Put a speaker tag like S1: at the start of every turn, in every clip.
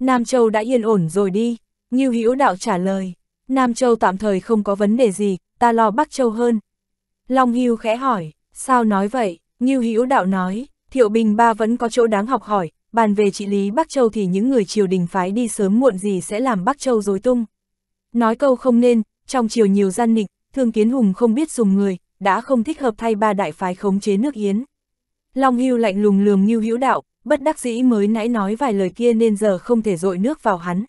S1: Nam Châu đã yên ổn rồi đi, Ngưu Hữu Đạo trả lời. Nam Châu tạm thời không có vấn đề gì, ta lo Bắc Châu hơn. Long Hưu khẽ hỏi, sao nói vậy? Ngưu Hữu Đạo nói, Thiệu Bình Ba vẫn có chỗ đáng học hỏi, bàn về trị lý Bắc Châu thì những người triều đình phái đi sớm muộn gì sẽ làm Bắc Châu rối tung. Nói câu không nên, trong triều nhiều gian nịch, Thương Kiến Hùng không biết dùng người, đã không thích hợp thay ba đại phái khống chế nước Yến. Long Hưu lạnh lùng lườm Ngưu Hữu Đạo, bất đắc dĩ mới nãy nói vài lời kia nên giờ không thể dội nước vào hắn.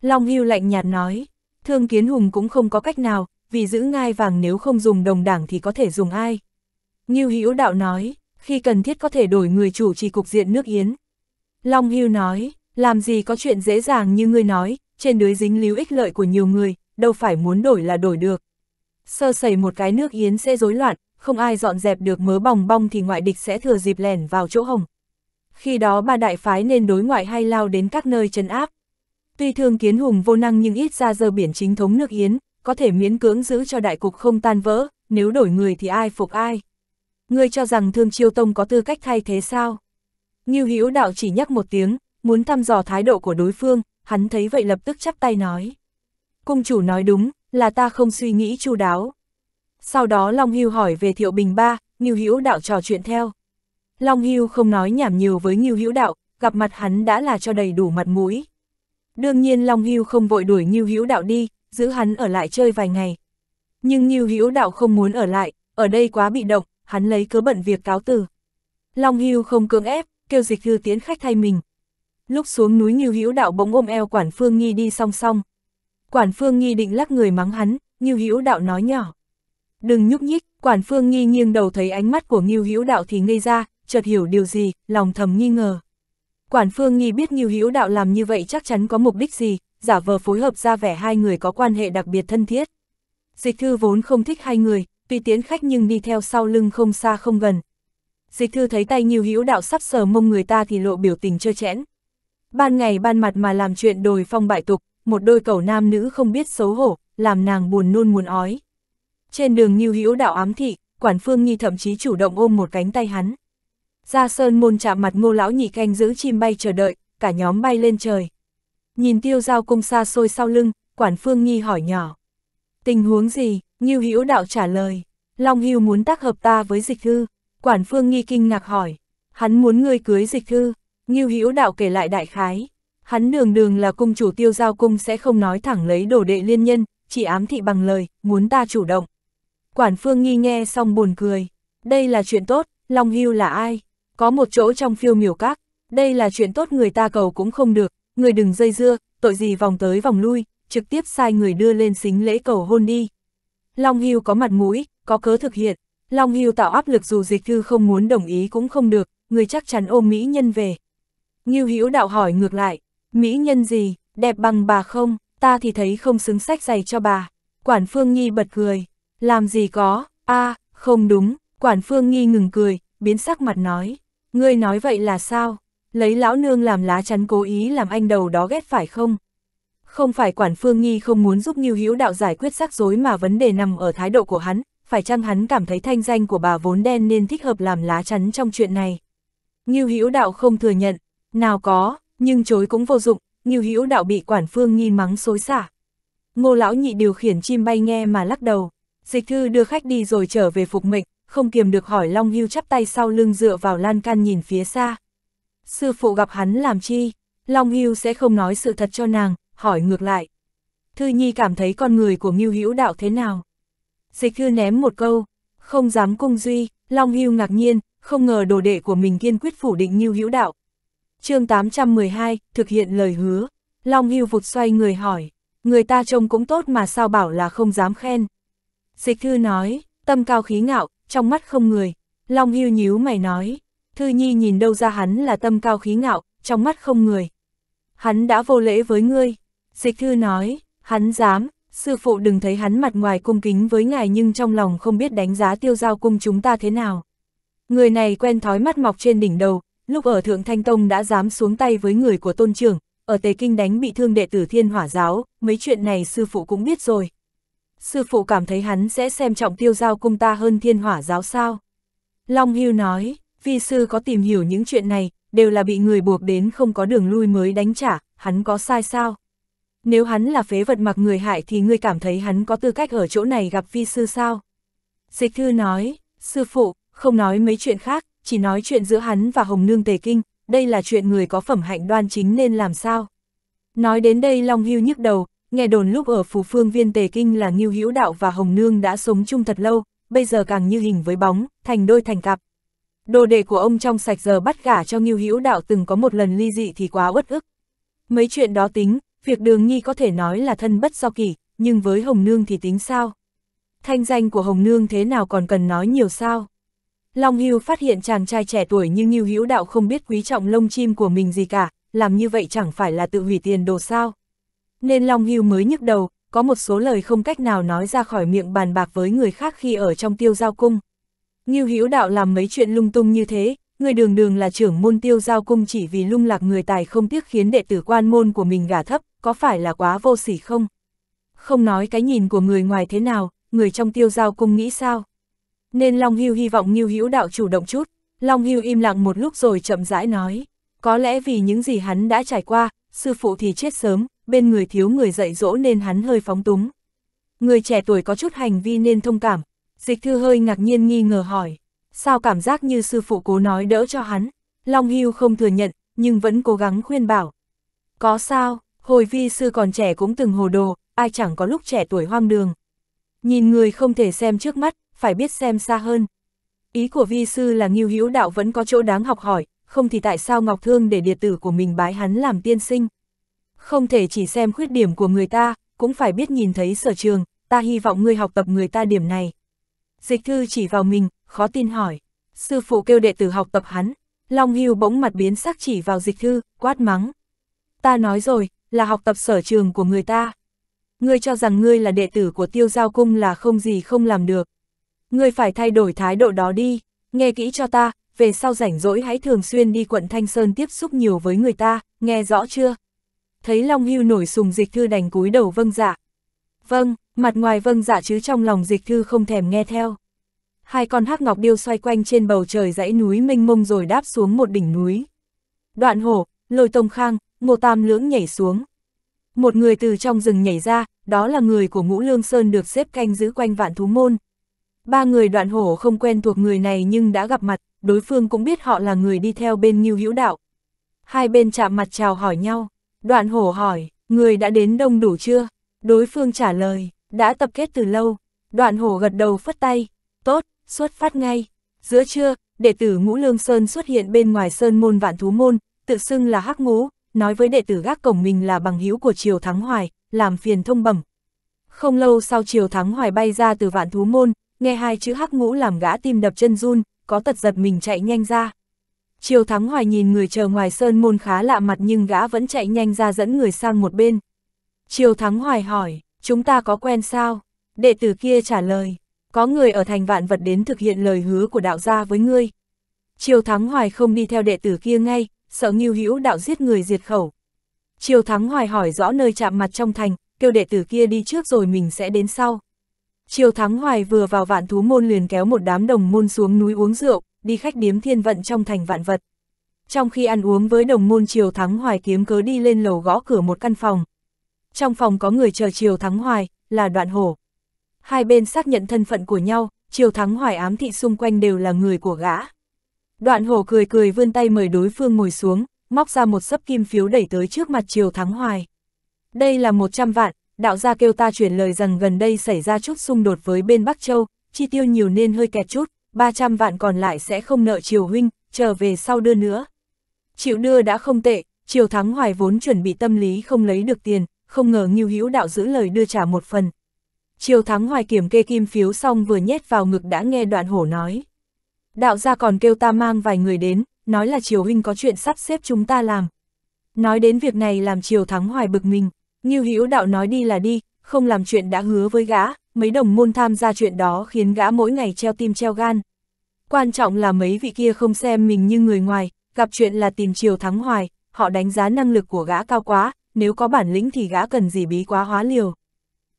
S1: Long Hưu lạnh nhạt nói, thương kiến hùng cũng không có cách nào, vì giữ ngai vàng nếu không dùng đồng đảng thì có thể dùng ai. Ngưu Hữu Đạo nói, khi cần thiết có thể đổi người chủ trì cục diện nước Yến. Long Hưu nói, làm gì có chuyện dễ dàng như ngươi nói, trên đới dính líu ích lợi của nhiều người, đâu phải muốn đổi là đổi được. Sơ sẩy một cái nước Yến sẽ rối loạn, không ai dọn dẹp được mớ bòng bong thì ngoại địch sẽ thừa dịp lẻn vào chỗ hồng, khi đó ba đại phái nên đối ngoại hay lao đến các nơi trấn áp. Tuy thương kiến hùng vô năng nhưng ít ra giờ biển chính thống nước Yến, có thể miễn cưỡng giữ cho đại cục không tan vỡ, nếu đổi người thì ai phục ai. Ngươi cho rằng thương chiêu tông có tư cách thay thế sao? Như hữu đạo chỉ nhắc một tiếng, muốn thăm dò thái độ của đối phương, hắn thấy vậy lập tức chắp tay nói. Cung chủ nói đúng, là ta không suy nghĩ chu đáo. Sau đó Long Hưu hỏi về Thiệu Bình Ba, Ngưu Hữu đạo trò chuyện theo. Long Hưu không nói nhảm nhiều với Ngưu Hữu Đạo, gặp mặt hắn đã là cho đầy đủ mặt mũi. Đương nhiên Long Hưu không vội đuổi Ngưu Hữu Đạo đi, giữ hắn ở lại chơi vài ngày. Nhưng Ngưu Hữu Đạo không muốn ở lại, ở đây quá bị động, hắn lấy cớ bận việc cáo từ. Long Hưu không cưỡng ép, kêu Dịch Hư tiến khách thay mình. Lúc xuống núi Ngưu Hữu Đạo bỗng ôm eo Quản Phương Nghi đi song song. Quản Phương Nghi định lắc người mắng hắn, Ngưu Hữu Đạo nói nhỏ: "Đừng nhúc nhích." Quản Phương Nghi nghiêng đầu thấy ánh mắt của Ngưu Hữu Đạo thì ngây ra, chợt hiểu điều gì, lòng thầm nghi ngờ. Quản phương nghi biết Nghiêu Hữu Đạo làm như vậy chắc chắn có mục đích gì, giả vờ phối hợp ra vẻ hai người có quan hệ đặc biệt thân thiết. Dịch thư vốn không thích hai người, tuy tiến khách nhưng đi theo sau lưng không xa không gần. Dịch thư thấy tay Nghiêu Hữu Đạo sắp sờ mông người ta thì lộ biểu tình chơ chẽn. Ban ngày ban mặt mà làm chuyện đồi phong bại tục, một đôi cầu nam nữ không biết xấu hổ, làm nàng buồn nôn muốn ói. Trên đường Nghiêu Hữu Đạo ám thị, quản phương nghi thậm chí chủ động ôm một cánh tay hắn. Ra sơn môn chạm mặt ngô lão nhị canh giữ chim bay chờ đợi, cả nhóm bay lên trời. Nhìn tiêu giao cung xa xôi sau lưng, quản phương nghi hỏi nhỏ. Tình huống gì? Ngưu Hữu đạo trả lời. Long Hưu muốn tác hợp ta với dịch thư. Quản phương nghi kinh ngạc hỏi. Hắn muốn ngươi cưới dịch thư. Ngưu Hữu đạo kể lại đại khái. Hắn đường đường là cung chủ tiêu giao cung sẽ không nói thẳng lấy đồ đệ liên nhân, chỉ ám thị bằng lời, muốn ta chủ động. Quản phương nghi nghe xong buồn cười. Đây là chuyện tốt, Long Hưu là ai? có một chỗ trong phiêu miểu các, đây là chuyện tốt người ta cầu cũng không được, người đừng dây dưa, tội gì vòng tới vòng lui, trực tiếp sai người đưa lên xính lễ cầu hôn đi. Long Hưu có mặt mũi, có cớ thực hiện, Long Hưu tạo áp lực dù dịch thư không muốn đồng ý cũng không được, người chắc chắn ôm mỹ nhân về. Ngưu Hữu đạo hỏi ngược lại, mỹ nhân gì, đẹp bằng bà không, ta thì thấy không xứng sách giày cho bà. Quản Phương Nhi bật cười, làm gì có, a không đúng, Quản Phương Nhi ngừng cười, biến sắc mặt nói. Ngươi nói vậy là sao? Lấy lão nương làm lá chắn cố ý làm anh đầu đó ghét phải không? Không phải quản phương nghi không muốn giúp Nghiêu Hữu đạo giải quyết rắc rối mà vấn đề nằm ở thái độ của hắn, phải chăng hắn cảm thấy thanh danh của bà vốn đen nên thích hợp làm lá chắn trong chuyện này. Nghiêu Hữu đạo không thừa nhận, nào có, nhưng chối cũng vô dụng, Nghiêu Hữu đạo bị quản phương nghi mắng xối xả. Ngô lão nhị điều khiển chim bay nghe mà lắc đầu, dịch thư đưa khách đi rồi trở về phục mệnh, không kiềm được hỏi Long Hưu chắp tay sau lưng dựa vào lan can nhìn phía xa. Sư phụ gặp hắn làm chi, Long Hưu sẽ không nói sự thật cho nàng, hỏi ngược lại. Thư Nhi cảm thấy con người của Ngưu Hữu Đạo thế nào? Dịch Thư ném một câu, không dám cung duy, Long Hưu ngạc nhiên, không ngờ đồ đệ của mình kiên quyết phủ định Ngưu Hữu Đạo. chương 812, thực hiện lời hứa, Long Hưu vụt xoay người hỏi, người ta trông cũng tốt mà sao bảo là không dám khen. Dịch Thư nói, tâm cao khí ngạo, trong mắt không người, Long hưu nhíu mày nói, Thư Nhi nhìn đâu ra hắn là tâm cao khí ngạo, trong mắt không người. Hắn đã vô lễ với ngươi, dịch thư nói, hắn dám, sư phụ đừng thấy hắn mặt ngoài cung kính với ngài nhưng trong lòng không biết đánh giá tiêu giao cung chúng ta thế nào. Người này quen thói mắt mọc trên đỉnh đầu, lúc ở Thượng Thanh Tông đã dám xuống tay với người của tôn trưởng, ở Tề Kinh đánh bị thương đệ tử thiên hỏa giáo, mấy chuyện này sư phụ cũng biết rồi sư phụ cảm thấy hắn sẽ xem trọng tiêu giao cung ta hơn thiên hỏa giáo sao. Long Hưu nói, vi sư có tìm hiểu những chuyện này, đều là bị người buộc đến không có đường lui mới đánh trả, hắn có sai sao? Nếu hắn là phế vật mặc người hại thì ngươi cảm thấy hắn có tư cách ở chỗ này gặp vi sư sao? Dịch thư nói, sư phụ, không nói mấy chuyện khác, chỉ nói chuyện giữa hắn và Hồng Nương Tề Kinh, đây là chuyện người có phẩm hạnh đoan chính nên làm sao? Nói đến đây Long Hưu nhức đầu, Nghe đồn lúc ở Phú Phương Viên Tề Kinh là Ngưu Hữu Đạo và Hồng Nương đã sống chung thật lâu, bây giờ càng như hình với bóng, thành đôi thành cặp. Đồ đệ của ông trong sạch giờ bắt gả cho Ngưu Hữu Đạo từng có một lần ly dị thì quá uất ức. Mấy chuyện đó tính, việc Đường nhi có thể nói là thân bất do kỷ, nhưng với Hồng Nương thì tính sao? Thanh danh của Hồng Nương thế nào còn cần nói nhiều sao? Long Hưu phát hiện chàng trai trẻ tuổi như Ngưu Hữu Đạo không biết quý trọng lông chim của mình gì cả, làm như vậy chẳng phải là tự hủy tiền đồ sao? nên Long Hưu mới nhức đầu, có một số lời không cách nào nói ra khỏi miệng bàn bạc với người khác khi ở trong tiêu giao cung. Ngưu Hữu Đạo làm mấy chuyện lung tung như thế, người đường đường là trưởng môn tiêu giao cung chỉ vì lung lạc người tài không tiếc khiến đệ tử quan môn của mình gả thấp, có phải là quá vô sỉ không? Không nói cái nhìn của người ngoài thế nào, người trong tiêu giao cung nghĩ sao? Nên Long Hưu hy vọng Ngưu Hữu Đạo chủ động chút, Long Hưu im lặng một lúc rồi chậm rãi nói, có lẽ vì những gì hắn đã trải qua, sư phụ thì chết sớm, bên người thiếu người dạy dỗ nên hắn hơi phóng túng. Người trẻ tuổi có chút hành vi nên thông cảm, dịch thư hơi ngạc nhiên nghi ngờ hỏi, sao cảm giác như sư phụ cố nói đỡ cho hắn, Long Hưu không thừa nhận, nhưng vẫn cố gắng khuyên bảo. Có sao, hồi vi sư còn trẻ cũng từng hồ đồ, ai chẳng có lúc trẻ tuổi hoang đường. Nhìn người không thể xem trước mắt, phải biết xem xa hơn. Ý của vi sư là nghiêu hữu đạo vẫn có chỗ đáng học hỏi, không thì tại sao Ngọc Thương để điệt tử của mình bái hắn làm tiên sinh không thể chỉ xem khuyết điểm của người ta, cũng phải biết nhìn thấy sở trường, ta hy vọng ngươi học tập người ta điểm này. Dịch thư chỉ vào mình, khó tin hỏi. Sư phụ kêu đệ tử học tập hắn, Long Hưu bỗng mặt biến sắc chỉ vào dịch thư, quát mắng. Ta nói rồi, là học tập sở trường của người ta. Ngươi cho rằng ngươi là đệ tử của tiêu giao cung là không gì không làm được. Ngươi phải thay đổi thái độ đó đi, nghe kỹ cho ta, về sau rảnh rỗi hãy thường xuyên đi quận Thanh Sơn tiếp xúc nhiều với người ta, nghe rõ chưa? thấy Long Hưu nổi sùng dịch thư đành cúi đầu vâng dạ. Vâng, mặt ngoài vâng dạ chứ trong lòng dịch thư không thèm nghe theo. Hai con hắc ngọc điêu xoay quanh trên bầu trời dãy núi mênh mông rồi đáp xuống một đỉnh núi. Đoạn hổ, lôi tông khang, ngô tam lưỡng nhảy xuống. Một người từ trong rừng nhảy ra, đó là người của ngũ lương sơn được xếp canh giữ quanh vạn thú môn. Ba người đoạn hổ không quen thuộc người này nhưng đã gặp mặt, đối phương cũng biết họ là người đi theo bên Ngưu Hữu Đạo. Hai bên chạm mặt chào hỏi nhau. Đoạn hổ hỏi, người đã đến đông đủ chưa? Đối phương trả lời, đã tập kết từ lâu. Đoạn hổ gật đầu phất tay, tốt, xuất phát ngay. Giữa trưa, đệ tử Ngũ Lương Sơn xuất hiện bên ngoài Sơn môn vạn thú môn, tự xưng là Hắc Ngũ, nói với đệ tử gác cổng mình là bằng hữu của Triều Thắng Hoài, làm phiền thông bẩm. Không lâu sau Triều Thắng Hoài bay ra từ vạn thú môn, nghe hai chữ Hắc Ngũ làm gã tim đập chân run, có tật giật mình chạy nhanh ra. Triều Thắng Hoài nhìn người chờ ngoài sơn môn khá lạ mặt nhưng gã vẫn chạy nhanh ra dẫn người sang một bên. Triều Thắng Hoài hỏi, chúng ta có quen sao? Đệ tử kia trả lời, có người ở thành vạn vật đến thực hiện lời hứa của đạo gia với ngươi. Triều Thắng Hoài không đi theo đệ tử kia ngay, sợ nghiêu hữu đạo giết người diệt khẩu. Triều Thắng Hoài hỏi rõ nơi chạm mặt trong thành, kêu đệ tử kia đi trước rồi mình sẽ đến sau. Triều Thắng Hoài vừa vào vạn thú môn liền kéo một đám đồng môn xuống núi uống rượu, đi khách điếm thiên vận trong thành vạn vật. Trong khi ăn uống với đồng môn Triều Thắng Hoài kiếm cớ đi lên lầu gõ cửa một căn phòng. Trong phòng có người chờ Triều Thắng Hoài, là đoạn hổ. Hai bên xác nhận thân phận của nhau, Triều Thắng Hoài ám thị xung quanh đều là người của gã. Đoạn hổ cười cười vươn tay mời đối phương ngồi xuống, móc ra một sấp kim phiếu đẩy tới trước mặt Triều Thắng Hoài. Đây là 100 vạn, đạo gia kêu ta chuyển lời rằng gần đây xảy ra chút xung đột với bên Bắc Châu, chi tiêu nhiều nên hơi kẹt chút, 300 vạn còn lại sẽ không nợ Triều Huynh, trở về sau đưa nữa. Triệu đưa đã không tệ, Triều Thắng Hoài vốn chuẩn bị tâm lý không lấy được tiền, không ngờ Ngưu Hữu Đạo giữ lời đưa trả một phần. Triều Thắng Hoài kiểm kê kim phiếu xong vừa nhét vào ngực đã nghe đoạn hổ nói. Đạo gia còn kêu ta mang vài người đến, nói là Triều Huynh có chuyện sắp xếp chúng ta làm. Nói đến việc này làm Triều Thắng Hoài bực mình, Ngưu Hữu Đạo nói đi là đi, không làm chuyện đã hứa với gã, mấy đồng môn tham gia chuyện đó khiến gã mỗi ngày treo tim treo gan. Quan trọng là mấy vị kia không xem mình như người ngoài, gặp chuyện là tìm chiều thắng hoài, họ đánh giá năng lực của gã cao quá, nếu có bản lĩnh thì gã cần gì bí quá hóa liều.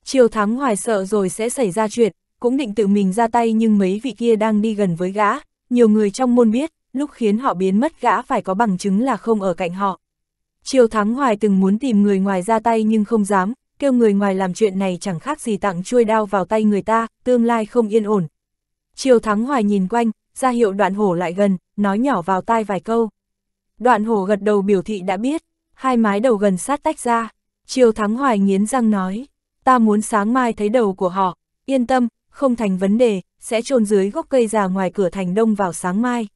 S1: Chiều thắng hoài sợ rồi sẽ xảy ra chuyện, cũng định tự mình ra tay nhưng mấy vị kia đang đi gần với gã, nhiều người trong môn biết, lúc khiến họ biến mất gã phải có bằng chứng là không ở cạnh họ. Triều Thắng Hoài từng muốn tìm người ngoài ra tay nhưng không dám, kêu người ngoài làm chuyện này chẳng khác gì tặng chuôi đao vào tay người ta, tương lai không yên ổn. Triều Thắng Hoài nhìn quanh, ra hiệu đoạn hổ lại gần, nói nhỏ vào tai vài câu. Đoạn hổ gật đầu biểu thị đã biết, hai mái đầu gần sát tách ra. Triều Thắng Hoài nghiến răng nói, ta muốn sáng mai thấy đầu của họ, yên tâm, không thành vấn đề, sẽ trôn dưới gốc cây già ngoài cửa thành đông vào sáng mai.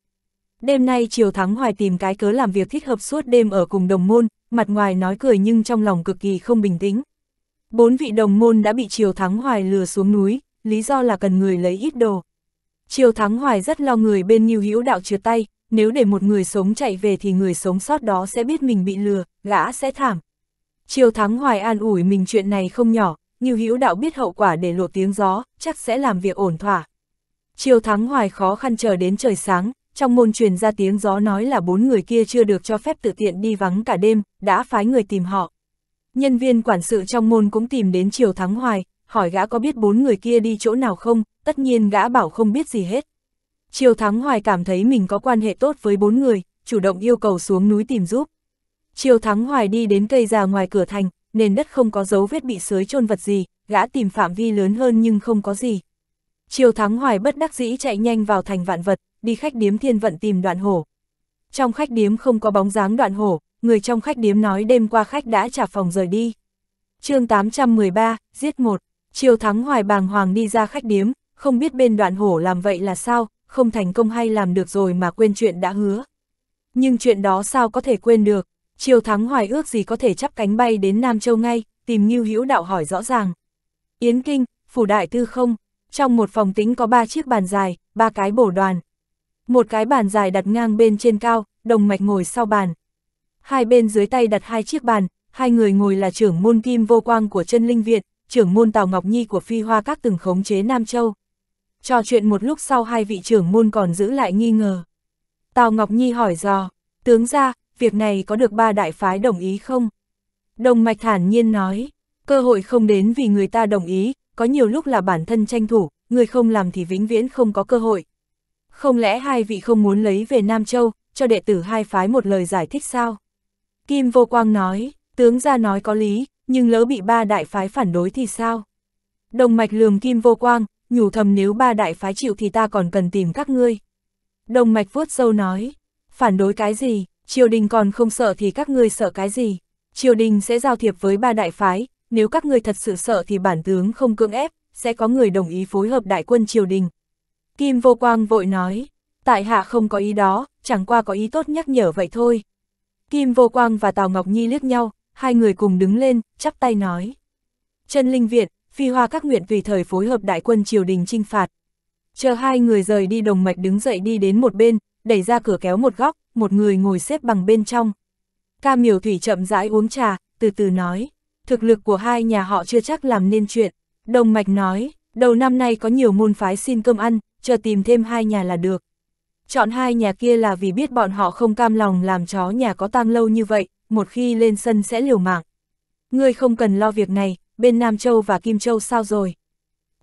S1: Đêm nay Triều Thắng Hoài tìm cái cớ làm việc thích hợp suốt đêm ở cùng đồng môn, mặt ngoài nói cười nhưng trong lòng cực kỳ không bình tĩnh, Bốn vị đồng môn đã bị Triều Thắng Hoài lừa xuống núi, lý do là cần người lấy ít đồ. Triều Thắng Hoài rất lo người bên Nhiêu Hữu Đạo chừa tay, nếu để một người sống chạy về thì người sống sót đó sẽ biết mình bị lừa, gã sẽ thảm. Triều Thắng Hoài an ủi mình chuyện này không nhỏ, Nhiêu Hữu Đạo biết hậu quả để lộ tiếng gió, chắc sẽ làm việc ổn thỏa. Triều Thắng Hoài khó khăn chờ đến trời sáng, trong môn truyền ra tiếng gió nói là bốn người kia chưa được cho phép tự tiện đi vắng cả đêm, đã phái người tìm họ. Nhân viên quản sự trong môn cũng tìm đến Triều Thắng Hoài, hỏi gã có biết bốn người kia đi chỗ nào không, tất nhiên gã bảo không biết gì hết. Triều Thắng Hoài cảm thấy mình có quan hệ tốt với bốn người, chủ động yêu cầu xuống núi tìm giúp. Triều Thắng Hoài đi đến cây già ngoài cửa thành, nền đất không có dấu vết bị sới chôn vật gì, gã tìm phạm vi lớn hơn nhưng không có gì. Triều Thắng Hoài bất đắc dĩ chạy nhanh vào thành vạn vật, đi khách điếm thiên vận tìm đoạn hổ. Trong khách điếm không có bóng dáng đoạn hổ, người trong khách điếm nói đêm qua khách đã trả phòng rời đi. chương 813, giết một, chiều thắng hoài bàng hoàng đi ra khách điếm, không biết bên đoạn hổ làm vậy là sao, không thành công hay làm được rồi mà quên chuyện đã hứa. Nhưng chuyện đó sao có thể quên được, chiều thắng hoài ước gì có thể chắp cánh bay đến Nam Châu ngay, tìm Ngưu Hữu Đạo hỏi rõ ràng. Yến Kinh, phủ đại tư không, trong một phòng tính có ba chiếc bàn dài, ba cái bổ đoàn. Một cái bàn dài đặt ngang bên trên cao, đồng mạch ngồi sau bàn, Hai bên dưới tay đặt hai chiếc bàn, hai người ngồi là trưởng môn kim vô quang của chân linh viện trưởng môn Tào Ngọc Nhi của phi hoa các từng khống chế Nam Châu. Trò chuyện một lúc sau hai vị trưởng môn còn giữ lại nghi ngờ. Tào Ngọc Nhi hỏi dò, tướng ra, việc này có được ba đại phái đồng ý không? Đồng mạch thản nhiên nói, cơ hội không đến vì người ta đồng ý, có nhiều lúc là bản thân tranh thủ, người không làm thì vĩnh viễn không có cơ hội. Không lẽ hai vị không muốn lấy về Nam Châu, cho đệ tử hai phái một lời giải thích sao? Kim Vô Quang nói, tướng ra nói có lý, nhưng lỡ bị ba đại phái phản đối thì sao? Đồng mạch lườm Kim Vô Quang, nhủ thầm nếu ba đại phái chịu thì ta còn cần tìm các ngươi. Đồng mạch vuốt sâu nói, phản đối cái gì, triều đình còn không sợ thì các ngươi sợ cái gì? Triều đình sẽ giao thiệp với ba đại phái, nếu các ngươi thật sự sợ thì bản tướng không cưỡng ép, sẽ có người đồng ý phối hợp đại quân triều đình. Kim Vô Quang vội nói, tại hạ không có ý đó, chẳng qua có ý tốt nhắc nhở vậy thôi. Kim Vô Quang và Tào Ngọc Nhi liếc nhau, hai người cùng đứng lên, chắp tay nói. Chân Linh Viện, Phi Hoa các nguyện tùy thời phối hợp đại quân triều đình trinh phạt. Chờ hai người rời đi đồng mạch đứng dậy đi đến một bên, đẩy ra cửa kéo một góc, một người ngồi xếp bằng bên trong. Ca miểu thủy chậm rãi uống trà, từ từ nói, thực lực của hai nhà họ chưa chắc làm nên chuyện. Đồng mạch nói, đầu năm nay có nhiều môn phái xin cơm ăn, chờ tìm thêm hai nhà là được. Chọn hai nhà kia là vì biết bọn họ không cam lòng làm chó nhà có tang lâu như vậy, một khi lên sân sẽ liều mạng. Ngươi không cần lo việc này, bên Nam Châu và Kim Châu sao rồi?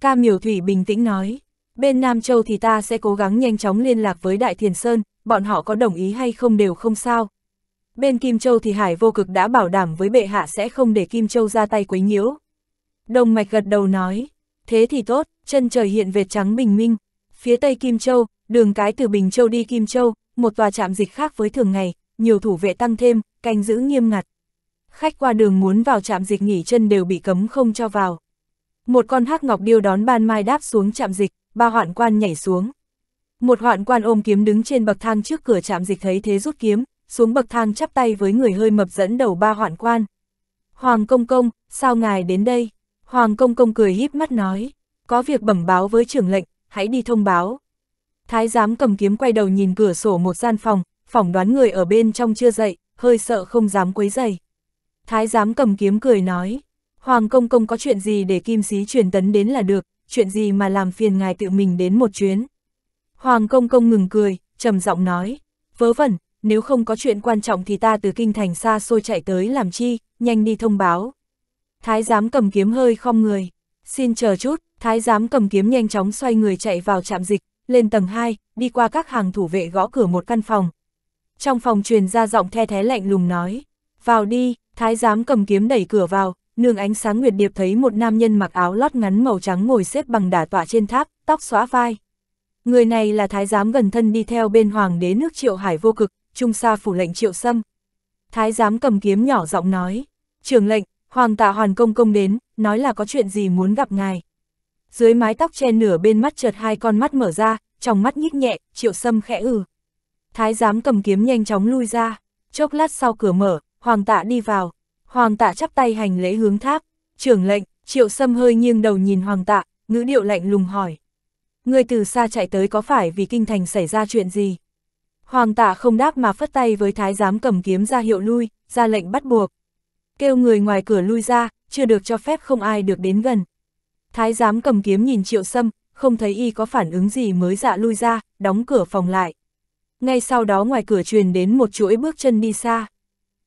S1: Ca Miểu Thủy bình tĩnh nói, bên Nam Châu thì ta sẽ cố gắng nhanh chóng liên lạc với Đại Thiền Sơn, bọn họ có đồng ý hay không đều không sao. Bên Kim Châu thì Hải Vô Cực đã bảo đảm với bệ hạ sẽ không để Kim Châu ra tay quấy nhiễu. Đồng Mạch gật đầu nói, thế thì tốt, chân trời hiện vệt trắng bình minh. Phía Tây Kim Châu, đường cái từ Bình Châu đi Kim Châu, một tòa trạm dịch khác với thường ngày, nhiều thủ vệ tăng thêm, canh giữ nghiêm ngặt. Khách qua đường muốn vào trạm dịch nghỉ chân đều bị cấm không cho vào. Một con hắc ngọc điêu đón ban mai đáp xuống trạm dịch, ba hoạn quan nhảy xuống. Một hoạn quan ôm kiếm đứng trên bậc thang trước cửa trạm dịch thấy thế rút kiếm, xuống bậc thang chắp tay với người hơi mập dẫn đầu ba hoạn quan. Hoàng Công Công, sao ngài đến đây? Hoàng Công Công cười híp mắt nói, có việc bẩm báo với trưởng lệnh, hãy đi thông báo. Thái giám cầm kiếm quay đầu nhìn cửa sổ một gian phòng, phỏng đoán người ở bên trong chưa dậy, hơi sợ không dám quấy dậy. Thái giám cầm kiếm cười nói, Hoàng công công có chuyện gì để kim sĩ truyền tấn đến là được, chuyện gì mà làm phiền ngài tự mình đến một chuyến. Hoàng công công ngừng cười, trầm giọng nói, vớ vẩn, nếu không có chuyện quan trọng thì ta từ kinh thành xa xôi chạy tới làm chi, nhanh đi thông báo. Thái giám cầm kiếm hơi khom người, xin chờ chút, thái giám cầm kiếm nhanh chóng xoay người chạy vào trạm dịch, lên tầng 2, đi qua các hàng thủ vệ gõ cửa một căn phòng. Trong phòng truyền ra giọng the thế lạnh lùng nói, vào đi, thái giám cầm kiếm đẩy cửa vào, nương ánh sáng nguyệt điệp thấy một nam nhân mặc áo lót ngắn màu trắng ngồi xếp bằng đả tọa trên tháp, tóc xóa vai. Người này là thái giám gần thân đi theo bên hoàng đế nước triệu hải vô cực, trung sa phủ lệnh triệu xâm. Thái giám cầm kiếm nhỏ giọng nói, trường lệnh, hoàng tạ hoàn công công đến, nói là có chuyện gì muốn gặp ngài dưới mái tóc che nửa bên mắt chợt hai con mắt mở ra, trong mắt nhích nhẹ, triệu sâm khẽ ừ. Thái giám cầm kiếm nhanh chóng lui ra, chốc lát sau cửa mở, hoàng tạ đi vào, hoàng tạ chắp tay hành lễ hướng tháp, trưởng lệnh, triệu sâm hơi nghiêng đầu nhìn hoàng tạ, ngữ điệu lạnh lùng hỏi. Người từ xa chạy tới có phải vì kinh thành xảy ra chuyện gì? Hoàng tạ không đáp mà phất tay với thái giám cầm kiếm ra hiệu lui, ra lệnh bắt buộc. Kêu người ngoài cửa lui ra, chưa được cho phép không ai được đến gần. Thái giám cầm kiếm nhìn triệu sâm, không thấy y có phản ứng gì mới dạ lui ra, đóng cửa phòng lại. Ngay sau đó ngoài cửa truyền đến một chuỗi bước chân đi xa.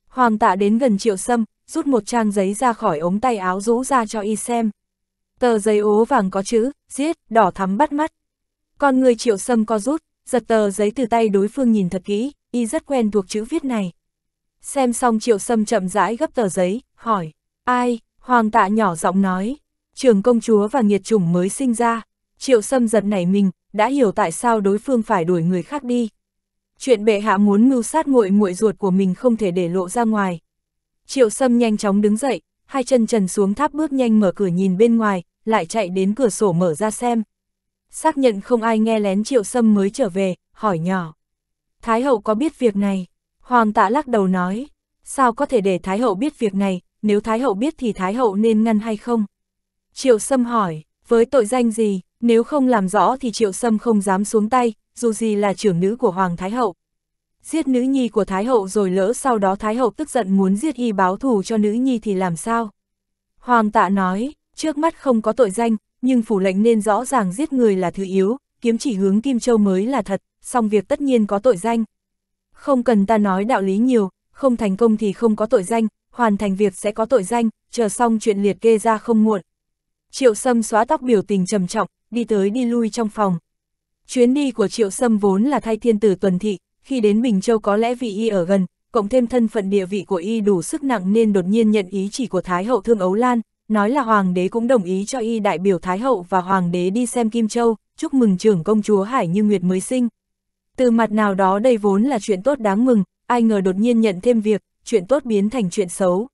S1: Hoàng tạ đến gần triệu sâm, rút một trang giấy ra khỏi ống tay áo rũ ra cho y xem. Tờ giấy ố vàng có chữ, giết, đỏ thắm bắt mắt. Con người triệu sâm co rút, giật tờ giấy từ tay đối phương nhìn thật kỹ, y rất quen thuộc chữ viết này. Xem xong triệu sâm chậm rãi gấp tờ giấy, hỏi, ai, hoàng tạ nhỏ giọng nói, trường công chúa và nghiệt chủng mới sinh ra, triệu sâm giật nảy mình, đã hiểu tại sao đối phương phải đuổi người khác đi. Chuyện bệ hạ muốn mưu sát muội muội ruột của mình không thể để lộ ra ngoài. Triệu sâm nhanh chóng đứng dậy, hai chân trần xuống tháp bước nhanh mở cửa nhìn bên ngoài, lại chạy đến cửa sổ mở ra xem. Xác nhận không ai nghe lén triệu sâm mới trở về, hỏi nhỏ. Thái hậu có biết việc này? Hoàng tạ lắc đầu nói, sao có thể để Thái hậu biết việc này, nếu Thái hậu biết thì Thái hậu nên ngăn hay không? Triệu Sâm hỏi, với tội danh gì, nếu không làm rõ thì Triệu Sâm không dám xuống tay, dù gì là trưởng nữ của Hoàng Thái Hậu. Giết nữ nhi của Thái Hậu rồi lỡ sau đó Thái Hậu tức giận muốn giết y báo thù cho nữ nhi thì làm sao? Hoàng tạ nói, trước mắt không có tội danh, nhưng phủ lệnh nên rõ ràng giết người là thứ yếu, kiếm chỉ hướng Kim Châu mới là thật, song việc tất nhiên có tội danh. Không cần ta nói đạo lý nhiều, không thành công thì không có tội danh, hoàn thành việc sẽ có tội danh, chờ xong chuyện liệt kê ra không muộn. Triệu Sâm xóa tóc biểu tình trầm trọng, đi tới đi lui trong phòng. Chuyến đi của Triệu Sâm vốn là thay thiên tử tuần thị, khi đến Bình Châu có lẽ vị y ở gần, cộng thêm thân phận địa vị của y đủ sức nặng nên đột nhiên nhận ý chỉ của Thái hậu Thương Ấu Lan, nói là Hoàng đế cũng đồng ý cho y đại biểu Thái hậu và Hoàng đế đi xem Kim Châu, chúc mừng trưởng công chúa Hải Như Nguyệt mới sinh. Từ mặt nào đó đây vốn là chuyện tốt đáng mừng, ai ngờ đột nhiên nhận thêm việc, chuyện tốt biến thành chuyện xấu.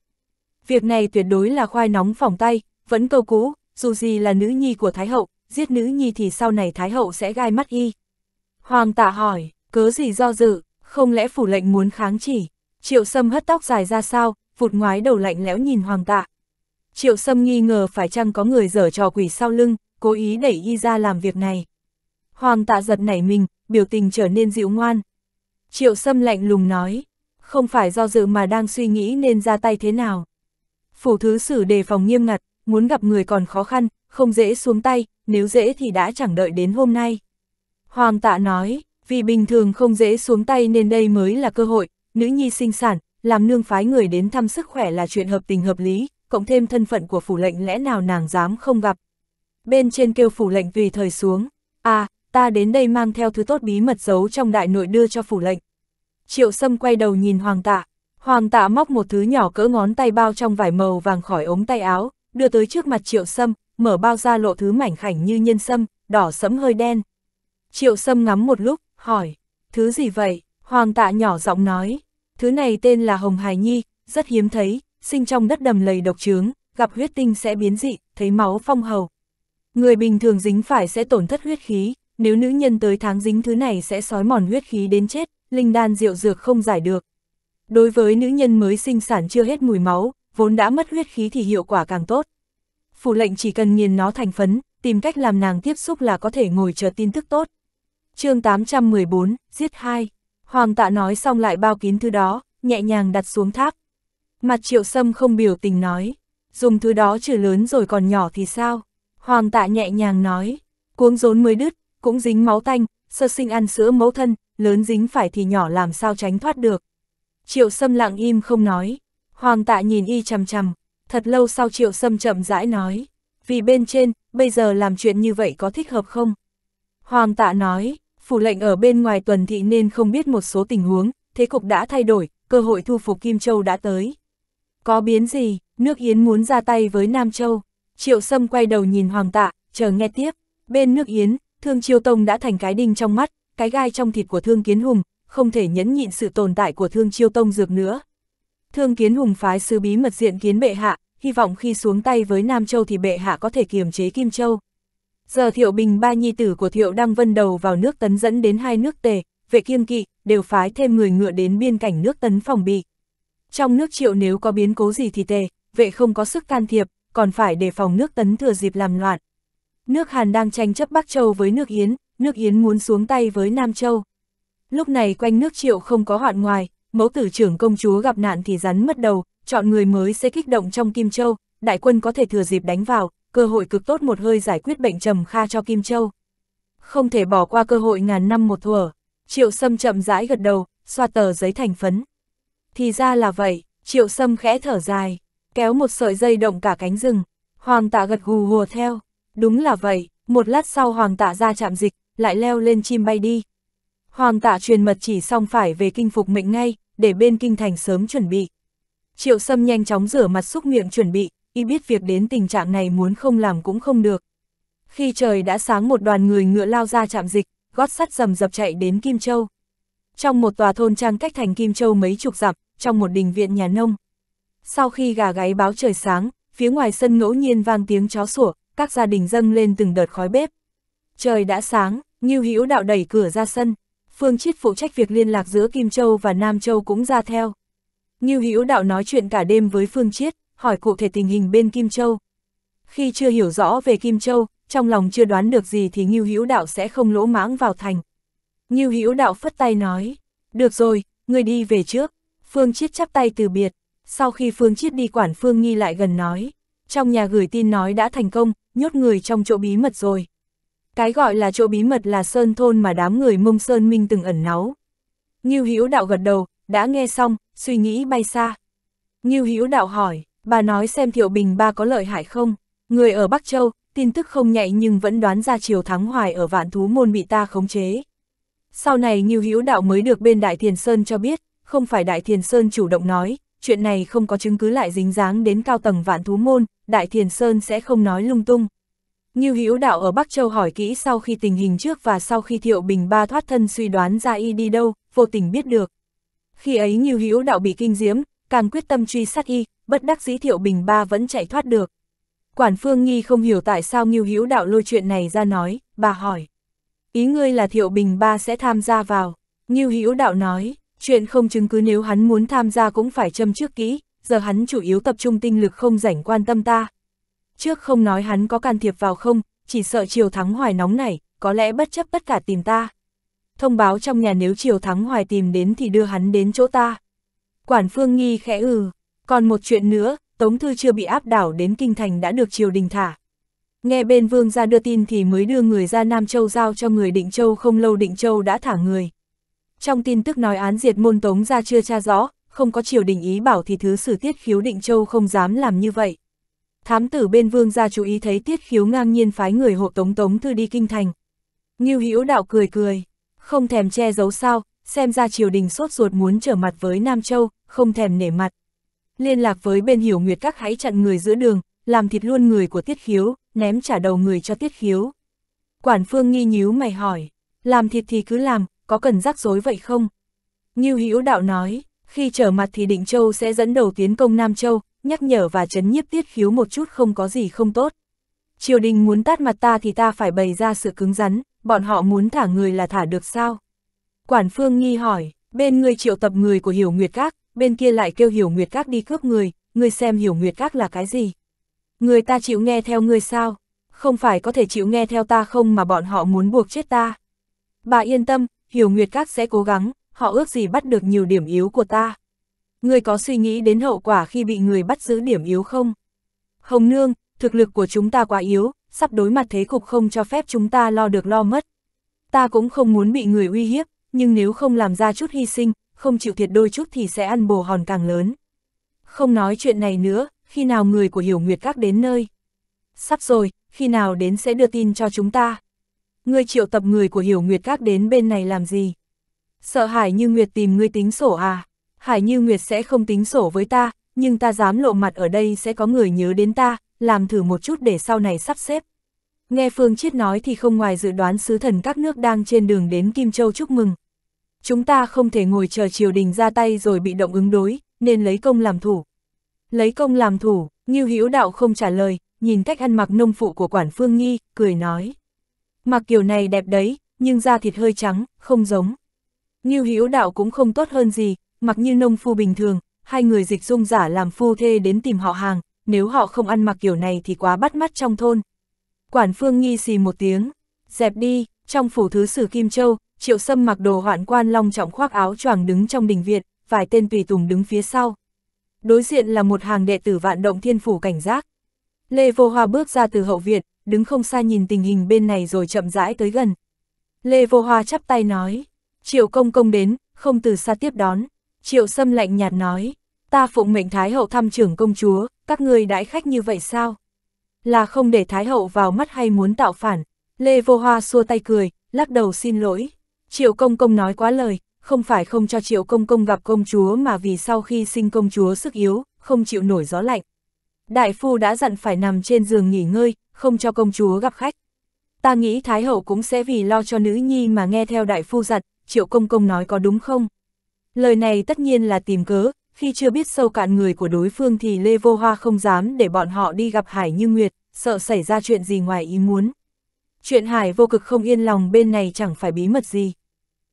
S1: Việc này tuyệt đối là khoai nóng phòng tay, vẫn câu cũ, dù gì là nữ nhi của Thái Hậu, giết nữ nhi thì sau này Thái Hậu sẽ gai mắt y. Hoàng tả hỏi, cớ gì do dự, không lẽ phủ lệnh muốn kháng chỉ, triệu sâm hất tóc dài ra sao, vụt ngoái đầu lạnh lẽo nhìn hoàng tạ. Triệu sâm nghi ngờ phải chăng có người dở trò quỷ sau lưng, cố ý đẩy y ra làm việc này. Hoàng tạ giật nảy mình, biểu tình trở nên dịu ngoan. Triệu sâm lạnh lùng nói, không phải do dự mà đang suy nghĩ nên ra tay thế nào. Phủ thứ xử đề phòng nghiêm ngặt, muốn gặp người còn khó khăn, không dễ xuống tay, nếu dễ thì đã chẳng đợi đến hôm nay. Hoàng tạ nói, vì bình thường không dễ xuống tay nên đây mới là cơ hội, nữ nhi sinh sản, làm nương phái người đến thăm sức khỏe là chuyện hợp tình hợp lý, cộng thêm thân phận của phủ lệnh lẽ nào nàng dám không gặp. Bên trên kêu phủ lệnh tùy thời xuống, à, ta đến đây mang theo thứ tốt bí mật giấu trong đại nội đưa cho phủ lệnh. Triệu Sâm quay đầu nhìn Hoàng tạ, Hoàng tạ móc một thứ nhỏ cỡ ngón tay bao trong vải màu vàng khỏi ống tay áo, đưa tới trước mặt triệu sâm, mở bao ra lộ thứ mảnh khảnh như nhân sâm, đỏ sẫm hơi đen. Triệu sâm ngắm một lúc, hỏi, thứ gì vậy? Hoàng tạ nhỏ giọng nói, thứ này tên là Hồng Hải Nhi, rất hiếm thấy, sinh trong đất đầm lầy độc trướng, gặp huyết tinh sẽ biến dị, thấy máu phong hầu. Người bình thường dính phải sẽ tổn thất huyết khí, nếu nữ nhân tới tháng dính thứ này sẽ sói mòn huyết khí đến chết, linh đan rượu dược không giải được. Đối với nữ nhân mới sinh sản chưa hết mùi máu, vốn đã mất huyết khí thì hiệu quả càng tốt. Phủ lệnh chỉ cần nghiền nó thành phấn, tìm cách làm nàng tiếp xúc là có thể ngồi chờ tin tức tốt. chương 814, giết 2. Hoàng tạ nói xong lại bao kín thứ đó, nhẹ nhàng đặt xuống tháp. Mặt triệu sâm không biểu tình nói, dùng thứ đó trừ lớn rồi còn nhỏ thì sao? Hoàng tạ nhẹ nhàng nói, cuống rốn mới đứt, cũng dính máu tanh, sơ sinh ăn sữa mẫu thân, lớn dính phải thì nhỏ làm sao tránh thoát được. Triệu sâm lặng im không nói, Hoàng tạ nhìn y chằm chằm, thật lâu sau triệu sâm chậm rãi nói, vì bên trên, bây giờ làm chuyện như vậy có thích hợp không? Hoàng tạ nói, phủ lệnh ở bên ngoài tuần thị nên không biết một số tình huống, thế cục đã thay đổi, cơ hội thu phục Kim Châu đã tới. Có biến gì, nước Yến muốn ra tay với Nam Châu. Triệu Sâm quay đầu nhìn Hoàng Tạ, chờ nghe tiếp. Bên nước Yến, Thương Chiêu Tông đã thành cái đinh trong mắt, cái gai trong thịt của Thương Kiến Hùng, không thể nhẫn nhịn sự tồn tại của Thương Chiêu Tông dược nữa. Thương kiến hùng phái sứ bí mật diện kiến bệ hạ, hy vọng khi xuống tay với Nam Châu thì bệ hạ có thể kiềm chế Kim Châu. Giờ Thiệu Bình ba nhi tử của Thiệu đang Vân đầu vào nước tấn dẫn đến hai nước tề, vệ kiên kỵ, đều phái thêm người ngựa đến biên cảnh nước tấn phòng bị. Trong nước triệu nếu có biến cố gì thì tề, vệ không có sức can thiệp, còn phải đề phòng nước tấn thừa dịp làm loạn. Nước Hàn đang tranh chấp Bắc Châu với nước Yến, nước Yến muốn xuống tay với Nam Châu. Lúc này quanh nước triệu không có hoạn ngoài, mẫu tử trưởng công chúa gặp nạn thì rắn mất đầu, chọn người mới sẽ kích động trong Kim Châu, đại quân có thể thừa dịp đánh vào, cơ hội cực tốt một hơi giải quyết bệnh trầm kha cho Kim Châu. Không thể bỏ qua cơ hội ngàn năm một thuở, triệu sâm chậm rãi gật đầu, xoa tờ giấy thành phấn. Thì ra là vậy, triệu sâm khẽ thở dài, kéo một sợi dây động cả cánh rừng, hoàng tạ gật gù hùa theo, đúng là vậy, một lát sau hoàng tạ ra chạm dịch, lại leo lên chim bay đi. Hoàng tạ truyền mật chỉ xong phải về kinh phục mệnh ngay, để bên kinh thành sớm chuẩn bị. Triệu Sâm nhanh chóng rửa mặt xúc miệng chuẩn bị, y biết việc đến tình trạng này muốn không làm cũng không được. Khi trời đã sáng một đoàn người ngựa lao ra chạm dịch, gót sắt rầm dập chạy đến Kim Châu. Trong một tòa thôn trang cách thành Kim Châu mấy chục dặm, trong một đình viện nhà nông. Sau khi gà gáy báo trời sáng, phía ngoài sân ngẫu nhiên vang tiếng chó sủa, các gia đình dâng lên từng đợt khói bếp. Trời đã sáng, như Hữu đạo đẩy cửa ra sân. Phương Chiết phụ trách việc liên lạc giữa Kim Châu và Nam Châu cũng ra theo. Ngưu Hữu Đạo nói chuyện cả đêm với Phương Chiết, hỏi cụ thể tình hình bên Kim Châu. Khi chưa hiểu rõ về Kim Châu, trong lòng chưa đoán được gì thì Ngưu Hữu Đạo sẽ không lỗ mãng vào thành. Ngưu Hữu Đạo phất tay nói, "Được rồi, người đi về trước." Phương Chiết chắp tay từ biệt. Sau khi Phương Chiết đi quản Phương Nghi lại gần nói, "Trong nhà gửi tin nói đã thành công, nhốt người trong chỗ bí mật rồi." Cái gọi là chỗ bí mật là sơn thôn mà đám người mông sơn minh từng ẩn náu. Ngưu Hữu đạo gật đầu, đã nghe xong, suy nghĩ bay xa. Ngưu Hữu đạo hỏi, bà nói xem Thiệu Bình ba có lợi hại không? Người ở Bắc Châu, tin tức không nhạy nhưng vẫn đoán ra triều thắng hoài ở vạn thú môn bị ta khống chế. Sau này Ngưu Hữu đạo mới được bên Đại Thiền Sơn cho biết, không phải Đại Thiền Sơn chủ động nói, chuyện này không có chứng cứ lại dính dáng đến cao tầng vạn thú môn, Đại Thiền Sơn sẽ không nói lung tung. Ngưu Hữu Đạo ở Bắc Châu hỏi kỹ sau khi tình hình trước và sau khi Thiệu Bình Ba thoát thân suy đoán ra y đi đâu, vô tình biết được. Khi ấy Ngưu Hữu Đạo bị kinh diễm, càng quyết tâm truy sát y, bất đắc dĩ Thiệu Bình Ba vẫn chạy thoát được. Quản Phương Nghi không hiểu tại sao Ngưu Hữu Đạo lôi chuyện này ra nói, bà hỏi. Ý ngươi là Thiệu Bình Ba sẽ tham gia vào. Ngưu Hữu Đạo nói, chuyện không chứng cứ nếu hắn muốn tham gia cũng phải châm trước kỹ, giờ hắn chủ yếu tập trung tinh lực không rảnh quan tâm ta, Trước không nói hắn có can thiệp vào không, chỉ sợ Triều Thắng Hoài nóng này, có lẽ bất chấp tất cả tìm ta. Thông báo trong nhà nếu Triều Thắng Hoài tìm đến thì đưa hắn đến chỗ ta. Quản Phương Nghi khẽ ừ. Còn một chuyện nữa, Tống Thư chưa bị áp đảo đến Kinh Thành đã được Triều Đình thả. Nghe bên Vương ra đưa tin thì mới đưa người ra Nam Châu giao cho người Định Châu không lâu Định Châu đã thả người. Trong tin tức nói án diệt môn Tống ra chưa tra rõ, không có Triều Đình ý bảo thì thứ sử tiết khiếu Định Châu không dám làm như vậy. Thám tử bên vương gia chú ý thấy tiết khiếu ngang nhiên phái người hộ tống tống thư đi kinh thành. Ngưu Hữu đạo cười cười, không thèm che giấu sao, xem ra triều đình sốt ruột muốn trở mặt với Nam Châu, không thèm nể mặt. Liên lạc với bên hiểu nguyệt các hãy chặn người giữa đường, làm thịt luôn người của tiết khiếu, ném trả đầu người cho tiết khiếu. Quản phương nghi nhíu mày hỏi, làm thịt thì cứ làm, có cần rắc rối vậy không? Ngưu Hữu đạo nói, khi trở mặt thì Định Châu sẽ dẫn đầu tiến công Nam Châu, nhắc nhở và chấn nhiếp tiết khiếu một chút không có gì không tốt. Triều đình muốn tát mặt ta thì ta phải bày ra sự cứng rắn, bọn họ muốn thả người là thả được sao? Quản phương nghi hỏi, bên người triệu tập người của Hiểu Nguyệt Các, bên kia lại kêu Hiểu Nguyệt Các đi cướp người, người xem Hiểu Nguyệt Các là cái gì? Người ta chịu nghe theo người sao? Không phải có thể chịu nghe theo ta không mà bọn họ muốn buộc chết ta. Bà yên tâm, Hiểu Nguyệt Các sẽ cố gắng, họ ước gì bắt được nhiều điểm yếu của ta. Ngươi có suy nghĩ đến hậu quả khi bị người bắt giữ điểm yếu không? Hồng Nương, thực lực của chúng ta quá yếu, sắp đối mặt thế cục không cho phép chúng ta lo được lo mất. Ta cũng không muốn bị người uy hiếp, nhưng nếu không làm ra chút hy sinh, không chịu thiệt đôi chút thì sẽ ăn bồ hòn càng lớn. Không nói chuyện này nữa, khi nào người của Hiểu Nguyệt Các đến nơi? Sắp rồi, khi nào đến sẽ đưa tin cho chúng ta. Ngươi triệu tập người của Hiểu Nguyệt Các đến bên này làm gì? Sợ hãi như Nguyệt tìm ngươi tính sổ à? Hải Như Nguyệt sẽ không tính sổ với ta, nhưng ta dám lộ mặt ở đây sẽ có người nhớ đến ta, làm thử một chút để sau này sắp xếp. Nghe Phương Chiết nói thì không ngoài dự đoán sứ thần các nước đang trên đường đến Kim Châu chúc mừng. Chúng ta không thể ngồi chờ triều đình ra tay rồi bị động ứng đối, nên lấy công làm thủ. Lấy công làm thủ, Ngưu Hữu Đạo không trả lời, nhìn cách ăn mặc nông phụ của quản Phương Nghi, cười nói. Mặc kiểu này đẹp đấy, nhưng da thịt hơi trắng, không giống. Ngưu Hữu Đạo cũng không tốt hơn gì, mặc như nông phu bình thường, hai người dịch dung giả làm phu thê đến tìm họ hàng, nếu họ không ăn mặc kiểu này thì quá bắt mắt trong thôn. Quản phương nghi xì một tiếng, dẹp đi, trong phủ thứ sử Kim Châu, triệu sâm mặc đồ hoạn quan long trọng khoác áo choàng đứng trong đình viện, vài tên tùy tùng đứng phía sau. Đối diện là một hàng đệ tử vạn động thiên phủ cảnh giác. Lê Vô Hoa bước ra từ hậu viện, đứng không xa nhìn tình hình bên này rồi chậm rãi tới gần. Lê Vô Hoa chắp tay nói, triệu công công đến, không từ xa tiếp đón. Triệu Sâm lạnh nhạt nói, ta phụng mệnh Thái Hậu thăm trưởng công chúa, các người đãi khách như vậy sao? Là không để Thái Hậu vào mắt hay muốn tạo phản? Lê Vô Hoa xua tay cười, lắc đầu xin lỗi. Triệu Công Công nói quá lời, không phải không cho Triệu Công Công gặp công chúa mà vì sau khi sinh công chúa sức yếu, không chịu nổi gió lạnh. Đại phu đã dặn phải nằm trên giường nghỉ ngơi, không cho công chúa gặp khách. Ta nghĩ Thái Hậu cũng sẽ vì lo cho nữ nhi mà nghe theo đại phu dặn, Triệu Công Công nói có đúng không? Lời này tất nhiên là tìm cớ, khi chưa biết sâu cạn người của đối phương thì Lê Vô Hoa không dám để bọn họ đi gặp Hải Như Nguyệt, sợ xảy ra chuyện gì ngoài ý muốn. Chuyện Hải vô cực không yên lòng bên này chẳng phải bí mật gì.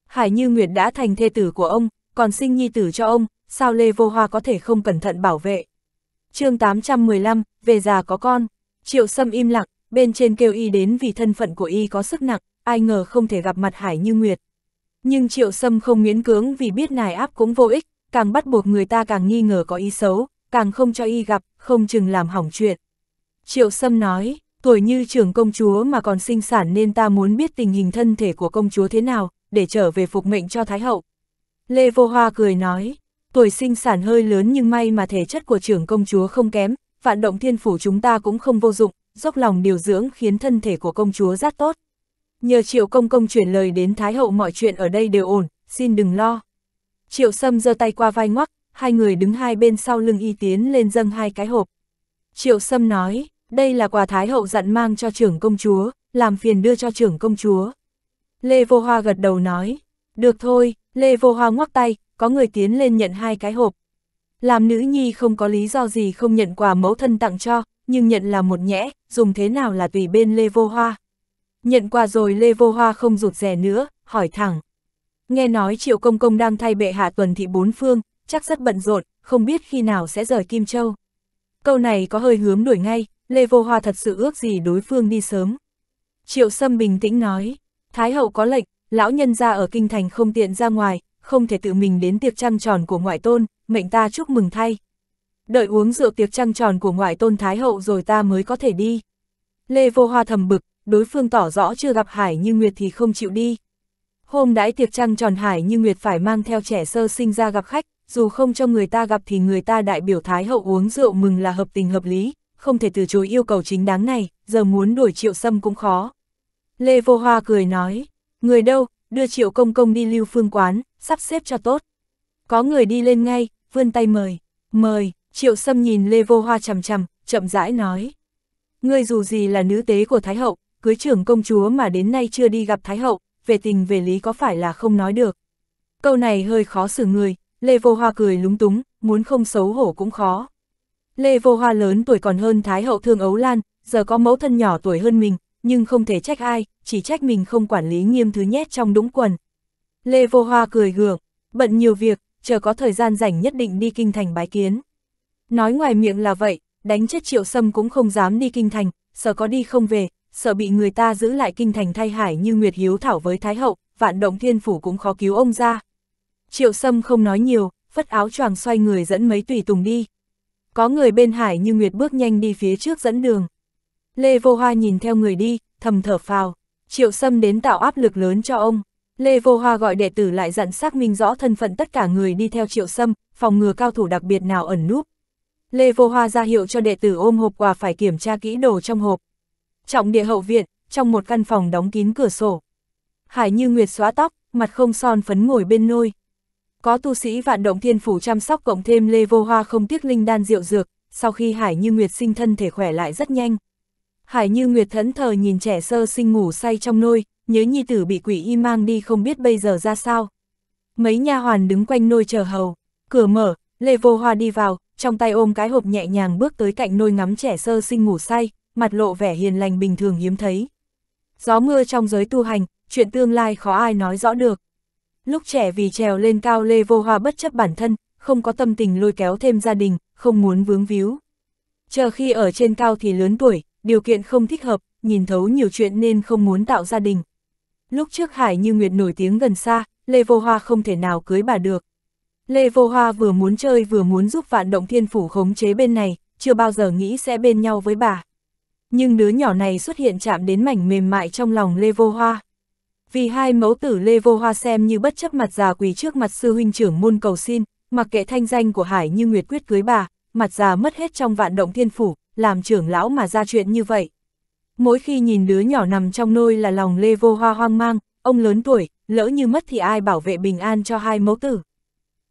S1: Hải Như Nguyệt đã thành thê tử của ông, còn sinh nhi tử cho ông, sao Lê Vô Hoa có thể không cẩn thận bảo vệ. chương 815, về già có con, triệu sâm im lặng, bên trên kêu y đến vì thân phận của y có sức nặng, ai ngờ không thể gặp mặt Hải Như Nguyệt. Nhưng triệu sâm không miễn cưỡng vì biết nài áp cũng vô ích, càng bắt buộc người ta càng nghi ngờ có ý xấu, càng không cho y gặp, không chừng làm hỏng chuyện. Triệu sâm nói, tuổi như trưởng công chúa mà còn sinh sản nên ta muốn biết tình hình thân thể của công chúa thế nào, để trở về phục mệnh cho Thái Hậu. Lê Vô Hoa cười nói, tuổi sinh sản hơi lớn nhưng may mà thể chất của trưởng công chúa không kém, vạn động thiên phủ chúng ta cũng không vô dụng, dốc lòng điều dưỡng khiến thân thể của công chúa rất tốt nhờ triệu công công chuyển lời đến Thái Hậu mọi chuyện ở đây đều ổn, xin đừng lo. Triệu Sâm giơ tay qua vai ngoắc, hai người đứng hai bên sau lưng y tiến lên dâng hai cái hộp. Triệu Sâm nói, đây là quà Thái Hậu dặn mang cho trưởng công chúa, làm phiền đưa cho trưởng công chúa. Lê Vô Hoa gật đầu nói, được thôi, Lê Vô Hoa ngoắc tay, có người tiến lên nhận hai cái hộp. Làm nữ nhi không có lý do gì không nhận quà mẫu thân tặng cho, nhưng nhận là một nhẽ, dùng thế nào là tùy bên Lê Vô Hoa. Nhận quà rồi Lê Vô Hoa không rụt rè nữa, hỏi thẳng. Nghe nói Triệu Công Công đang thay bệ hạ tuần thị bốn phương, chắc rất bận rộn, không biết khi nào sẽ rời Kim Châu. Câu này có hơi hướng đuổi ngay, Lê Vô Hoa thật sự ước gì đối phương đi sớm. Triệu Sâm bình tĩnh nói, Thái hậu có lệnh, lão nhân ra ở kinh thành không tiện ra ngoài, không thể tự mình đến tiệc trăng tròn của ngoại tôn, mệnh ta chúc mừng thay. Đợi uống rượu tiệc trăng tròn của ngoại tôn Thái hậu rồi ta mới có thể đi. Lê Vô Hoa thầm bực, đối phương tỏ rõ chưa gặp Hải Như Nguyệt thì không chịu đi. Hôm đãi tiệc trăng tròn Hải Như Nguyệt phải mang theo trẻ sơ sinh ra gặp khách, dù không cho người ta gặp thì người ta đại biểu Thái Hậu uống rượu mừng là hợp tình hợp lý, không thể từ chối yêu cầu chính đáng này, giờ muốn đuổi Triệu xâm cũng khó. Lê Vô Hoa cười nói, người đâu, đưa Triệu Công Công đi lưu phương quán, sắp xếp cho tốt. Có người đi lên ngay, vươn tay mời, mời, Triệu xâm nhìn Lê Vô Hoa chầm chầm, chậm rãi nói. Ngươi dù gì là nữ tế của Thái Hậu, cưới trưởng công chúa mà đến nay chưa đi gặp Thái Hậu, về tình về lý có phải là không nói được. Câu này hơi khó xử người, Lê Vô Hoa cười lúng túng, muốn không xấu hổ cũng khó. Lê Vô Hoa lớn tuổi còn hơn Thái Hậu Thương Ấu Lan, giờ có mẫu thân nhỏ tuổi hơn mình, nhưng không thể trách ai, chỉ trách mình không quản lý nghiêm thứ nhét trong đúng quần. Lê Vô Hoa cười gượng, bận nhiều việc, chờ có thời gian rảnh nhất định đi kinh thành bái kiến. Nói ngoài miệng là vậy, đánh chết triệu sâm cũng không dám đi kinh thành, sợ có đi không về, sợ bị người ta giữ lại kinh thành thay hải như Nguyệt Hiếu Thảo với Thái Hậu, vạn động thiên phủ cũng khó cứu ông ra. Triệu Sâm không nói nhiều, phất áo choàng xoay người dẫn mấy tùy tùng đi. Có người bên hải như Nguyệt bước nhanh đi phía trước dẫn đường. Lê Vô Hoa nhìn theo người đi, thầm thở phào. Triệu Sâm đến tạo áp lực lớn cho ông. Lê Vô Hoa gọi đệ tử lại dặn xác minh rõ thân phận tất cả người đi theo Triệu Sâm, phòng ngừa cao thủ đặc biệt nào ẩn núp. Lê Vô Hoa ra hiệu cho đệ tử ôm hộp quà phải kiểm tra kỹ đồ trong hộp, trọng địa hậu viện, trong một căn phòng đóng kín cửa sổ. Hải Như Nguyệt xóa tóc, mặt không son phấn ngồi bên nôi. Có tu sĩ vạn động thiên phủ chăm sóc cộng thêm Lê Vô Hoa không tiếc linh đan rượu dược, sau khi Hải Như Nguyệt sinh thân thể khỏe lại rất nhanh. Hải Như Nguyệt thẫn thờ nhìn trẻ sơ sinh ngủ say trong nôi, nhớ nhi tử bị quỷ y mang đi không biết bây giờ ra sao. Mấy nha hoàn đứng quanh nôi chờ hầu, cửa mở, Lê Vô Hoa đi vào, trong tay ôm cái hộp nhẹ nhàng bước tới cạnh nôi ngắm trẻ sơ sinh ngủ say mặt lộ vẻ hiền lành bình thường hiếm thấy. Gió mưa trong giới tu hành, chuyện tương lai khó ai nói rõ được. Lúc trẻ vì trèo lên cao lê vô hoa bất chấp bản thân, không có tâm tình lôi kéo thêm gia đình, không muốn vướng víu. Chờ khi ở trên cao thì lớn tuổi, điều kiện không thích hợp, nhìn thấu nhiều chuyện nên không muốn tạo gia đình. Lúc trước Hải Như Nguyệt nổi tiếng gần xa, Lê Vô Hoa không thể nào cưới bà được. Lê Vô Hoa vừa muốn chơi vừa muốn giúp vạn động thiên phủ khống chế bên này, chưa bao giờ nghĩ sẽ bên nhau với bà nhưng đứa nhỏ này xuất hiện chạm đến mảnh mềm mại trong lòng Lê Vô Hoa. Vì hai mẫu tử Lê Vô Hoa xem như bất chấp mặt già quỳ trước mặt sư huynh trưởng môn cầu xin, mặc kệ thanh danh của Hải như Nguyệt quyết cưới bà, mặt già mất hết trong vạn động thiên phủ, làm trưởng lão mà ra chuyện như vậy. Mỗi khi nhìn đứa nhỏ nằm trong nôi là lòng Lê Vô Hoa hoang mang, ông lớn tuổi, lỡ như mất thì ai bảo vệ bình an cho hai mẫu tử.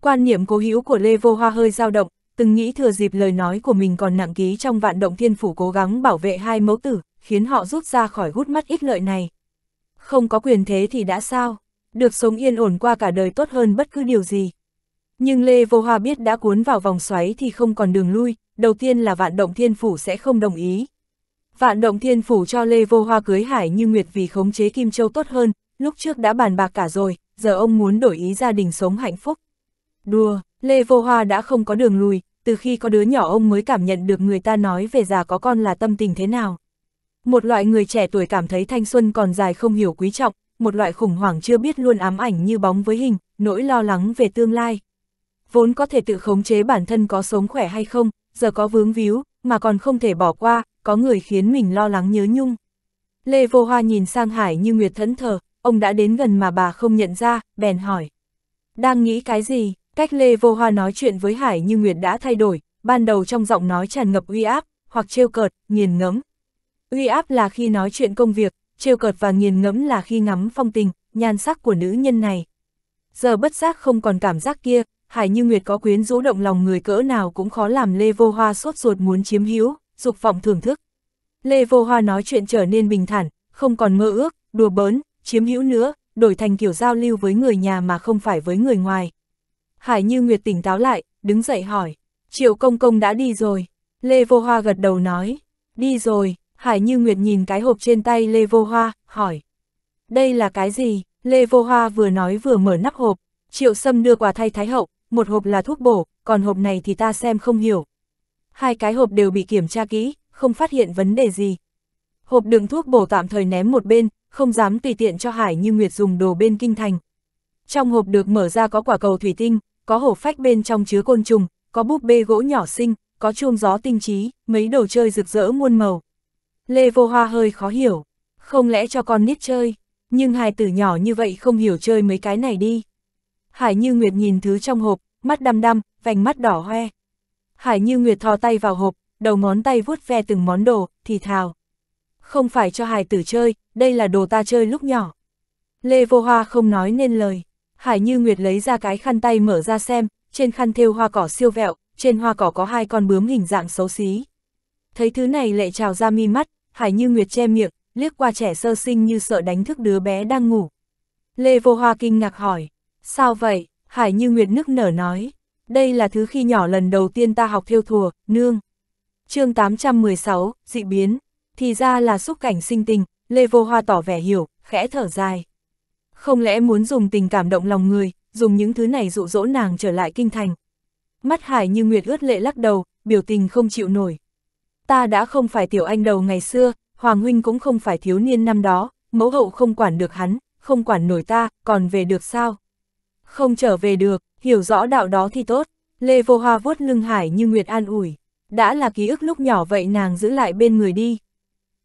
S1: Quan niệm cố hữu của Lê Vô Hoa hơi dao động, từng nghĩ thừa dịp lời nói của mình còn nặng ký trong vạn động thiên phủ cố gắng bảo vệ hai mẫu tử, khiến họ rút ra khỏi hút mắt ích lợi này. Không có quyền thế thì đã sao, được sống yên ổn qua cả đời tốt hơn bất cứ điều gì. Nhưng Lê Vô Hoa biết đã cuốn vào vòng xoáy thì không còn đường lui, đầu tiên là vạn động thiên phủ sẽ không đồng ý. Vạn động thiên phủ cho Lê Vô Hoa cưới Hải Như Nguyệt vì khống chế Kim Châu tốt hơn, lúc trước đã bàn bạc cả rồi, giờ ông muốn đổi ý gia đình sống hạnh phúc. Đùa, Lê Vô Hoa đã không có đường lui từ khi có đứa nhỏ ông mới cảm nhận được người ta nói về già có con là tâm tình thế nào. Một loại người trẻ tuổi cảm thấy thanh xuân còn dài không hiểu quý trọng, một loại khủng hoảng chưa biết luôn ám ảnh như bóng với hình, nỗi lo lắng về tương lai. Vốn có thể tự khống chế bản thân có sống khỏe hay không, giờ có vướng víu, mà còn không thể bỏ qua, có người khiến mình lo lắng nhớ nhung. Lê Vô Hoa nhìn sang Hải như Nguyệt thẫn thờ, ông đã đến gần mà bà không nhận ra, bèn hỏi. Đang nghĩ cái gì? Cách Lê Vô Hoa nói chuyện với Hải Như Nguyệt đã thay đổi, ban đầu trong giọng nói tràn ngập uy áp, hoặc trêu cợt, nghiền ngẫm. Uy áp là khi nói chuyện công việc, trêu cợt và nghiền ngẫm là khi ngắm phong tình, nhan sắc của nữ nhân này. Giờ bất giác không còn cảm giác kia, Hải Như Nguyệt có quyến rũ động lòng người cỡ nào cũng khó làm Lê Vô Hoa sốt ruột muốn chiếm hữu, dục vọng thưởng thức. Lê Vô Hoa nói chuyện trở nên bình thản, không còn mơ ước, đùa bớn, chiếm hữu nữa, đổi thành kiểu giao lưu với người nhà mà không phải với người ngoài. Hải Như Nguyệt tỉnh táo lại, đứng dậy hỏi, Triệu Công Công đã đi rồi. Lê Vô Hoa gật đầu nói, đi rồi, Hải Như Nguyệt nhìn cái hộp trên tay Lê Vô Hoa, hỏi, đây là cái gì? Lê Vô Hoa vừa nói vừa mở nắp hộp, Triệu Sâm đưa quà thay Thái Hậu, một hộp là thuốc bổ, còn hộp này thì ta xem không hiểu. Hai cái hộp đều bị kiểm tra kỹ, không phát hiện vấn đề gì. Hộp đựng thuốc bổ tạm thời ném một bên, không dám tùy tiện cho Hải Như Nguyệt dùng đồ bên kinh thành. Trong hộp được mở ra có quả cầu thủy tinh, có hổ phách bên trong chứa côn trùng, có búp bê gỗ nhỏ xinh, có chuông gió tinh trí, mấy đồ chơi rực rỡ muôn màu. Lê Vô Hoa hơi khó hiểu, không lẽ cho con nít chơi, nhưng hài tử nhỏ như vậy không hiểu chơi mấy cái này đi. Hải Như Nguyệt nhìn thứ trong hộp, mắt đăm đăm, vành mắt đỏ hoe. Hải Như Nguyệt thò tay vào hộp, đầu ngón tay vuốt ve từng món đồ, thì thào. Không phải cho hài tử chơi, đây là đồ ta chơi lúc nhỏ. Lê Vô Hoa không nói nên lời. Hải Như Nguyệt lấy ra cái khăn tay mở ra xem, trên khăn thêu hoa cỏ siêu vẹo, trên hoa cỏ có hai con bướm hình dạng xấu xí. Thấy thứ này lệ trào ra mi mắt, Hải Như Nguyệt che miệng, liếc qua trẻ sơ sinh như sợ đánh thức đứa bé đang ngủ. Lê Vô Hoa kinh ngạc hỏi, sao vậy, Hải Như Nguyệt nức nở nói, đây là thứ khi nhỏ lần đầu tiên ta học thiêu thùa, nương. chương 816, dị biến, thì ra là xúc cảnh sinh tình, Lê Vô Hoa tỏ vẻ hiểu, khẽ thở dài. Không lẽ muốn dùng tình cảm động lòng người, dùng những thứ này dụ dỗ nàng trở lại kinh thành. Mắt Hải như Nguyệt ướt lệ lắc đầu, biểu tình không chịu nổi. Ta đã không phải tiểu anh đầu ngày xưa, Hoàng Huynh cũng không phải thiếu niên năm đó, mẫu hậu không quản được hắn, không quản nổi ta, còn về được sao? Không trở về được, hiểu rõ đạo đó thì tốt. Lê Vô Hoa vuốt lưng Hải như Nguyệt an ủi. Đã là ký ức lúc nhỏ vậy nàng giữ lại bên người đi.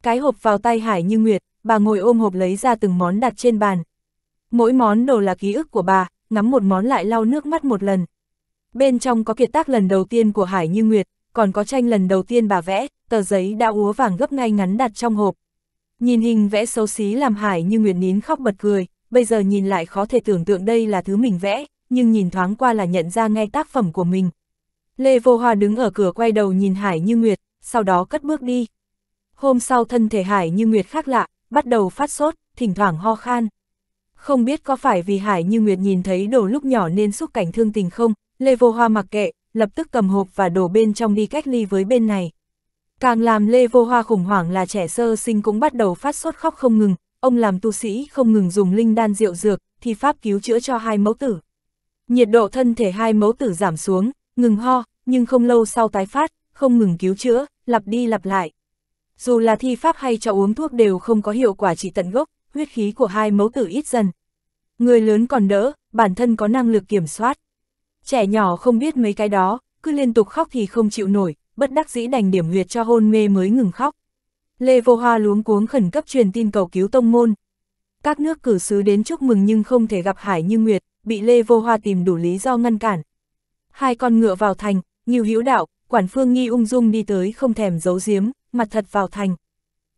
S1: Cái hộp vào tay Hải như Nguyệt, bà ngồi ôm hộp lấy ra từng món đặt trên bàn, mỗi món đồ là ký ức của bà, ngắm một món lại lau nước mắt một lần. Bên trong có kiệt tác lần đầu tiên của Hải Như Nguyệt, còn có tranh lần đầu tiên bà vẽ, tờ giấy đã úa vàng gấp ngay ngắn đặt trong hộp. Nhìn hình vẽ xấu xí làm Hải Như Nguyệt nín khóc bật cười, bây giờ nhìn lại khó thể tưởng tượng đây là thứ mình vẽ, nhưng nhìn thoáng qua là nhận ra ngay tác phẩm của mình. Lê Vô Hoa đứng ở cửa quay đầu nhìn Hải Như Nguyệt, sau đó cất bước đi. Hôm sau thân thể Hải Như Nguyệt khác lạ, bắt đầu phát sốt, thỉnh thoảng ho khan. Không biết có phải vì Hải Như Nguyệt nhìn thấy đồ lúc nhỏ nên xúc cảnh thương tình không, Lê Vô Hoa mặc kệ, lập tức cầm hộp và đồ bên trong đi cách ly với bên này. Càng làm Lê Vô Hoa khủng hoảng là trẻ sơ sinh cũng bắt đầu phát sốt khóc không ngừng, ông làm tu sĩ không ngừng dùng linh đan rượu dược, thì pháp cứu chữa cho hai mẫu tử. Nhiệt độ thân thể hai mẫu tử giảm xuống, ngừng ho, nhưng không lâu sau tái phát, không ngừng cứu chữa, lặp đi lặp lại. Dù là thi pháp hay cho uống thuốc đều không có hiệu quả chỉ tận gốc, huyết khí của hai mẫu tử ít dần. Người lớn còn đỡ, bản thân có năng lực kiểm soát. Trẻ nhỏ không biết mấy cái đó, cứ liên tục khóc thì không chịu nổi, bất đắc dĩ đành điểm huyệt cho hôn mê mới ngừng khóc. Lê Vô Hoa luống cuống khẩn cấp truyền tin cầu cứu tông môn. Các nước cử sứ đến chúc mừng nhưng không thể gặp Hải Như Nguyệt, bị Lê Vô Hoa tìm đủ lý do ngăn cản. Hai con ngựa vào thành, nhiều hữu đạo, quản phương nghi ung dung đi tới không thèm giấu giếm, mặt thật vào thành.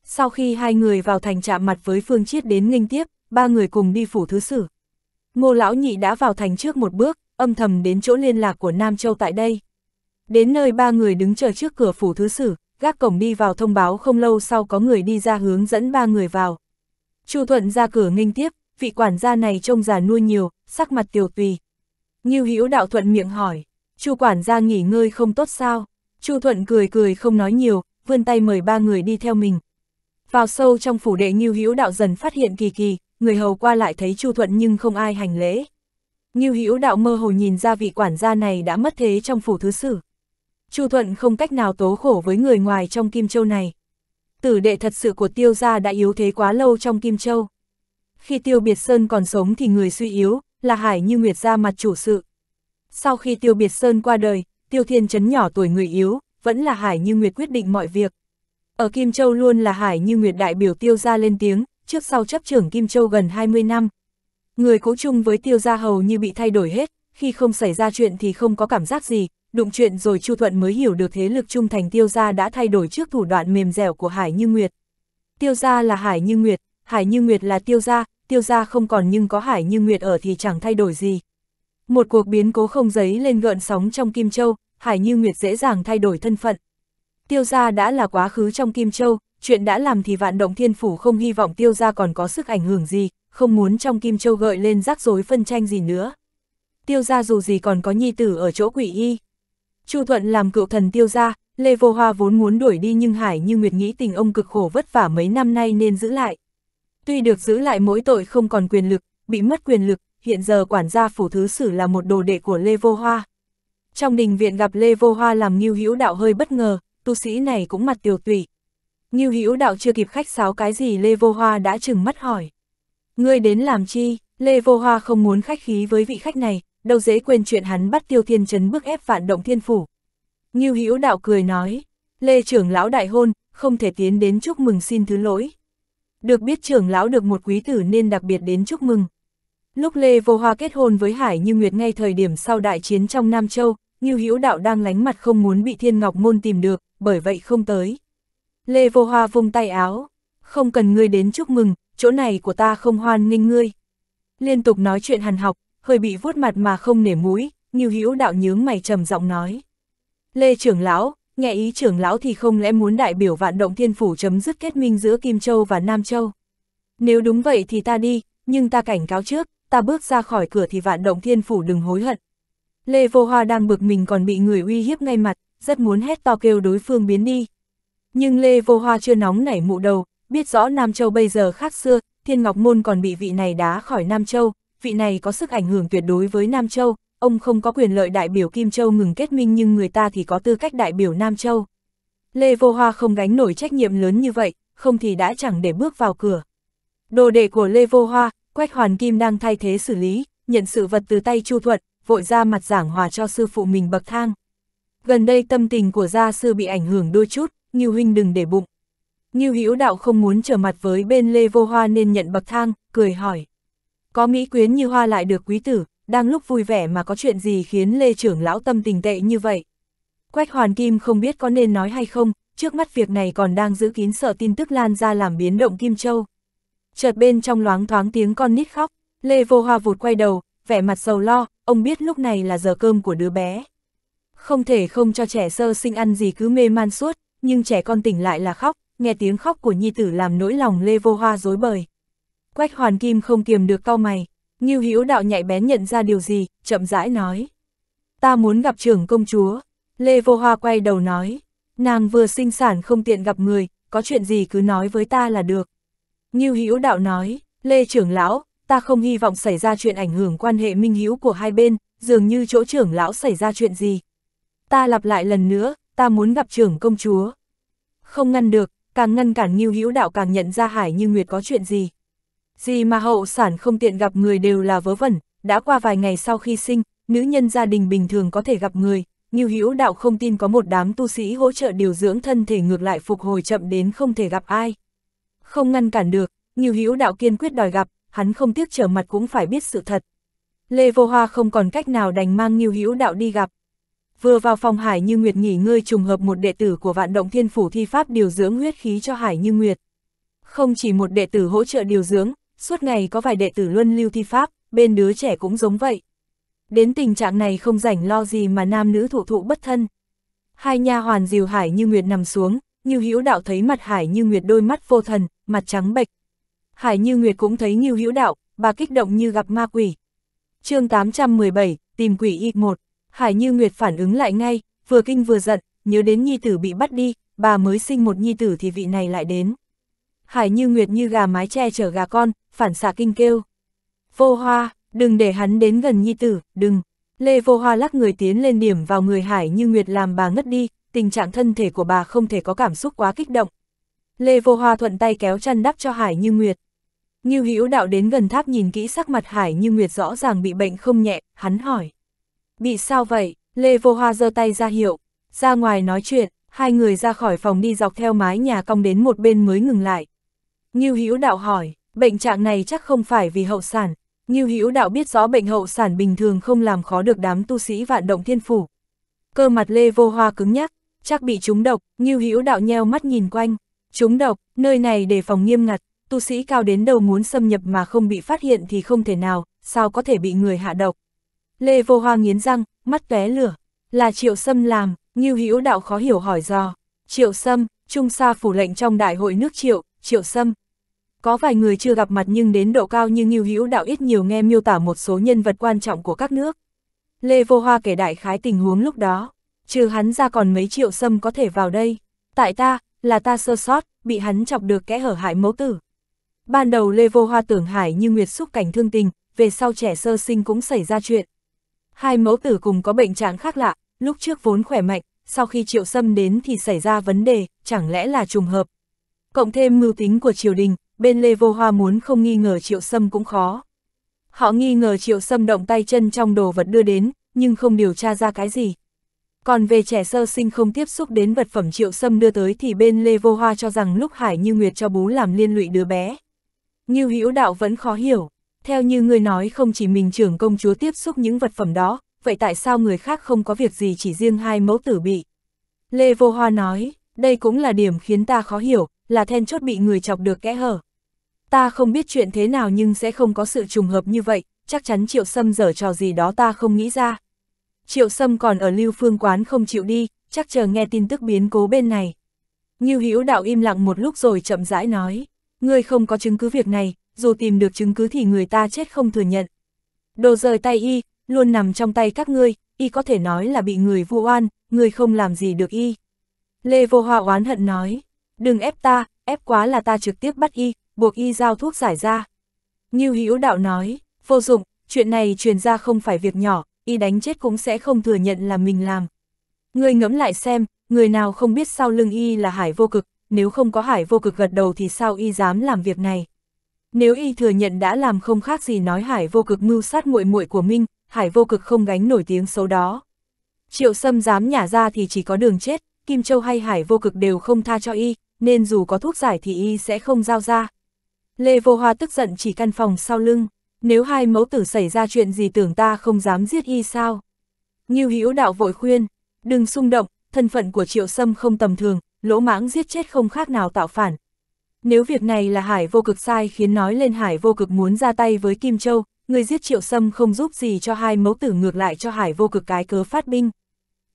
S1: Sau khi hai người vào thành chạm mặt với Phương Chiết đến nghênh tiếp, ba người cùng đi phủ thứ sử. Ngô Lão Nhị đã vào thành trước một bước, âm thầm đến chỗ liên lạc của Nam Châu tại đây. Đến nơi ba người đứng chờ trước cửa phủ thứ sử, gác cổng đi vào thông báo không lâu sau có người đi ra hướng dẫn ba người vào. Chu Thuận ra cửa nghênh tiếp, vị quản gia này trông già nuôi nhiều, sắc mặt tiều tùy. Ngưu Hữu Đạo Thuận miệng hỏi, "Chu quản gia nghỉ ngơi không tốt sao?" Chu Thuận cười cười không nói nhiều, vươn tay mời ba người đi theo mình. Vào sâu trong phủ đệ Ngưu Hữu đạo dần phát hiện kỳ kỳ, người hầu qua lại thấy Chu Thuận nhưng không ai hành lễ. Ngưu Hữu đạo mơ hồ nhìn ra vị quản gia này đã mất thế trong phủ thứ sử. Chu Thuận không cách nào tố khổ với người ngoài trong Kim Châu này. Tử đệ thật sự của Tiêu gia đã yếu thế quá lâu trong Kim Châu. Khi Tiêu Biệt Sơn còn sống thì người suy yếu, là Hải Như Nguyệt gia mặt chủ sự. Sau khi Tiêu Biệt Sơn qua đời, Tiêu Thiên Trấn nhỏ tuổi người yếu, vẫn là Hải Như Nguyệt quyết định mọi việc, ở Kim Châu luôn là Hải như Nguyệt đại biểu tiêu gia lên tiếng, trước sau chấp trưởng Kim Châu gần 20 năm. Người cố chung với tiêu gia hầu như bị thay đổi hết, khi không xảy ra chuyện thì không có cảm giác gì, đụng chuyện rồi Chu Thuận mới hiểu được thế lực trung thành tiêu gia đã thay đổi trước thủ đoạn mềm dẻo của Hải Như Nguyệt. Tiêu gia là Hải Như Nguyệt, Hải Như Nguyệt là tiêu gia, tiêu gia không còn nhưng có Hải Như Nguyệt ở thì chẳng thay đổi gì. Một cuộc biến cố không giấy lên gợn sóng trong Kim Châu, Hải Như Nguyệt dễ dàng thay đổi thân phận, tiêu gia đã là quá khứ trong Kim Châu, chuyện đã làm thì vạn động thiên phủ không hy vọng tiêu gia còn có sức ảnh hưởng gì, không muốn trong Kim Châu gợi lên rắc rối phân tranh gì nữa. Tiêu gia dù gì còn có nhi tử ở chỗ quỷ y. Chu Thuận làm cựu thần tiêu gia, Lê Vô Hoa vốn muốn đuổi đi nhưng Hải Như Nguyệt nghĩ tình ông cực khổ vất vả mấy năm nay nên giữ lại. Tuy được giữ lại mỗi tội không còn quyền lực, bị mất quyền lực, hiện giờ quản gia phủ thứ sử là một đồ đệ của Lê Vô Hoa. Trong đình viện gặp Lê Vô Hoa làm nghiêu hữu đạo hơi bất ngờ, tu sĩ này cũng mặt tiểu tụy. Như Hữu Đạo chưa kịp khách sáo cái gì Lê Vô Hoa đã chừng mắt hỏi. Ngươi đến làm chi? Lê Vô Hoa không muốn khách khí với vị khách này, đâu dễ quên chuyện hắn bắt Tiêu Thiên Trấn bức ép vạn động thiên phủ. Như Hữu Đạo cười nói, Lê trưởng lão đại hôn, không thể tiến đến chúc mừng xin thứ lỗi. Được biết trưởng lão được một quý tử nên đặc biệt đến chúc mừng. Lúc Lê Vô Hoa kết hôn với Hải Như Nguyệt ngay thời điểm sau đại chiến trong Nam Châu, Như Hữu Đạo đang lánh mặt không muốn bị Thiên Ngọc Môn tìm được, bởi vậy không tới. Lê Vô Hoa vung tay áo, không cần ngươi đến chúc mừng, chỗ này của ta không hoan nghênh ngươi. Liên tục nói chuyện hàn học, hơi bị vuốt mặt mà không nể mũi, Nghiêu Hữu đạo nhướng mày trầm giọng nói. Lê trưởng lão, nghe ý trưởng lão thì không lẽ muốn đại biểu vạn động thiên phủ chấm dứt kết minh giữa Kim Châu và Nam Châu. Nếu đúng vậy thì ta đi, nhưng ta cảnh cáo trước, ta bước ra khỏi cửa thì vạn động thiên phủ đừng hối hận. Lê Vô Hoa đang bực mình còn bị người uy hiếp ngay mặt, rất muốn hét to kêu đối phương biến đi. Nhưng Lê Vô Hoa chưa nóng nảy mụ đầu, biết rõ Nam Châu bây giờ khác xưa, Thiên Ngọc Môn còn bị vị này đá khỏi Nam Châu, vị này có sức ảnh hưởng tuyệt đối với Nam Châu, ông không có quyền lợi đại biểu Kim Châu ngừng kết minh nhưng người ta thì có tư cách đại biểu Nam Châu. Lê Vô Hoa không gánh nổi trách nhiệm lớn như vậy, không thì đã chẳng để bước vào cửa. Đồ đệ của Lê Vô Hoa, Quách Hoàn Kim đang thay thế xử lý, nhận sự vật từ tay Chu Thuật, vội ra mặt giảng hòa cho sư phụ mình bậc thang. Gần đây tâm tình của gia sư bị ảnh hưởng đôi chút, Ngưu huynh đừng để bụng. Ngưu Hữu Đạo không muốn trở mặt với bên Lê Vô Hoa nên nhận bậc thang, cười hỏi. Có mỹ quyến như hoa lại được quý tử, đang lúc vui vẻ mà có chuyện gì khiến Lê trưởng lão tâm tình tệ như vậy. Quách Hoàn Kim không biết có nên nói hay không, trước mắt việc này còn đang giữ kín sợ tin tức lan ra làm biến động Kim Châu. Chợt bên trong loáng thoáng tiếng con nít khóc, Lê Vô Hoa vụt quay đầu, vẻ mặt sầu lo, ông biết lúc này là giờ cơm của đứa bé. Không thể không cho trẻ sơ sinh ăn gì cứ mê man suốt, nhưng trẻ con tỉnh lại là khóc, nghe tiếng khóc của nhi tử làm nỗi lòng Lê Vô Hoa dối bời. Quách Hoàn Kim không kiềm được cau mày, Ngưu Hữu Đạo nhạy bén nhận ra điều gì, chậm rãi nói: "Ta muốn gặp trưởng công chúa." Lê Vô Hoa quay đầu nói: "Nàng vừa sinh sản không tiện gặp người, có chuyện gì cứ nói với ta là được." Ngưu Hữu Đạo nói: "Lê trưởng lão, ta không hy vọng xảy ra chuyện ảnh hưởng quan hệ minh hữu của hai bên, dường như chỗ trưởng lão xảy ra chuyện gì." ta lặp lại lần nữa, ta muốn gặp trưởng công chúa. Không ngăn được, càng ngăn cản Ngưu Hữu Đạo càng nhận ra Hải Như Nguyệt có chuyện gì. Gì mà hậu sản không tiện gặp người đều là vớ vẩn, đã qua vài ngày sau khi sinh, nữ nhân gia đình bình thường có thể gặp người, Ngưu Hữu Đạo không tin có một đám tu sĩ hỗ trợ điều dưỡng thân thể ngược lại phục hồi chậm đến không thể gặp ai. Không ngăn cản được, Ngưu Hữu Đạo kiên quyết đòi gặp, hắn không tiếc trở mặt cũng phải biết sự thật. Lê Vô Hoa không còn cách nào đành mang Ngưu Hữu Đạo đi gặp vừa vào phòng Hải Như Nguyệt nghỉ ngơi trùng hợp một đệ tử của vạn động thiên phủ thi pháp điều dưỡng huyết khí cho Hải Như Nguyệt. Không chỉ một đệ tử hỗ trợ điều dưỡng, suốt ngày có vài đệ tử luân lưu thi pháp, bên đứa trẻ cũng giống vậy. Đến tình trạng này không rảnh lo gì mà nam nữ thụ thụ bất thân. Hai nha hoàn dìu Hải Như Nguyệt nằm xuống, Như Hữu Đạo thấy mặt Hải Như Nguyệt đôi mắt vô thần, mặt trắng bệch. Hải Như Nguyệt cũng thấy Như Hữu Đạo, bà kích động như gặp ma quỷ. Chương 817, tìm quỷ y 1 Hải Như Nguyệt phản ứng lại ngay, vừa kinh vừa giận, nhớ đến nhi tử bị bắt đi, bà mới sinh một nhi tử thì vị này lại đến. Hải Như Nguyệt như gà mái che chở gà con, phản xạ kinh kêu. Vô hoa, đừng để hắn đến gần nhi tử, đừng. Lê Vô Hoa lắc người tiến lên điểm vào người Hải Như Nguyệt làm bà ngất đi, tình trạng thân thể của bà không thể có cảm xúc quá kích động. Lê Vô Hoa thuận tay kéo chăn đắp cho Hải Như Nguyệt. Như Hữu Đạo đến gần tháp nhìn kỹ sắc mặt Hải Như Nguyệt rõ ràng bị bệnh không nhẹ, hắn hỏi. Bị sao vậy? Lê Vô Hoa giơ tay ra hiệu, ra ngoài nói chuyện, hai người ra khỏi phòng đi dọc theo mái nhà cong đến một bên mới ngừng lại. Ngưu Hữu Đạo hỏi, bệnh trạng này chắc không phải vì hậu sản. Ngưu Hữu Đạo biết rõ bệnh hậu sản bình thường không làm khó được đám tu sĩ vạn động thiên phủ. Cơ mặt Lê Vô Hoa cứng nhắc, chắc bị trúng độc, Ngưu Hữu Đạo nheo mắt nhìn quanh. Trúng độc, nơi này đề phòng nghiêm ngặt, tu sĩ cao đến đầu muốn xâm nhập mà không bị phát hiện thì không thể nào, sao có thể bị người hạ độc. Lê Vô Hoa nghiến răng, mắt tóe lửa, là Triệu Sâm làm, Ngưu Hữu Đạo khó hiểu hỏi dò. Triệu Sâm, Trung Sa phủ lệnh trong đại hội nước Triệu, Triệu Sâm. Có vài người chưa gặp mặt nhưng đến độ cao như Ngưu Hữu Đạo ít nhiều nghe miêu tả một số nhân vật quan trọng của các nước. Lê Vô Hoa kể đại khái tình huống lúc đó, trừ hắn ra còn mấy Triệu Sâm có thể vào đây. Tại ta, là ta sơ sót, bị hắn chọc được kẽ hở hại mẫu tử. Ban đầu Lê Vô Hoa tưởng Hải như Nguyệt xúc cảnh thương tình, về sau trẻ sơ sinh cũng xảy ra chuyện, Hai mẫu tử cùng có bệnh trạng khác lạ, lúc trước vốn khỏe mạnh, sau khi triệu xâm đến thì xảy ra vấn đề, chẳng lẽ là trùng hợp. Cộng thêm mưu tính của triều đình, bên Lê Vô Hoa muốn không nghi ngờ triệu xâm cũng khó. Họ nghi ngờ triệu xâm động tay chân trong đồ vật đưa đến, nhưng không điều tra ra cái gì. Còn về trẻ sơ sinh không tiếp xúc đến vật phẩm triệu xâm đưa tới thì bên Lê Vô Hoa cho rằng lúc Hải Như Nguyệt cho bú làm liên lụy đứa bé. Như hữu đạo vẫn khó hiểu. Theo như người nói không chỉ mình trưởng công chúa tiếp xúc những vật phẩm đó, vậy tại sao người khác không có việc gì chỉ riêng hai mẫu tử bị? Lê Vô Hoa nói, đây cũng là điểm khiến ta khó hiểu, là then chốt bị người chọc được kẽ hở. Ta không biết chuyện thế nào nhưng sẽ không có sự trùng hợp như vậy, chắc chắn Triệu Sâm dở trò gì đó ta không nghĩ ra. Triệu Sâm còn ở lưu phương quán không chịu đi, chắc chờ nghe tin tức biến cố bên này. Như Hữu đạo im lặng một lúc rồi chậm rãi nói, ngươi không có chứng cứ việc này, dù tìm được chứng cứ thì người ta chết không thừa nhận. Đồ rời tay y, luôn nằm trong tay các ngươi, y có thể nói là bị người vu oan, người không làm gì được y. Lê Vô Hoa oán hận nói, đừng ép ta, ép quá là ta trực tiếp bắt y, buộc y giao thuốc giải ra. Ngưu Hữu Đạo nói, vô dụng, chuyện này truyền ra không phải việc nhỏ, y đánh chết cũng sẽ không thừa nhận là mình làm. Người ngẫm lại xem, người nào không biết sau lưng y là hải vô cực, nếu không có hải vô cực gật đầu thì sao y dám làm việc này. Nếu y thừa nhận đã làm không khác gì nói Hải vô cực mưu sát muội muội của Minh, Hải vô cực không gánh nổi tiếng xấu đó. Triệu Sâm dám nhả ra thì chỉ có đường chết, Kim Châu hay Hải vô cực đều không tha cho y, nên dù có thuốc giải thì y sẽ không giao ra. Lê Vô Hoa tức giận chỉ căn phòng sau lưng, nếu hai mẫu tử xảy ra chuyện gì tưởng ta không dám giết y sao? Ngưu Hữu Đạo vội khuyên, đừng xung động, thân phận của Triệu Sâm không tầm thường, lỗ mãng giết chết không khác nào tạo phản, nếu việc này là Hải vô cực sai khiến nói lên Hải vô cực muốn ra tay với Kim Châu, người giết Triệu Sâm không giúp gì cho hai mẫu tử ngược lại cho Hải vô cực cái cớ phát binh.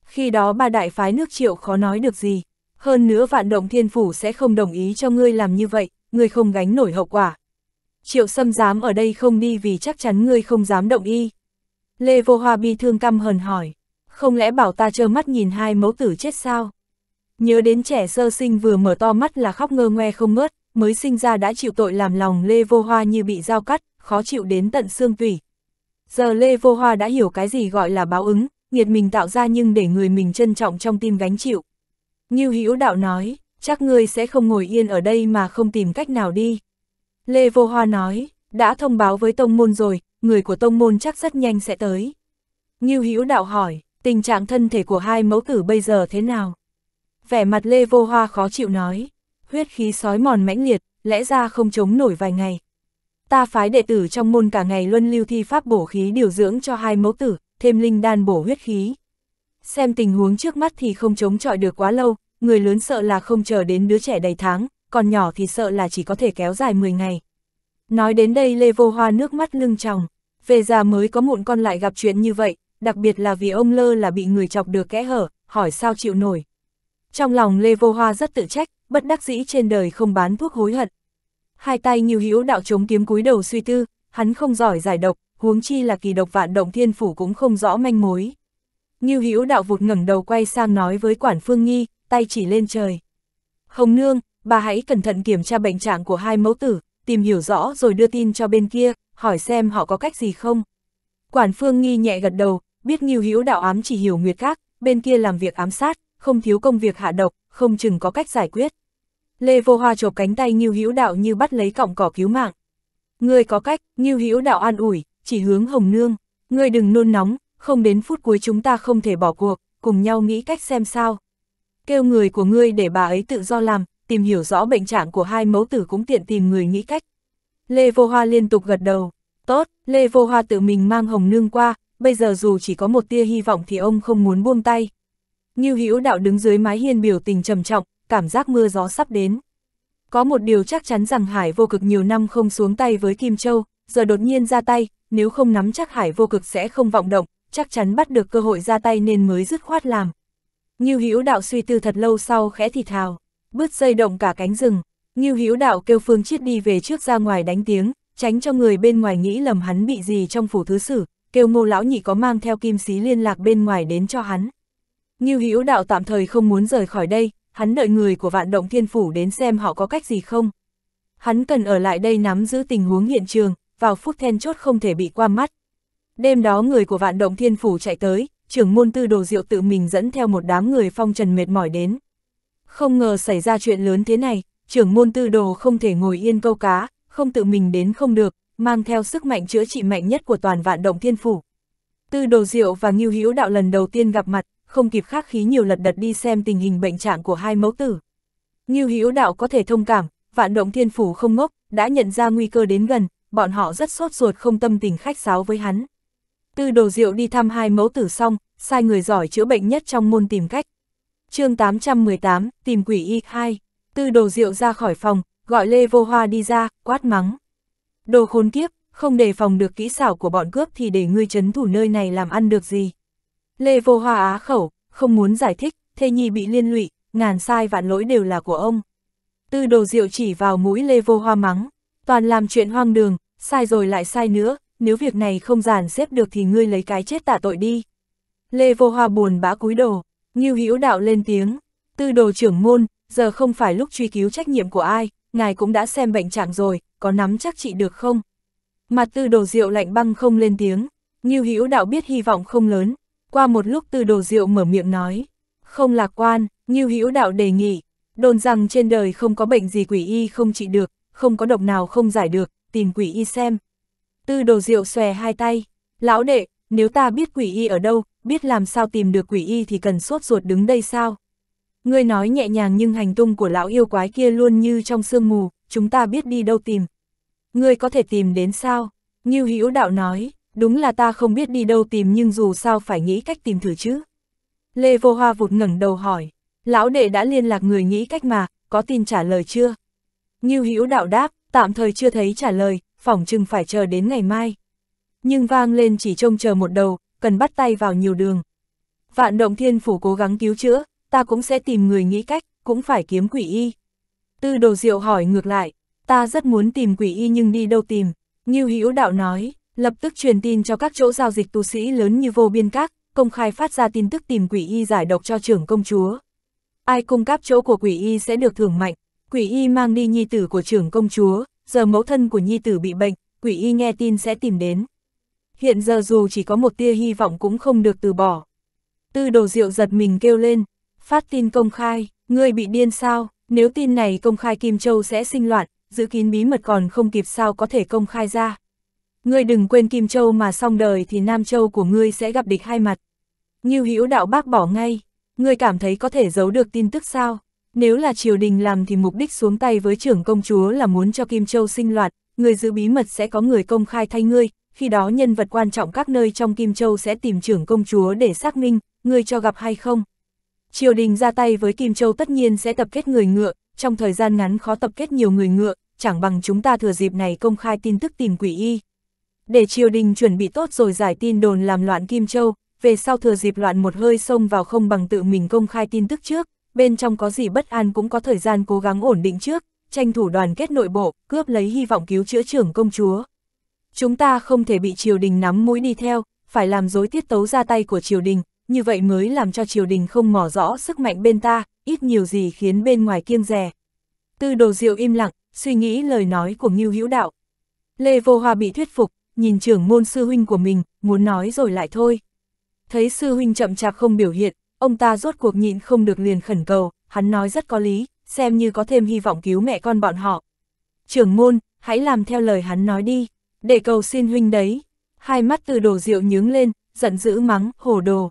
S1: Khi đó ba đại phái nước Triệu khó nói được gì, hơn nữa vạn động thiên phủ sẽ không đồng ý cho ngươi làm như vậy, ngươi không gánh nổi hậu quả. Triệu Sâm dám ở đây không đi vì chắc chắn ngươi không dám động y. Lê Vô Hoa bi thương căm hờn hỏi, không lẽ bảo ta trơ mắt nhìn hai mẫu tử chết sao? Nhớ đến trẻ sơ sinh vừa mở to mắt là khóc ngơ ngoe không ngớt, mới sinh ra đã chịu tội làm lòng Lê Vô Hoa như bị dao cắt, khó chịu đến tận xương tủy. Giờ Lê Vô Hoa đã hiểu cái gì gọi là báo ứng, nghiệt mình tạo ra nhưng để người mình trân trọng trong tim gánh chịu. như Hữu Đạo nói, chắc ngươi sẽ không ngồi yên ở đây mà không tìm cách nào đi. Lê Vô Hoa nói, đã thông báo với tông môn rồi, người của tông môn chắc rất nhanh sẽ tới. như Hữu Đạo hỏi, tình trạng thân thể của hai mẫu tử bây giờ thế nào? vẻ mặt Lê Vô Hoa khó chịu nói, huyết khí sói mòn mãnh liệt, lẽ ra không chống nổi vài ngày. Ta phái đệ tử trong môn cả ngày luân lưu thi pháp bổ khí điều dưỡng cho hai mẫu tử, thêm linh đan bổ huyết khí. Xem tình huống trước mắt thì không chống chọi được quá lâu, người lớn sợ là không chờ đến đứa trẻ đầy tháng, còn nhỏ thì sợ là chỉ có thể kéo dài 10 ngày. Nói đến đây Lê Vô Hoa nước mắt lưng tròng, về già mới có muộn con lại gặp chuyện như vậy, đặc biệt là vì ông Lơ là bị người chọc được kẽ hở, hỏi sao chịu nổi. Trong lòng Lê Vô Hoa rất tự trách, bất đắc dĩ trên đời không bán thuốc hối hận. Hai tay nhiều hữu đạo chống kiếm cúi đầu suy tư, hắn không giỏi giải độc, huống chi là kỳ độc vạn động thiên phủ cũng không rõ manh mối. Như hữu đạo vụt ngẩng đầu quay sang nói với quản phương nghi, tay chỉ lên trời. Hồng nương, bà hãy cẩn thận kiểm tra bệnh trạng của hai mẫu tử, tìm hiểu rõ rồi đưa tin cho bên kia, hỏi xem họ có cách gì không. Quản phương nghi nhẹ gật đầu, biết Nghiêu Hữu đạo ám chỉ hiểu nguyệt các, bên kia làm việc ám sát, không thiếu công việc hạ độc, không chừng có cách giải quyết. Lê Vô Hoa chộp cánh tay Ngưu Hữu Đạo như bắt lấy cọng cỏ cứu mạng. Người có cách, Ngưu Hữu Đạo an ủi, chỉ hướng Hồng Nương, người đừng nôn nóng, không đến phút cuối chúng ta không thể bỏ cuộc, cùng nhau nghĩ cách xem sao. Kêu người của ngươi để bà ấy tự do làm, tìm hiểu rõ bệnh trạng của hai mẫu tử cũng tiện tìm người nghĩ cách. Lê Vô Hoa liên tục gật đầu, tốt, Lê Vô Hoa tự mình mang Hồng Nương qua, bây giờ dù chỉ có một tia hy vọng thì ông không muốn buông tay. Ngưu Hữu Đạo đứng dưới mái hiên biểu tình trầm trọng, cảm giác mưa gió sắp đến. Có một điều chắc chắn rằng Hải vô cực nhiều năm không xuống tay với Kim Châu, giờ đột nhiên ra tay, nếu không nắm chắc Hải vô cực sẽ không vọng động, chắc chắn bắt được cơ hội ra tay nên mới dứt khoát làm. Ngưu Hữu Đạo suy tư thật lâu sau khẽ thì thào, bứt dây động cả cánh rừng, Ngưu Hữu Đạo kêu Phương Chiết đi về trước ra ngoài đánh tiếng, tránh cho người bên ngoài nghĩ lầm hắn bị gì trong phủ thứ sử, kêu Ngô lão nhị có mang theo kim xí liên lạc bên ngoài đến cho hắn. Ngưu Hữu Đạo tạm thời không muốn rời khỏi đây, hắn đợi người của Vạn Động Thiên Phủ đến xem họ có cách gì không. Hắn cần ở lại đây nắm giữ tình huống hiện trường, vào phút then chốt không thể bị qua mắt. Đêm đó người của Vạn Động Thiên Phủ chạy tới, trưởng môn tư đồ diệu tự mình dẫn theo một đám người phong trần mệt mỏi đến. Không ngờ xảy ra chuyện lớn thế này, trưởng môn tư đồ không thể ngồi yên câu cá, không tự mình đến không được, mang theo sức mạnh chữa trị mạnh nhất của toàn Vạn Động Thiên Phủ. Tư đồ diệu và Ngưu Hữu Đạo lần đầu tiên gặp mặt, không kịp khắc khí nhiều lật đật đi xem tình hình bệnh trạng của hai mẫu tử. Ngưu Hữu Đạo có thể thông cảm, vạn động thiên phủ không ngốc, đã nhận ra nguy cơ đến gần, bọn họ rất sốt ruột không tâm tình khách sáo với hắn. Tư đồ diệu đi thăm hai mẫu tử xong, sai người giỏi chữa bệnh nhất trong môn tìm cách. chương 818, tìm quỷ y 2, tư đồ diệu ra khỏi phòng, gọi Lê Vô Hoa đi ra, quát mắng. Đồ khốn kiếp, không đề phòng được kỹ xảo của bọn cướp thì để ngươi chấn thủ nơi này làm ăn được gì. Lê Vô Hoa á khẩu, không muốn giải thích, Thê Nhi bị liên lụy, ngàn sai vạn lỗi đều là của ông. Tư đồ diệu chỉ vào mũi Lê Vô Hoa mắng, toàn làm chuyện hoang đường, sai rồi lại sai nữa, nếu việc này không giàn xếp được thì ngươi lấy cái chết tạ tội đi. Lê Vô Hoa buồn bã cúi đầu, Như Hữu Đạo lên tiếng, tư đồ trưởng môn, giờ không phải lúc truy cứu trách nhiệm của ai, ngài cũng đã xem bệnh trạng rồi, có nắm chắc trị được không? Mặt tư đồ diệu lạnh băng không lên tiếng, Như Hữu Đạo biết hy vọng không lớn, qua một lúc từ đồ rượu mở miệng nói, không lạc quan, như hữu đạo đề nghị, đồn rằng trên đời không có bệnh gì quỷ y không trị được, không có độc nào không giải được, tìm quỷ y xem. Tư đồ rượu xòe hai tay, lão đệ, nếu ta biết quỷ y ở đâu, biết làm sao tìm được quỷ y thì cần sốt ruột đứng đây sao? Ngươi nói nhẹ nhàng nhưng hành tung của lão yêu quái kia luôn như trong sương mù, chúng ta biết đi đâu tìm. Ngươi có thể tìm đến sao? Như Hữu Đạo nói, đúng là ta không biết đi đâu tìm nhưng dù sao phải nghĩ cách tìm thử chứ. Lê Vô Hoa vụt ngẩng đầu hỏi, lão đệ đã liên lạc người nghĩ cách mà, có tin trả lời chưa? Như Hữu đạo đáp, tạm thời chưa thấy trả lời, phỏng chừng phải chờ đến ngày mai. Nhưng vang lên chỉ trông chờ một đầu, cần bắt tay vào nhiều đường. Vạn động thiên phủ cố gắng cứu chữa, ta cũng sẽ tìm người nghĩ cách, cũng phải kiếm quỷ y. Tư đồ diệu hỏi ngược lại, ta rất muốn tìm quỷ y nhưng đi đâu tìm, Như Hữu đạo nói, Lập tức truyền tin cho các chỗ giao dịch tu sĩ lớn như vô biên các, công khai phát ra tin tức tìm quỷ y giải độc cho trưởng công chúa. Ai cung cấp chỗ của quỷ y sẽ được thưởng mạnh, quỷ y mang đi nhi tử của trưởng công chúa, giờ mẫu thân của nhi tử bị bệnh, quỷ y nghe tin sẽ tìm đến. Hiện giờ dù chỉ có một tia hy vọng cũng không được từ bỏ. Tư đồ rượu giật mình kêu lên, phát tin công khai, ngươi bị điên sao, nếu tin này công khai Kim Châu sẽ sinh loạn, giữ kín bí mật còn không kịp sao có thể công khai ra. Ngươi đừng quên Kim Châu mà xong đời thì Nam Châu của ngươi sẽ gặp địch hai mặt. Như Hữu đạo bác bỏ ngay, ngươi cảm thấy có thể giấu được tin tức sao? Nếu là triều đình làm thì mục đích xuống tay với trưởng công chúa là muốn cho Kim Châu sinh loạt, người giữ bí mật sẽ có người công khai thay ngươi, khi đó nhân vật quan trọng các nơi trong Kim Châu sẽ tìm trưởng công chúa để xác minh, ngươi cho gặp hay không. Triều đình ra tay với Kim Châu tất nhiên sẽ tập kết người ngựa, trong thời gian ngắn khó tập kết nhiều người ngựa, chẳng bằng chúng ta thừa dịp này công khai tin tức tìm quỷ y, để triều đình chuẩn bị tốt rồi giải tin đồn làm loạn Kim Châu, về sau thừa dịp loạn một hơi xông vào không bằng tự mình công khai tin tức trước, bên trong có gì bất an cũng có thời gian cố gắng ổn định trước, tranh thủ đoàn kết nội bộ, cướp lấy hy vọng cứu chữa trưởng công chúa. Chúng ta không thể bị triều đình nắm mũi đi theo, phải làm dối tiết tấu ra tay của triều đình, như vậy mới làm cho triều đình không mỏ rõ sức mạnh bên ta, ít nhiều gì khiến bên ngoài kiêng rè. Tư đồ diệu im lặng, suy nghĩ lời nói của Ngưu Hữu Đạo. Lê Vô Hoa bị thuyết phục, nhìn trưởng môn sư huynh của mình, muốn nói rồi lại thôi. Thấy sư huynh chậm chạp không biểu hiện, ông ta rốt cuộc nhịn không được liền khẩn cầu, hắn nói rất có lý, xem như có thêm hy vọng cứu mẹ con bọn họ. Trưởng môn, hãy làm theo lời hắn nói đi, để cầu xin huynh đấy. Hai mắt từ đồ rượu nhướng lên, giận dữ mắng, hồ đồ.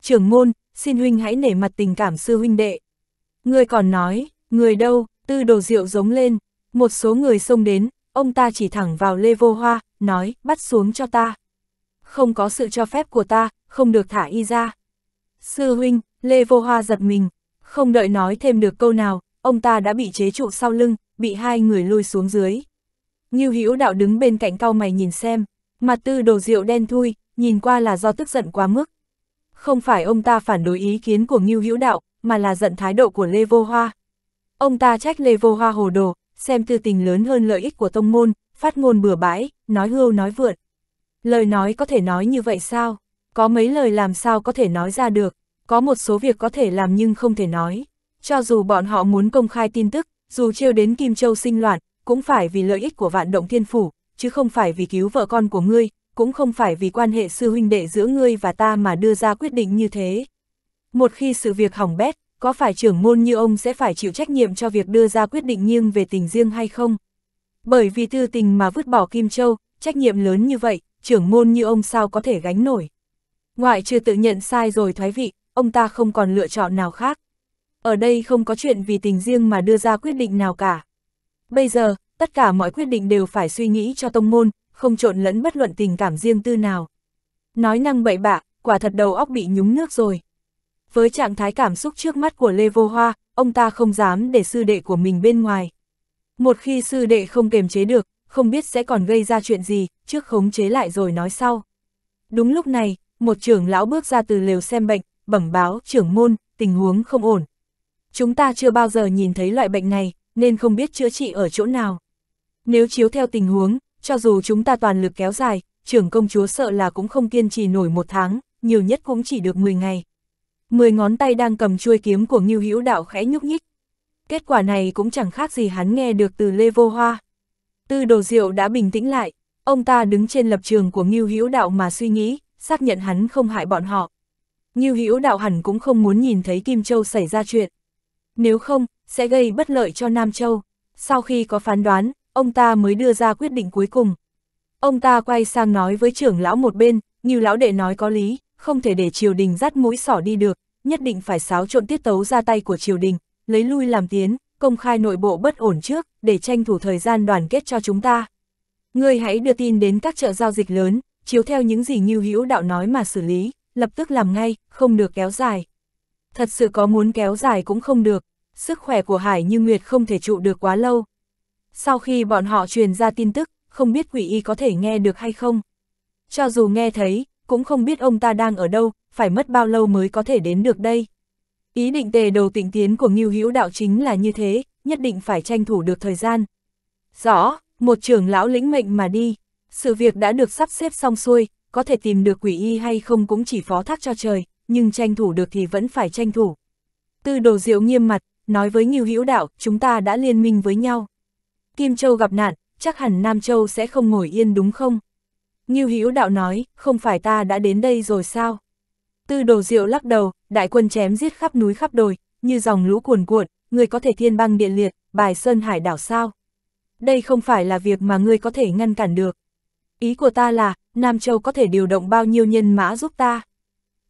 S1: Trưởng môn, xin huynh hãy nể mặt tình cảm sư huynh đệ. Người còn nói, người đâu, tư đồ rượu giống lên, một số người xông đến, ông ta chỉ thẳng vào Lê Vô Hoa, nói, bắt xuống cho ta. Không có sự cho phép của ta, không được thả y ra. Sư huynh, Lê Vô Hoa giật mình, không đợi nói thêm được câu nào, ông ta đã bị chế trụ sau lưng, bị hai người lôi xuống dưới. Ngưu Hữu Đạo đứng bên cạnh cau mày nhìn xem, mặt tư đồ rượu đen thui, nhìn qua là do tức giận quá mức. Không phải ông ta phản đối ý kiến của Ngưu Hữu Đạo, mà là giận thái độ của Lê Vô Hoa. Ông ta trách Lê Vô Hoa hồ đồ, xem tư tình lớn hơn lợi ích của tông môn, phát ngôn bừa bãi, nói hưu nói vượn. Lời nói có thể nói như vậy sao? Có mấy lời làm sao có thể nói ra được, có một số việc có thể làm nhưng không thể nói. Cho dù bọn họ muốn công khai tin tức, dù trêu đến Kim Châu sinh loạn, cũng phải vì lợi ích của vạn động thiên phủ, chứ không phải vì cứu vợ con của ngươi, cũng không phải vì quan hệ sư huynh đệ giữa ngươi và ta mà đưa ra quyết định như thế. Một khi sự việc hỏng bét, có phải trưởng môn như ông sẽ phải chịu trách nhiệm cho việc đưa ra quyết định nghiêng về tình riêng hay không? Bởi vì tư tình mà vứt bỏ Kim Châu, trách nhiệm lớn như vậy, trưởng môn như ông sao có thể gánh nổi. Ngoại trừ tự nhận sai rồi thoái vị, ông ta không còn lựa chọn nào khác. Ở đây không có chuyện vì tình riêng mà đưa ra quyết định nào cả. Bây giờ, tất cả mọi quyết định đều phải suy nghĩ cho tông môn, không trộn lẫn bất luận tình cảm riêng tư nào. Nói năng bậy bạ, quả thật đầu óc bị nhúng nước rồi với trạng thái cảm xúc trước mắt của Lê Vô Hoa, ông ta không dám để sư đệ của mình bên ngoài. Một khi sư đệ không kềm chế được, không biết sẽ còn gây ra chuyện gì, trước khống chế lại rồi nói sau. Đúng lúc này, một trưởng lão bước ra từ lều xem bệnh, bẩm báo trưởng môn, tình huống không ổn. Chúng ta chưa bao giờ nhìn thấy loại bệnh này, nên không biết chữa trị ở chỗ nào. Nếu chiếu theo tình huống, cho dù chúng ta toàn lực kéo dài, trưởng công chúa sợ là cũng không kiên trì nổi một tháng, nhiều nhất cũng chỉ được 10 ngày, Mười ngón tay đang cầm chuôi kiếm của Ngưu Hữu Đạo khẽ nhúc nhích. Kết quả này cũng chẳng khác gì hắn nghe được từ Lê Vô Hoa. Tư Đồ Diệu đã bình tĩnh lại, ông ta đứng trên lập trường của Ngưu Hữu Đạo mà suy nghĩ, xác nhận hắn không hại bọn họ. Ngưu Hữu Đạo hẳn cũng không muốn nhìn thấy Kim Châu xảy ra chuyện. Nếu không, sẽ gây bất lợi cho Nam Châu. Sau khi có phán đoán, ông ta mới đưa ra quyết định cuối cùng. Ông ta quay sang nói với trưởng lão một bên, như lão đệ nói có lý, không thể để triều đình dắt mũi sỏ đi được, nhất định phải xáo trộn tiết tấu ra tay của triều đình, lấy lui làm tiến, công khai nội bộ bất ổn trước, để tranh thủ thời gian đoàn kết cho chúng ta. Ngươi hãy đưa tin đến các chợ giao dịch lớn, chiếu theo những gì Ngưu Hữu đạo nói mà xử lý, lập tức làm ngay, không được kéo dài. Thật sự có muốn kéo dài cũng không được, sức khỏe của Hải Như Nguyệt không thể trụ được quá lâu. Sau khi bọn họ truyền ra tin tức, không biết quỷ y có thể nghe được hay không. Cho dù nghe thấy, cũng không biết ông ta đang ở đâu, phải mất bao lâu mới có thể đến được đây. Ý định tề đầu tịnh tiến của Ngưu Hữu Đạo chính là như thế, nhất định phải tranh thủ được thời gian. Rõ, một trưởng lão lĩnh mệnh mà đi, sự việc đã được sắp xếp xong xuôi, có thể tìm được quỷ y hay không cũng chỉ phó thác cho trời, nhưng tranh thủ được thì vẫn phải tranh thủ. Tư đồ diệu nghiêm mặt, nói với Ngưu Hữu Đạo, chúng ta đã liên minh với nhau. Kim Châu gặp nạn, chắc hẳn Nam Châu sẽ không ngồi yên đúng không? Ngưu Hữu Đạo nói, không phải ta đã đến đây rồi sao? Tư đồ diệu lắc đầu, đại quân chém giết khắp núi khắp đồi, như dòng lũ cuồn cuộn, người có thể thiên băng địa liệt, bài sơn hải đảo sao? Đây không phải là việc mà ngươi có thể ngăn cản được. Ý của ta là, Nam Châu có thể điều động bao nhiêu nhân mã giúp ta?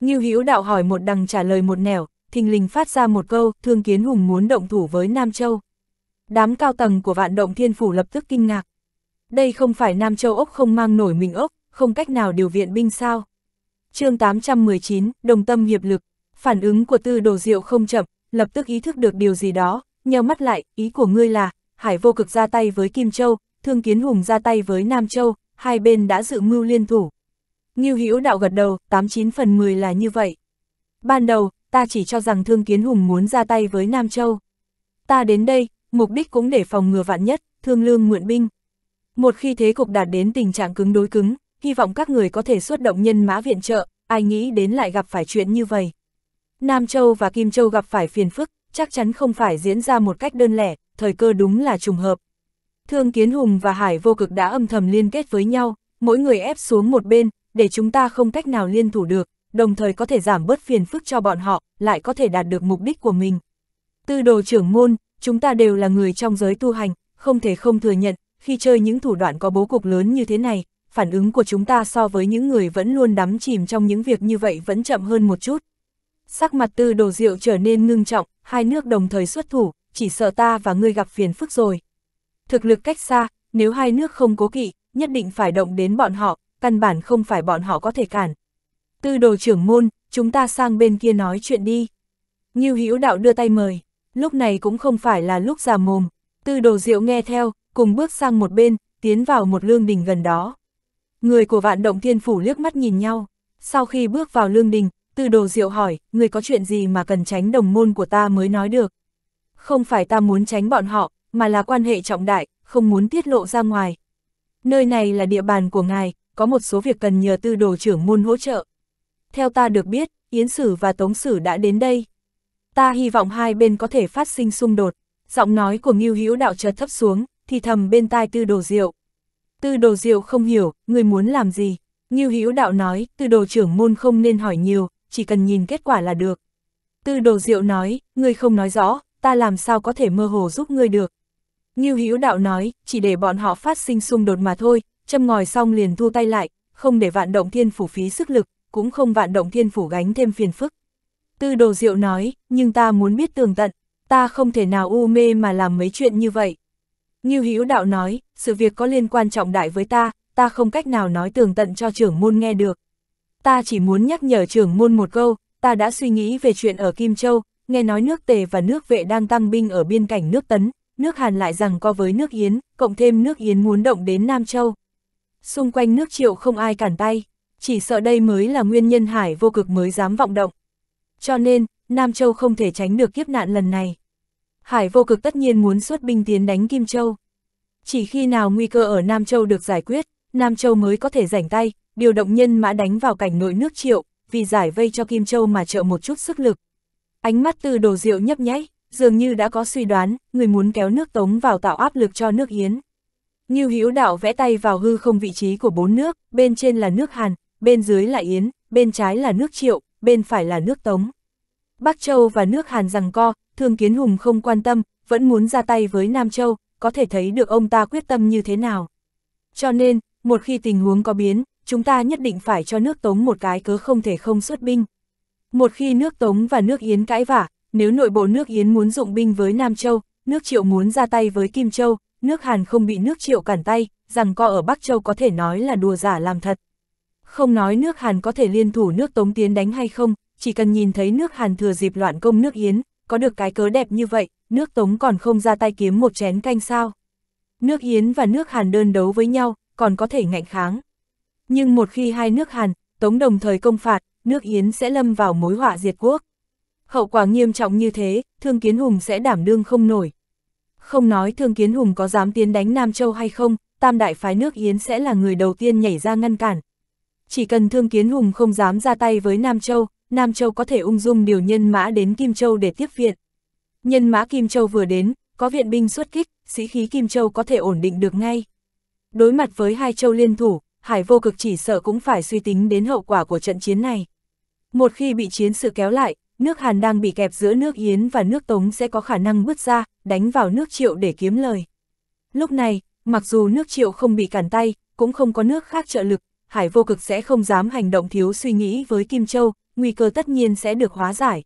S1: Ngưu Hữu Đạo hỏi một đằng trả lời một nẻo, thình lình phát ra một câu, thương kiến hùng muốn động thủ với Nam Châu. Đám cao tầng của vạn động thiên phủ lập tức kinh ngạc. Đây không phải Nam Châu ốc không mang nổi mình ốc, không cách nào điều viện binh sao. chương 819, đồng tâm hiệp lực, phản ứng của tư đồ diệu không chậm, lập tức ý thức được điều gì đó, nheo mắt lại, ý của ngươi là, hải vô cực ra tay với Kim Châu, thương kiến hùng ra tay với Nam Châu, hai bên đã dự mưu liên thủ. Nghiêu hữu đạo gật đầu, 89 phần 10 là như vậy. Ban đầu, ta chỉ cho rằng thương kiến hùng muốn ra tay với Nam Châu. Ta đến đây, mục đích cũng để phòng ngừa vạn nhất, thương lương mượn binh. Một khi thế cục đạt đến tình trạng cứng đối cứng, hy vọng các người có thể xuất động nhân mã viện trợ, ai nghĩ đến lại gặp phải chuyện như vậy. Nam Châu và Kim Châu gặp phải phiền phức, chắc chắn không phải diễn ra một cách đơn lẻ, thời cơ đúng là trùng hợp. Thương Kiến Hùng và Hải Vô Cực đã âm thầm liên kết với nhau, mỗi người ép xuống một bên, để chúng ta không cách nào liên thủ được, đồng thời có thể giảm bớt phiền phức cho bọn họ, lại có thể đạt được mục đích của mình. Tư đồ trưởng môn, chúng ta đều là người trong giới tu hành, không thể không thừa nhận, khi chơi những thủ đoạn có bố cục lớn như thế này, phản ứng của chúng ta so với những người vẫn luôn đắm chìm trong những việc như vậy vẫn chậm hơn một chút. Sắc mặt tư đồ rượu trở nên ngưng trọng, hai nước đồng thời xuất thủ, chỉ sợ ta và ngươi gặp phiền phức rồi. Thực lực cách xa, nếu hai nước không cố kỵ, nhất định phải động đến bọn họ, căn bản không phải bọn họ có thể cản. Tư đồ trưởng môn, chúng ta sang bên kia nói chuyện đi. Như Hữu đạo đưa tay mời, lúc này cũng không phải là lúc già mồm, Tư đồ diệu nghe theo, cùng bước sang một bên, tiến vào một lương đình gần đó. Người của vạn động thiên phủ liếc mắt nhìn nhau. Sau khi bước vào lương đình, tư đồ diệu hỏi, người có chuyện gì mà cần tránh đồng môn của ta mới nói được. Không phải ta muốn tránh bọn họ, mà là quan hệ trọng đại, không muốn tiết lộ ra ngoài. Nơi này là địa bàn của ngài, có một số việc cần nhờ tư đồ trưởng môn hỗ trợ. Theo ta được biết, Yến Sử và Tống Sử đã đến đây. Ta hy vọng hai bên có thể phát sinh xung đột giọng nói của Ngưu Hữu Đạo chợt thấp xuống, thì thầm bên tai Tư Đồ Diệu. Tư Đồ Diệu không hiểu, người muốn làm gì? Ngưu Hữu Đạo nói, Tư Đồ trưởng môn không nên hỏi nhiều, chỉ cần nhìn kết quả là được. Tư Đồ Diệu nói, người không nói rõ, ta làm sao có thể mơ hồ giúp ngươi được? Ngưu Hữu Đạo nói, chỉ để bọn họ phát sinh xung đột mà thôi, châm ngòi xong liền thu tay lại, không để vạn động thiên phủ phí sức lực, cũng không vạn động thiên phủ gánh thêm phiền phức. Tư Đồ Diệu nói, nhưng ta muốn biết tường tận, ta không thể nào u mê mà làm mấy chuyện như vậy. Như Hữu Đạo nói, sự việc có liên quan trọng đại với ta, ta không cách nào nói tường tận cho trưởng môn nghe được. Ta chỉ muốn nhắc nhở trưởng môn một câu, ta đã suy nghĩ về chuyện ở Kim Châu, nghe nói nước Tề và nước Vệ đang tăng binh ở biên cảnh nước Tấn, nước Hàn lại rằng co với nước Yến, cộng thêm nước Yến muốn động đến Nam Châu. Xung quanh nước Triệu không ai cản tay, chỉ sợ đây mới là nguyên nhân hải vô cực mới dám vọng động. Cho nên, Nam Châu không thể tránh được kiếp nạn lần này. Hải vô cực tất nhiên muốn xuất binh tiến đánh Kim Châu. Chỉ khi nào nguy cơ ở Nam Châu được giải quyết, Nam Châu mới có thể rảnh tay, điều động nhân mã đánh vào cảnh nội nước triệu, vì giải vây cho Kim Châu mà trợ một chút sức lực. Ánh mắt từ đồ diệu nhấp nháy, dường như đã có suy đoán, người muốn kéo nước Tống vào tạo áp lực cho nước Yến. Như Hữu Đạo vẽ tay vào hư không vị trí của bốn nước, bên trên là nước Hàn, bên dưới là Yến, bên trái là nước Triệu, bên phải là nước Tống. Bắc Châu và nước Hàn rằng co, Thương Kiến Hùng không quan tâm, vẫn muốn ra tay với Nam Châu, có thể thấy được ông ta quyết tâm như thế nào. Cho nên, một khi tình huống có biến, chúng ta nhất định phải cho nước Tống một cái cớ không thể không xuất binh. Một khi nước Tống và nước Yến cãi vả, nếu nội bộ nước Yến muốn dụng binh với Nam Châu, nước Triệu muốn ra tay với Kim Châu, nước Hàn không bị nước Triệu cản tay, rằng co ở Bắc Châu có thể nói là đùa giả làm thật. Không nói nước Hàn có thể liên thủ nước Tống tiến đánh hay không, chỉ cần nhìn thấy nước Hàn thừa dịp loạn công nước Yến, có được cái cớ đẹp như vậy, nước Tống còn không ra tay kiếm một chén canh sao. Nước Yến và nước Hàn đơn đấu với nhau, còn có thể ngạnh kháng. Nhưng một khi hai nước Hàn, Tống đồng thời công phạt, nước Yến sẽ lâm vào mối họa diệt quốc. Hậu quả nghiêm trọng như thế, Thương Kiến Hùng sẽ đảm đương không nổi. Không nói Thương Kiến Hùng có dám tiến đánh Nam Châu hay không, tam đại phái nước Yến sẽ là người đầu tiên nhảy ra ngăn cản. Chỉ cần Thương Kiến Hùng không dám ra tay với Nam Châu, Nam Châu có thể ung dung điều nhân mã đến Kim Châu để tiếp viện. Nhân mã Kim Châu vừa đến, có viện binh xuất kích, sĩ khí Kim Châu có thể ổn định được ngay. Đối mặt với hai châu liên thủ, Hải vô cực chỉ sợ cũng phải suy tính đến hậu quả của trận chiến này. Một khi bị chiến sự kéo lại, nước Hàn đang bị kẹp giữa nước Yến và nước Tống sẽ có khả năng bứt ra, đánh vào nước Triệu để kiếm lời. Lúc này, mặc dù nước Triệu không bị cản tay, cũng không có nước khác trợ lực, Hải vô cực sẽ không dám hành động thiếu suy nghĩ với Kim Châu, nguy cơ tất nhiên sẽ được hóa giải.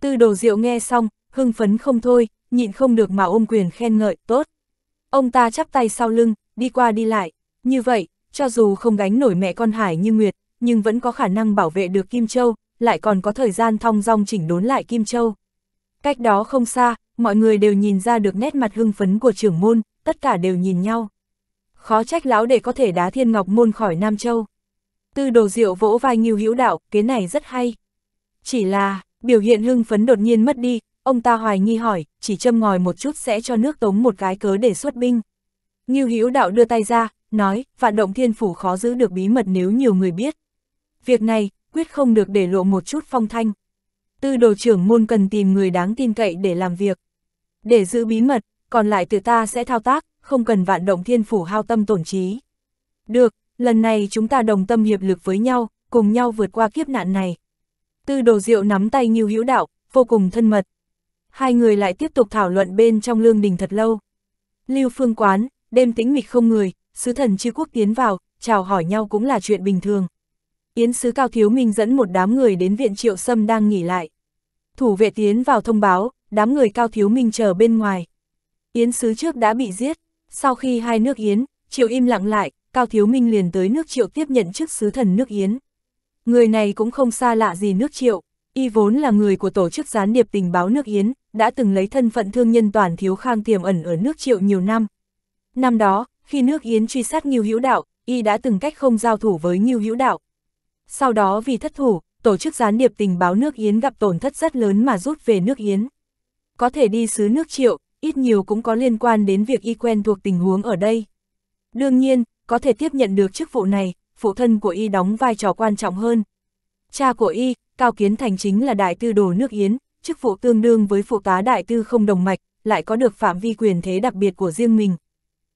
S1: Tư đồ diệu nghe xong, hưng phấn không thôi, nhịn không được mà ôm quyền khen ngợi, tốt. Ông ta chắp tay sau lưng, đi qua đi lại, như vậy, cho dù không gánh nổi mẹ con Hải như Nguyệt, nhưng vẫn có khả năng bảo vệ được Kim Châu, lại còn có thời gian thong dong chỉnh đốn lại Kim Châu. Cách đó không xa, mọi người đều nhìn ra được nét mặt hưng phấn của trưởng môn, tất cả đều nhìn nhau. Khó trách lão để có thể đá thiên ngọc môn khỏi Nam Châu. Tư đồ diệu vỗ vai nghiêu hữu đạo, cái này rất hay. Chỉ là, biểu hiện hưng phấn đột nhiên mất đi, ông ta hoài nghi hỏi, chỉ châm ngòi một chút sẽ cho nước tống một cái cớ để xuất binh. Nghiêu hữu đạo đưa tay ra, nói, vạn động thiên phủ khó giữ được bí mật nếu nhiều người biết. Việc này, quyết không được để lộ một chút phong thanh. Tư đồ trưởng môn cần tìm người đáng tin cậy để làm việc. Để giữ bí mật, còn lại tự ta sẽ thao tác, không cần vạn động thiên phủ hao tâm tổn trí. Được, lần này chúng ta đồng tâm hiệp lực với nhau, cùng nhau vượt qua kiếp nạn này. Tư đồ diệu nắm tay Ngưu Hữu Đạo, vô cùng thân mật. Hai người lại tiếp tục thảo luận bên trong lương đình thật lâu. Lưu Phương Quán, đêm tĩnh mịch không người, sứ thần chư quốc tiến vào, chào hỏi nhau cũng là chuyện bình thường. Yến sứ Cao Thiếu Minh dẫn một đám người đến viện Triệu Sâm đang nghỉ lại. Thủ vệ tiến vào thông báo, đám người Cao Thiếu Minh chờ bên ngoài. Yến sứ trước đã bị giết, sau khi hai nước Yến, Triệu im lặng lại, Cao Thiếu Minh liền tới nước Triệu tiếp nhận chức sứ thần nước Yến. Người này cũng không xa lạ gì nước Triệu, y vốn là người của tổ chức gián điệp tình báo nước Yến, đã từng lấy thân phận thương nhân toàn thiếu khang tiềm ẩn ở nước Triệu nhiều năm. Năm đó, khi nước Yến truy sát Ngưu Hữu Đạo, y đã từng cách không giao thủ với Ngưu Hữu Đạo. Sau đó vì thất thủ, tổ chức gián điệp tình báo nước Yến gặp tổn thất rất lớn mà rút về nước Yến. Có thể đi xứ nước Triệu, ít nhiều cũng có liên quan đến việc y quen thuộc tình huống ở đây. Đương nhiên, có thể tiếp nhận được chức vụ này, phụ thân của y đóng vai trò quan trọng hơn. Cha của y, Cao Kiến Thành chính là đại tư đồ nước Yến, chức vụ tương đương với phụ tá đại tư không đồng mạch, lại có được phạm vi quyền thế đặc biệt của riêng mình.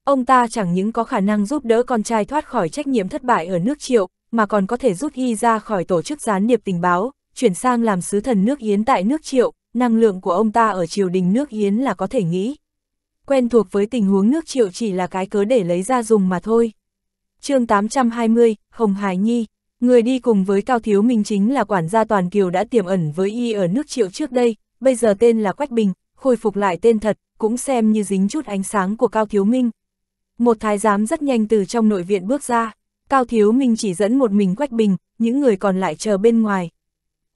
S1: Ông ta chẳng những có khả năng giúp đỡ con trai thoát khỏi trách nhiệm thất bại ở nước Triệu, mà còn có thể rút y ra khỏi tổ chức gián điệp tình báo, chuyển sang làm sứ thần nước Yến tại nước Triệu, năng lượng của ông ta ở triều đình nước Yến là có thể nghĩ. Quen thuộc với tình huống nước Triệu chỉ là cái cớ để lấy ra dùng mà thôi chương 820, Hồng Hải Nhi, người đi cùng với Cao Thiếu Minh chính là quản gia Toàn Kiều đã tiềm ẩn với y ở nước triệu trước đây, bây giờ tên là Quách Bình, khôi phục lại tên thật, cũng xem như dính chút ánh sáng của Cao Thiếu Minh. Một thái giám rất nhanh từ trong nội viện bước ra, Cao Thiếu Minh chỉ dẫn một mình Quách Bình, những người còn lại chờ bên ngoài.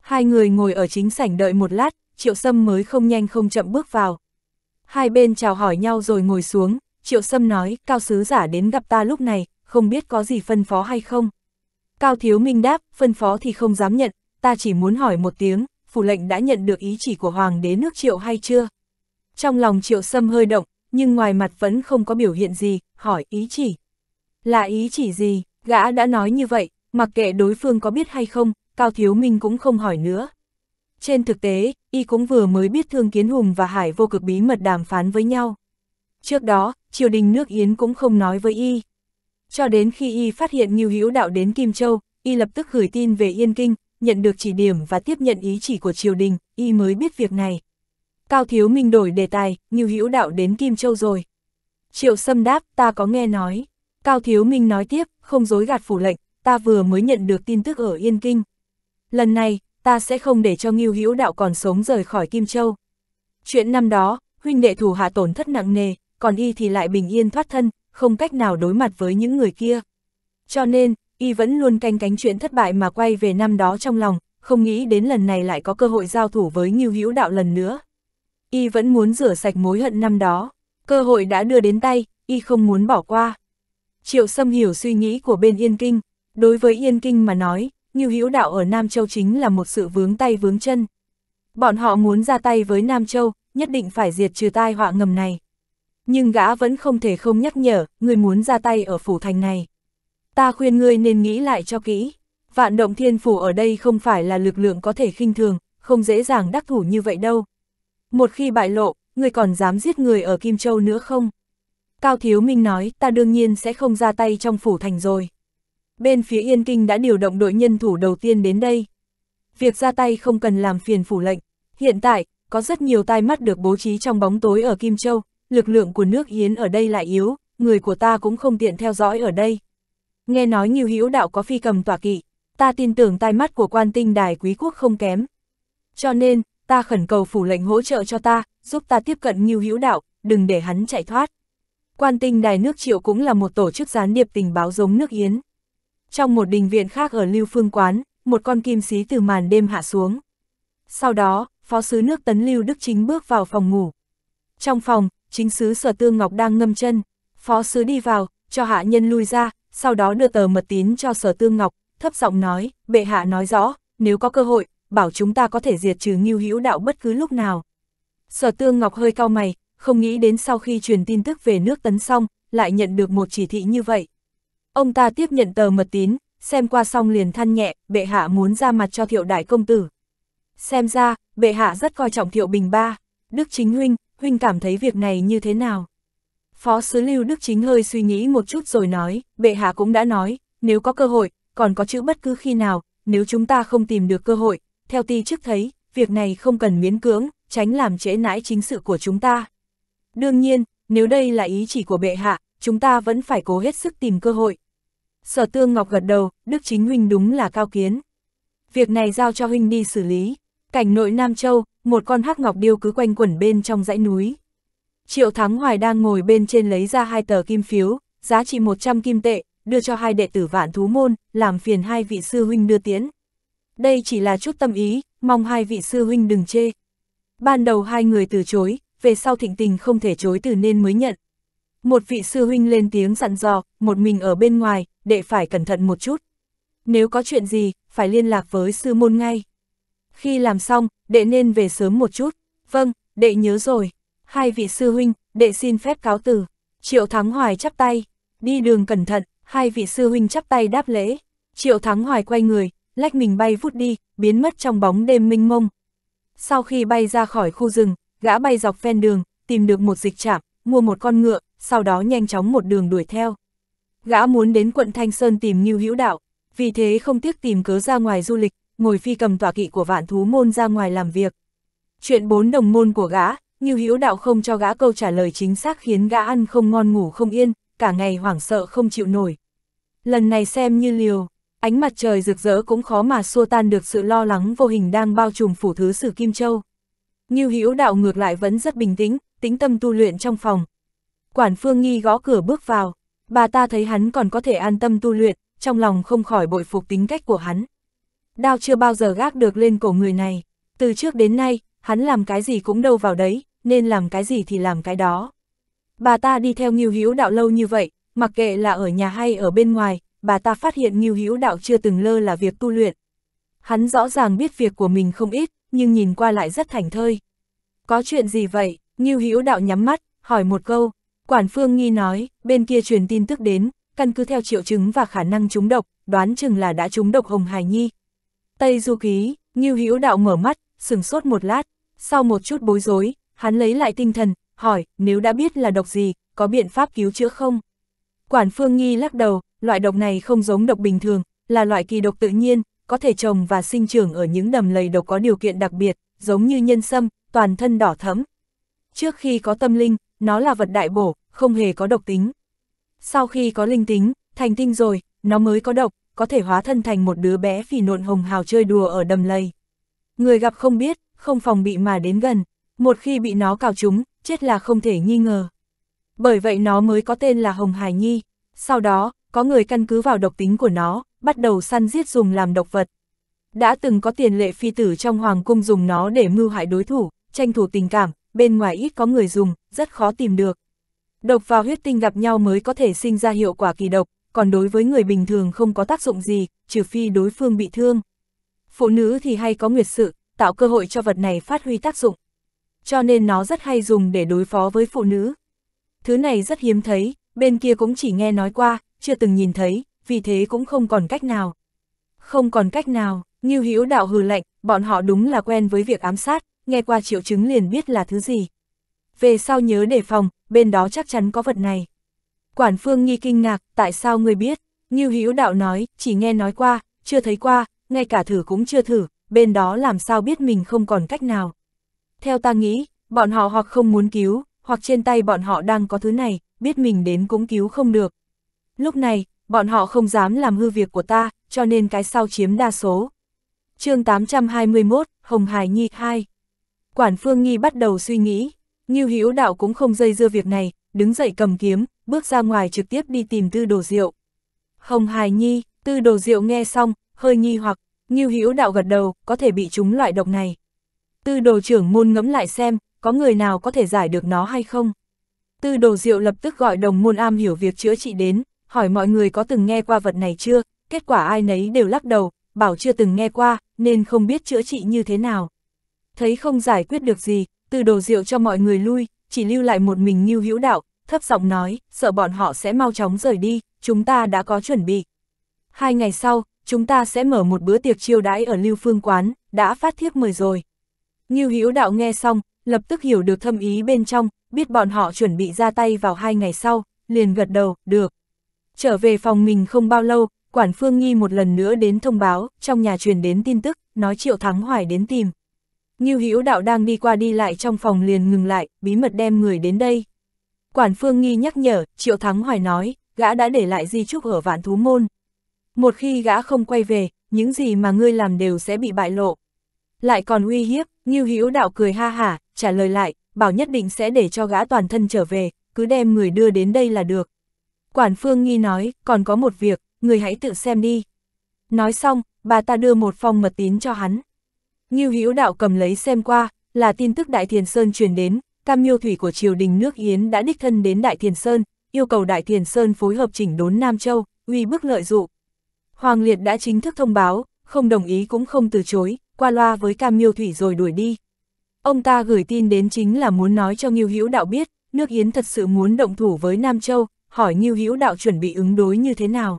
S1: Hai người ngồi ở chính sảnh đợi một lát, Triệu Sâm mới không nhanh không chậm bước vào. Hai bên chào hỏi nhau rồi ngồi xuống, Triệu Sâm nói, cao sứ giả đến gặp ta lúc này, không biết có gì phân phó hay không. Cao Thiếu Minh đáp, phân phó thì không dám nhận, ta chỉ muốn hỏi một tiếng, phủ lệnh đã nhận được ý chỉ của Hoàng đế nước Triệu hay chưa? Trong lòng Triệu Sâm hơi động, nhưng ngoài mặt vẫn không có biểu hiện gì, hỏi ý chỉ. Là ý chỉ gì, gã đã nói như vậy, mặc kệ đối phương có biết hay không, Cao Thiếu Minh cũng không hỏi nữa. Trên thực tế, y cũng vừa mới biết Thương Kiến Hùng và Hải vô cực bí mật đàm phán với nhau. Trước đó, triều đình nước Yến cũng không nói với y, cho đến khi y phát hiện Ngưu Hữu Đạo đến Kim Châu, y lập tức gửi tin về Yên Kinh, nhận được chỉ điểm và tiếp nhận ý chỉ của triều đình, y mới biết việc này. Cao Thiếu Minh đổi đề tài, Ngưu Hữu Đạo đến Kim Châu rồi. Triệu Sâm đáp, ta có nghe nói. Cao Thiếu Minh nói tiếp, không dối gạt phủ lệnh, ta vừa mới nhận được tin tức ở Yên Kinh. Lần này, ta sẽ không để cho Ngưu Hữu Đạo còn sống rời khỏi Kim Châu. Chuyện năm đó, huynh đệ thủ hạ tổn thất nặng nề, còn y thì lại bình yên thoát thân, không cách nào đối mặt với những người kia. Cho nên, y vẫn luôn canh cánh chuyện thất bại mà quay về năm đó trong lòng, không nghĩ đến lần này lại có cơ hội giao thủ với Ngưu Hữu Đạo lần nữa. Y vẫn muốn rửa sạch mối hận năm đó, cơ hội đã đưa đến tay, y không muốn bỏ qua. Triệu Sâm hiểu suy nghĩ của bên Yên Kinh, đối với Yên Kinh mà nói, Ngưu Hữu Đạo ở Nam Châu chính là một sự vướng tay vướng chân. Bọn họ muốn ra tay với Nam Châu, nhất định phải diệt trừ tai họa ngầm này nhưng gã vẫn không thể không nhắc nhở, ngươi muốn ra tay ở phủ thành này. Ta khuyên ngươi nên nghĩ lại cho kỹ, vạn động thiên phủ ở đây không phải là lực lượng có thể khinh thường, không dễ dàng đắc thủ như vậy đâu. Một khi bại lộ, ngươi còn dám giết người ở Kim Châu nữa không? Cao Thiếu Minh nói, ta đương nhiên sẽ không ra tay trong phủ thành rồi. Bên phía Yên Kinh đã điều động đội nhân thủ đầu tiên đến đây. Việc ra tay không cần làm phiền phủ lệnh. Hiện tại, có rất nhiều tai mắt được bố trí trong bóng tối ở Kim Châu, lực lượng của nước Yến ở đây lại yếu, người của ta cũng không tiện theo dõi ở đây. Nghe nói nhiều hữu đạo có phi cầm tỏa kỵ, ta tin tưởng tai mắt của quan tinh đài quý quốc không kém. Cho nên, ta khẩn cầu phủ lệnh hỗ trợ cho ta, giúp ta tiếp cận nhiều hữu đạo, đừng để hắn chạy thoát. Quan tinh đài nước triệu cũng là một tổ chức gián điệp tình báo giống nước Yến. Trong một đình viện khác ở Lưu Phương Quán, một con kim xí từ màn đêm hạ xuống. Sau đó, phó sứ nước Tấn Lưu Đức Chính bước vào phòng ngủ. Trong phòng, chính sứ sở tương ngọc đang ngâm chân, phó sứ đi vào, cho hạ nhân lui ra, sau đó đưa tờ mật tín cho sở tương ngọc, thấp giọng nói, bệ hạ nói rõ, nếu có cơ hội, bảo chúng ta có thể diệt trừ ngưu hữu đạo bất cứ lúc nào. Sở tương ngọc hơi cau mày, không nghĩ đến sau khi truyền tin tức về nước tấn xong, lại nhận được một chỉ thị như vậy. Ông ta tiếp nhận tờ mật tín, xem qua xong liền than nhẹ, bệ hạ muốn ra mặt cho thiệu đại công tử. Xem ra, bệ hạ rất coi trọng thiệu bình ba, đức chính huynh, huynh cảm thấy việc này như thế nào? Phó sứ Lưu Đức Chính hơi suy nghĩ một chút rồi nói, bệ hạ cũng đã nói, nếu có cơ hội, còn có chữ bất cứ khi nào, nếu chúng ta không tìm được cơ hội, theo ti trước thấy, việc này không cần miễn cưỡng, tránh làm trễ nãi chính sự của chúng ta. Đương nhiên, nếu đây là ý chỉ của bệ hạ, chúng ta vẫn phải cố hết sức tìm cơ hội. Sở Tương Ngọc gật đầu, Đức Chính Huynh đúng là cao kiến. Việc này giao cho Huynh đi xử lý. Cảnh nội Nam Châu, một con hắc ngọc điêu cứ quanh quẩn bên trong dãy núi. Triệu Thắng Hoài đang ngồi bên trên lấy ra hai tờ kim phiếu, giá trị 100 kim tệ, đưa cho hai đệ tử vạn thú môn, làm phiền hai vị sư huynh đưa tiến. Đây chỉ là chút tâm ý, mong hai vị sư huynh đừng chê. Ban đầu hai người từ chối, về sau thịnh tình không thể chối từ nên mới nhận. Một vị sư huynh lên tiếng dặn dò, một mình ở bên ngoài, đệ phải cẩn thận một chút. Nếu có chuyện gì, phải liên lạc với sư môn ngay. Khi làm xong, đệ nên về sớm một chút. Vâng, đệ nhớ rồi. Hai vị sư huynh, đệ xin phép cáo từ. Triệu Thắng Hoài chắp tay. Đi đường cẩn thận, hai vị sư huynh chắp tay đáp lễ. Triệu Thắng Hoài quay người, lách mình bay vút đi, biến mất trong bóng đêm minh mông. Sau khi bay ra khỏi khu rừng, gã bay dọc ven đường, tìm được một dịch trạm, mua một con ngựa, sau đó nhanh chóng một đường đuổi theo. Gã muốn đến quận Thanh Sơn tìm Ngưu Hữu Đạo, vì thế không tiếc tìm cớ ra ngoài du lịch, ngồi phi cầm tọa kỵ của vạn thú môn ra ngoài làm việc. Chuyện bốn đồng môn của gã, như hữu đạo không cho gã câu trả lời chính xác khiến gã ăn không ngon ngủ không yên, cả ngày hoảng sợ không chịu nổi. Lần này xem như liều, ánh mặt trời rực rỡ cũng khó mà xua tan được sự lo lắng vô hình đang bao trùm phủ thứ sử Kim Châu. Như hữu đạo ngược lại vẫn rất bình tĩnh, tĩnh tâm tu luyện trong phòng. Quản Phương Nghi gõ cửa bước vào, bà ta thấy hắn còn có thể an tâm tu luyện, trong lòng không khỏi bội phục tính cách của hắn đao chưa bao giờ gác được lên cổ người này. Từ trước đến nay, hắn làm cái gì cũng đâu vào đấy, nên làm cái gì thì làm cái đó. Bà ta đi theo Ngưu Hữu Đạo lâu như vậy, mặc kệ là ở nhà hay ở bên ngoài, bà ta phát hiện Ngưu Hữu Đạo chưa từng lơ là việc tu luyện. Hắn rõ ràng biết việc của mình không ít, nhưng nhìn qua lại rất thành thơi. Có chuyện gì vậy? Ngưu Hữu Đạo nhắm mắt, hỏi một câu. Quản Phương Nghi nói, bên kia truyền tin tức đến, căn cứ theo triệu chứng và khả năng trúng độc, đoán chừng là đã trúng độc Hồng Hải Nhi, Tây Du Ký, Ngưu Hữu Đạo mở mắt, sừng sốt một lát, sau một chút bối rối, hắn lấy lại tinh thần, hỏi, nếu đã biết là độc gì, có biện pháp cứu chữa không? Quản Phương Nghi lắc đầu, loại độc này không giống độc bình thường, là loại kỳ độc tự nhiên, có thể trồng và sinh trưởng ở những đầm lầy độc có điều kiện đặc biệt, giống như nhân sâm, toàn thân đỏ thẫm. Trước khi có tâm linh, nó là vật đại bổ, không hề có độc tính. Sau khi có linh tính, thành tinh rồi, nó mới có độc, có thể hóa thân thành một đứa bé phì nộn hồng hào chơi đùa ở đầm lầy. Người gặp không biết, không phòng bị mà đến gần, một khi bị nó cào trúng, chết là không thể nghi ngờ. Bởi vậy nó mới có tên là Hồng Hải Nhi, sau đó, có người căn cứ vào độc tính của nó, bắt đầu săn giết dùng làm độc vật. Đã từng có tiền lệ phi tử trong hoàng cung dùng nó để mưu hại đối thủ, tranh thủ tình cảm, bên ngoài ít có người dùng, rất khó tìm được. Độc vào huyết tinh gặp nhau mới có thể sinh ra hiệu quả kỳ độc, còn đối với người bình thường không có tác dụng gì, trừ phi đối phương bị thương. Phụ nữ thì hay có nguyệt sự, tạo cơ hội cho vật này phát huy tác dụng. Cho nên nó rất hay dùng để đối phó với phụ nữ. Thứ này rất hiếm thấy, bên kia cũng chỉ nghe nói qua, chưa từng nhìn thấy, vì thế cũng không còn cách nào. Không còn cách nào, Như Hữu Đạo hừ lạnh, bọn họ đúng là quen với việc ám sát, nghe qua triệu chứng liền biết là thứ gì. Về sau nhớ đề phòng, bên đó chắc chắn có vật này. Quản Phương Nghi kinh ngạc, tại sao ngươi biết? Như Hữu Đạo nói, chỉ nghe nói qua, chưa thấy qua, ngay cả thử cũng chưa thử, bên đó làm sao biết mình không còn cách nào. Theo ta nghĩ, bọn họ hoặc không muốn cứu, hoặc trên tay bọn họ đang có thứ này, biết mình đến cũng cứu không được. Lúc này, bọn họ không dám làm hư việc của ta, cho nên cái sau chiếm đa số. chương 821, Hồng Hải Nhi 2 Quản Phương Nghi bắt đầu suy nghĩ, Như Hữu Đạo cũng không dây dưa việc này, đứng dậy cầm kiếm, bước ra ngoài trực tiếp đi tìm tư đồ diệu. Hồng Hải Nhi, tư đồ diệu nghe xong, hơi nghi hoặc, như hữu đạo gật đầu, có thể bị trúng loại độc này. Tư đồ trưởng môn ngẫm lại xem, có người nào có thể giải được nó hay không. Tư đồ diệu lập tức gọi đồng môn am hiểu việc chữa trị đến, hỏi mọi người có từng nghe qua vật này chưa, kết quả ai nấy đều lắc đầu, bảo chưa từng nghe qua, nên không biết chữa trị như thế nào. Thấy không giải quyết được gì, Tư đồ Diệu cho mọi người lui, chỉ lưu lại một mình Ngưu Hữu Đạo, thấp giọng nói, sợ bọn họ sẽ mau chóng rời đi, chúng ta đã có chuẩn bị. Hai ngày sau, chúng ta sẽ mở một bữa tiệc chiêu đãi ở Lưu Phương quán, đã phát thiếp mời rồi. Ngưu Hữu Đạo nghe xong, lập tức hiểu được thâm ý bên trong, biết bọn họ chuẩn bị ra tay vào hai ngày sau, liền gật đầu, được. Trở về phòng mình không bao lâu, quản Phương Nghi một lần nữa đến thông báo, trong nhà truyền đến tin tức, nói Triệu Thắng Hoài đến tìm. Ngưu Hữu Đạo đang đi qua đi lại trong phòng liền ngừng lại, bí mật đem người đến đây. Quản Phương Nghi nhắc nhở, Triệu Thắng Hoài nói, gã đã để lại di trúc ở vạn thú môn. Một khi gã không quay về, những gì mà ngươi làm đều sẽ bị bại lộ. Lại còn uy hiếp, Ngưu Hữu Đạo cười ha hả, trả lời lại, bảo nhất định sẽ để cho gã toàn thân trở về, cứ đem người đưa đến đây là được. Quản Phương Nghi nói, còn có một việc, người hãy tự xem đi. Nói xong, bà ta đưa một phong mật tín cho hắn. Ngưu Hữu Đạo cầm lấy xem qua, là tin tức Đại Thiền Sơn truyền đến, cam miêu thủy của triều đình nước Yến đã đích thân đến Đại Thiền Sơn, yêu cầu Đại Thiền Sơn phối hợp chỉnh đốn Nam Châu, uy bức lợi dụ. Hoàng Liệt đã chính thức thông báo, không đồng ý cũng không từ chối, qua loa với cam miêu thủy rồi đuổi đi. Ông ta gửi tin đến chính là muốn nói cho Ngưu Hữu Đạo biết, nước Yến thật sự muốn động thủ với Nam Châu, hỏi Ngưu Hữu Đạo chuẩn bị ứng đối như thế nào.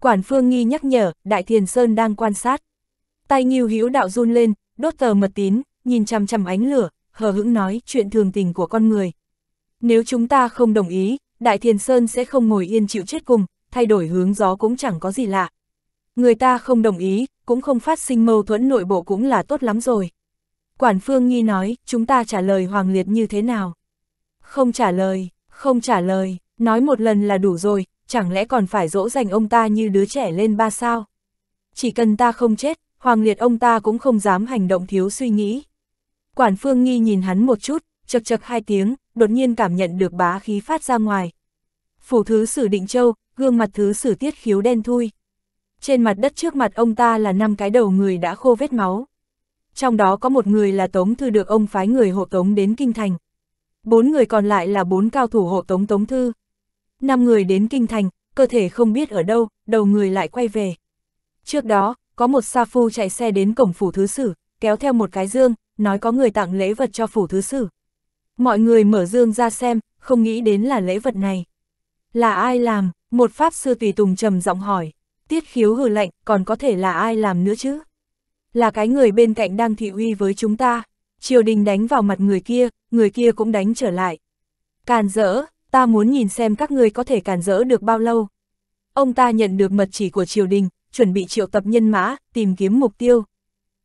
S1: Quản Phương Nghi nhắc nhở, Đại Thiền Sơn đang quan sát. Tay nghiêu hữu đạo run lên, đốt tờ mật tín, nhìn chằm chằm ánh lửa, hờ hững nói chuyện thường tình của con người. Nếu chúng ta không đồng ý, Đại Thiền Sơn sẽ không ngồi yên chịu chết cùng, thay đổi hướng gió cũng chẳng có gì lạ. Người ta không đồng ý, cũng không phát sinh mâu thuẫn nội bộ cũng là tốt lắm rồi. Quản Phương Nghi nói, chúng ta trả lời Hoàng Liệt như thế nào? Không trả lời, không trả lời, nói một lần là đủ rồi, chẳng lẽ còn phải dỗ dành ông ta như đứa trẻ lên ba sao? Chỉ cần ta không chết, Hoàng liệt ông ta cũng không dám hành động thiếu suy nghĩ. Quản phương nghi nhìn hắn một chút, chật chật hai tiếng, đột nhiên cảm nhận được bá khí phát ra ngoài. Phủ thứ sử định châu, gương mặt thứ sử tiết khiếu đen thui. Trên mặt đất trước mặt ông ta là năm cái đầu người đã khô vết máu. Trong đó có một người là Tống Thư được ông phái người hộ Tống đến Kinh Thành. Bốn người còn lại là bốn cao thủ hộ Tống Tống Thư. Năm người đến Kinh Thành, cơ thể không biết ở đâu, đầu người lại quay về. Trước đó, có một sa phu chạy xe đến cổng phủ thứ sử, kéo theo một cái dương, nói có người tặng lễ vật cho phủ thứ sử. Mọi người mở dương ra xem, không nghĩ đến là lễ vật này. Là ai làm? Một pháp sư tùy tùng trầm giọng hỏi. Tiết khiếu hừ lạnh, còn có thể là ai làm nữa chứ? Là cái người bên cạnh đang thị uy với chúng ta. Triều đình đánh vào mặt người kia, người kia cũng đánh trở lại. Càn rỡ, ta muốn nhìn xem các ngươi có thể càn rỡ được bao lâu. Ông ta nhận được mật chỉ của triều đình, chuẩn bị triệu tập nhân mã, tìm kiếm mục tiêu.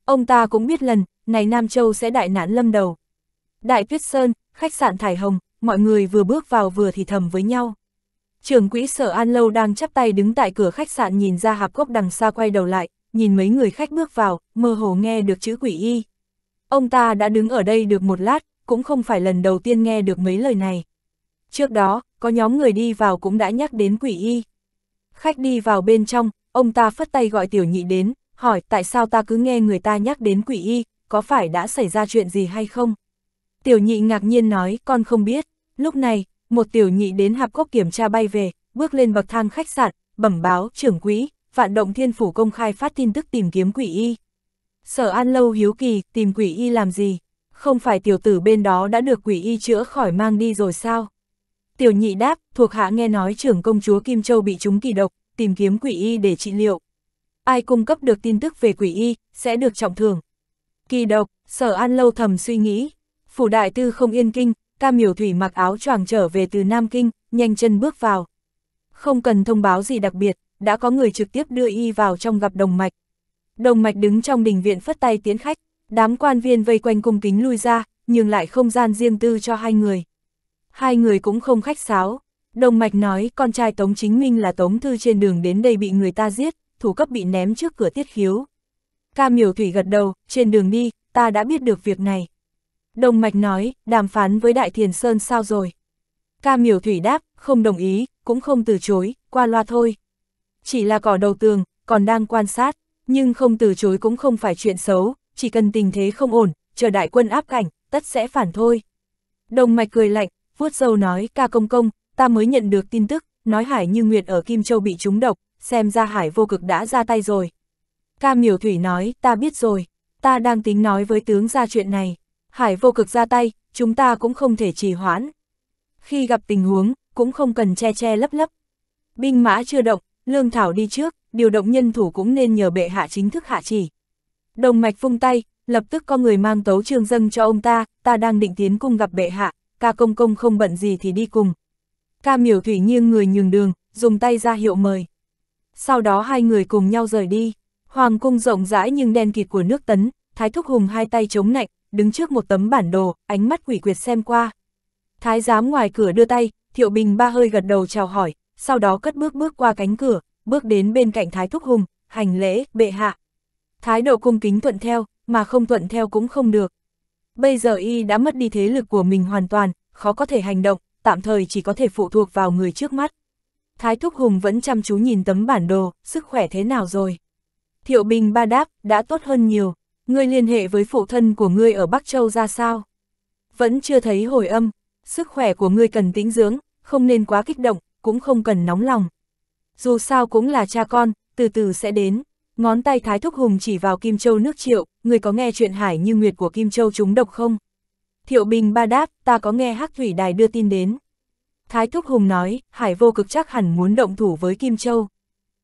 S1: Ông ta cũng biết lần, này Nam Châu sẽ đại nạn lâm đầu. Đại Tuyết Sơn, khách sạn Thải Hồng, mọi người vừa bước vào vừa thì thầm với nhau. Trưởng quỹ sở An Lâu đang chắp tay đứng tại cửa khách sạn nhìn ra hạp cốc đằng xa quay đầu lại, nhìn mấy người khách bước vào, mơ hồ nghe được chữ quỷ y. Ông ta đã đứng ở đây được một lát, cũng không phải lần đầu tiên nghe được mấy lời này. Trước đó, có nhóm người đi vào cũng đã nhắc đến quỷ y. Khách đi vào bên trong, ông ta phất tay gọi tiểu nhị đến, hỏi tại sao ta cứ nghe người ta nhắc đến quỷ y, có phải đã xảy ra chuyện gì hay không? Tiểu nhị ngạc nhiên nói, con không biết. Lúc này, một tiểu nhị đến hạp cốc kiểm tra bay về, bước lên bậc thang khách sạn, bẩm báo, trưởng quỹ, vạn động thiên phủ công khai phát tin tức tìm kiếm quỷ y. Sở An Lâu hiếu kỳ, tìm quỷ y làm gì? Không phải tiểu tử bên đó đã được quỷ y chữa khỏi mang đi rồi sao? Tiểu nhị đáp, thuộc hạ nghe nói trưởng công chúa Kim Châu bị chúng kỳ độc, tìm kiếm quỷ y để trị liệu. Ai cung cấp được tin tức về quỷ y, sẽ được trọng thưởng. Kỳ độc, sở an lâu thầm suy nghĩ. Phủ đại tư không yên kinh, ca miểu thủy mặc áo choàng trở về từ Nam Kinh, nhanh chân bước vào. Không cần thông báo gì đặc biệt, đã có người trực tiếp đưa y vào trong gặp đồng mạch. Đồng mạch đứng trong đình viện phất tay tiến khách, đám quan viên vây quanh cung kính lui ra, nhưng lại không gian riêng tư cho hai người. Hai người cũng không khách sáo, Đồng Mạch nói con trai Tống Chính Minh là Tống Thư trên đường đến đây bị người ta giết, thủ cấp bị ném trước cửa tiết khiếu. Ca miểu thủy gật đầu, trên đường đi, ta đã biết được việc này. Đồng Mạch nói, đàm phán với Đại Thiền Sơn sao rồi? Ca miểu thủy đáp, không đồng ý, cũng không từ chối, qua loa thôi. Chỉ là cỏ đầu tường, còn đang quan sát, nhưng không từ chối cũng không phải chuyện xấu, chỉ cần tình thế không ổn, chờ đại quân áp cảnh, tất sẽ phản thôi. Đồng Mạch cười lạnh, vuốt râu nói, ca công công, ta mới nhận được tin tức, nói Hải Như Nguyệt ở Kim Châu bị trúng độc, xem ra Hải vô cực đã ra tay rồi. Ca miểu thủy nói, ta biết rồi, ta đang tính nói với tướng ra chuyện này. Hải vô cực ra tay, chúng ta cũng không thể trì hoãn. Khi gặp tình huống, cũng không cần che che lấp lấp. Binh mã chưa động, lương thảo đi trước, điều động nhân thủ cũng nên nhờ bệ hạ chính thức hạ chỉ. Đồng mạch vung tay, lập tức có người mang tấu trương dâng cho ông ta, ta đang định tiến cung gặp bệ hạ, ca công công không bận gì thì đi cùng, Ca miểu thủy nghiêng người nhường đường, dùng tay ra hiệu mời. Sau đó hai người cùng nhau rời đi. Hoàng cung rộng rãi nhưng đen kịt của nước tấn, Thái Thúc Hùng hai tay chống nạnh, đứng trước một tấm bản đồ, ánh mắt quỷ quyệt xem qua. Thái giám ngoài cửa đưa tay, Thiệu Bình ba hơi gật đầu chào hỏi, sau đó cất bước bước qua cánh cửa, bước đến bên cạnh Thái Thúc Hùng, hành lễ, bệ hạ. Thái độ cung kính thuận theo, mà không thuận theo cũng không được. Bây giờ y đã mất đi thế lực của mình hoàn toàn, khó có thể hành động, tạm thời chỉ có thể phụ thuộc vào người trước mắt. Thái Thúc Hùng vẫn chăm chú nhìn tấm bản đồ, sức khỏe thế nào rồi. Thiệu Bình ba đáp, đã tốt hơn nhiều, ngươi liên hệ với phụ thân của ngươi ở Bắc Châu ra sao? Vẫn chưa thấy hồi âm, sức khỏe của ngươi cần tĩnh dưỡng, không nên quá kích động, cũng không cần nóng lòng. Dù sao cũng là cha con, từ từ sẽ đến. Ngón tay Thái Thúc Hùng chỉ vào Kim Châu nước triệu, người có nghe chuyện hải như nguyệt của Kim Châu trúng độc không? Thiệu Bình ba đáp, ta có nghe Hắc Thủy Đài đưa tin đến. Thái Thúc Hùng nói, Hải vô cực chắc hẳn muốn động thủ với Kim Châu.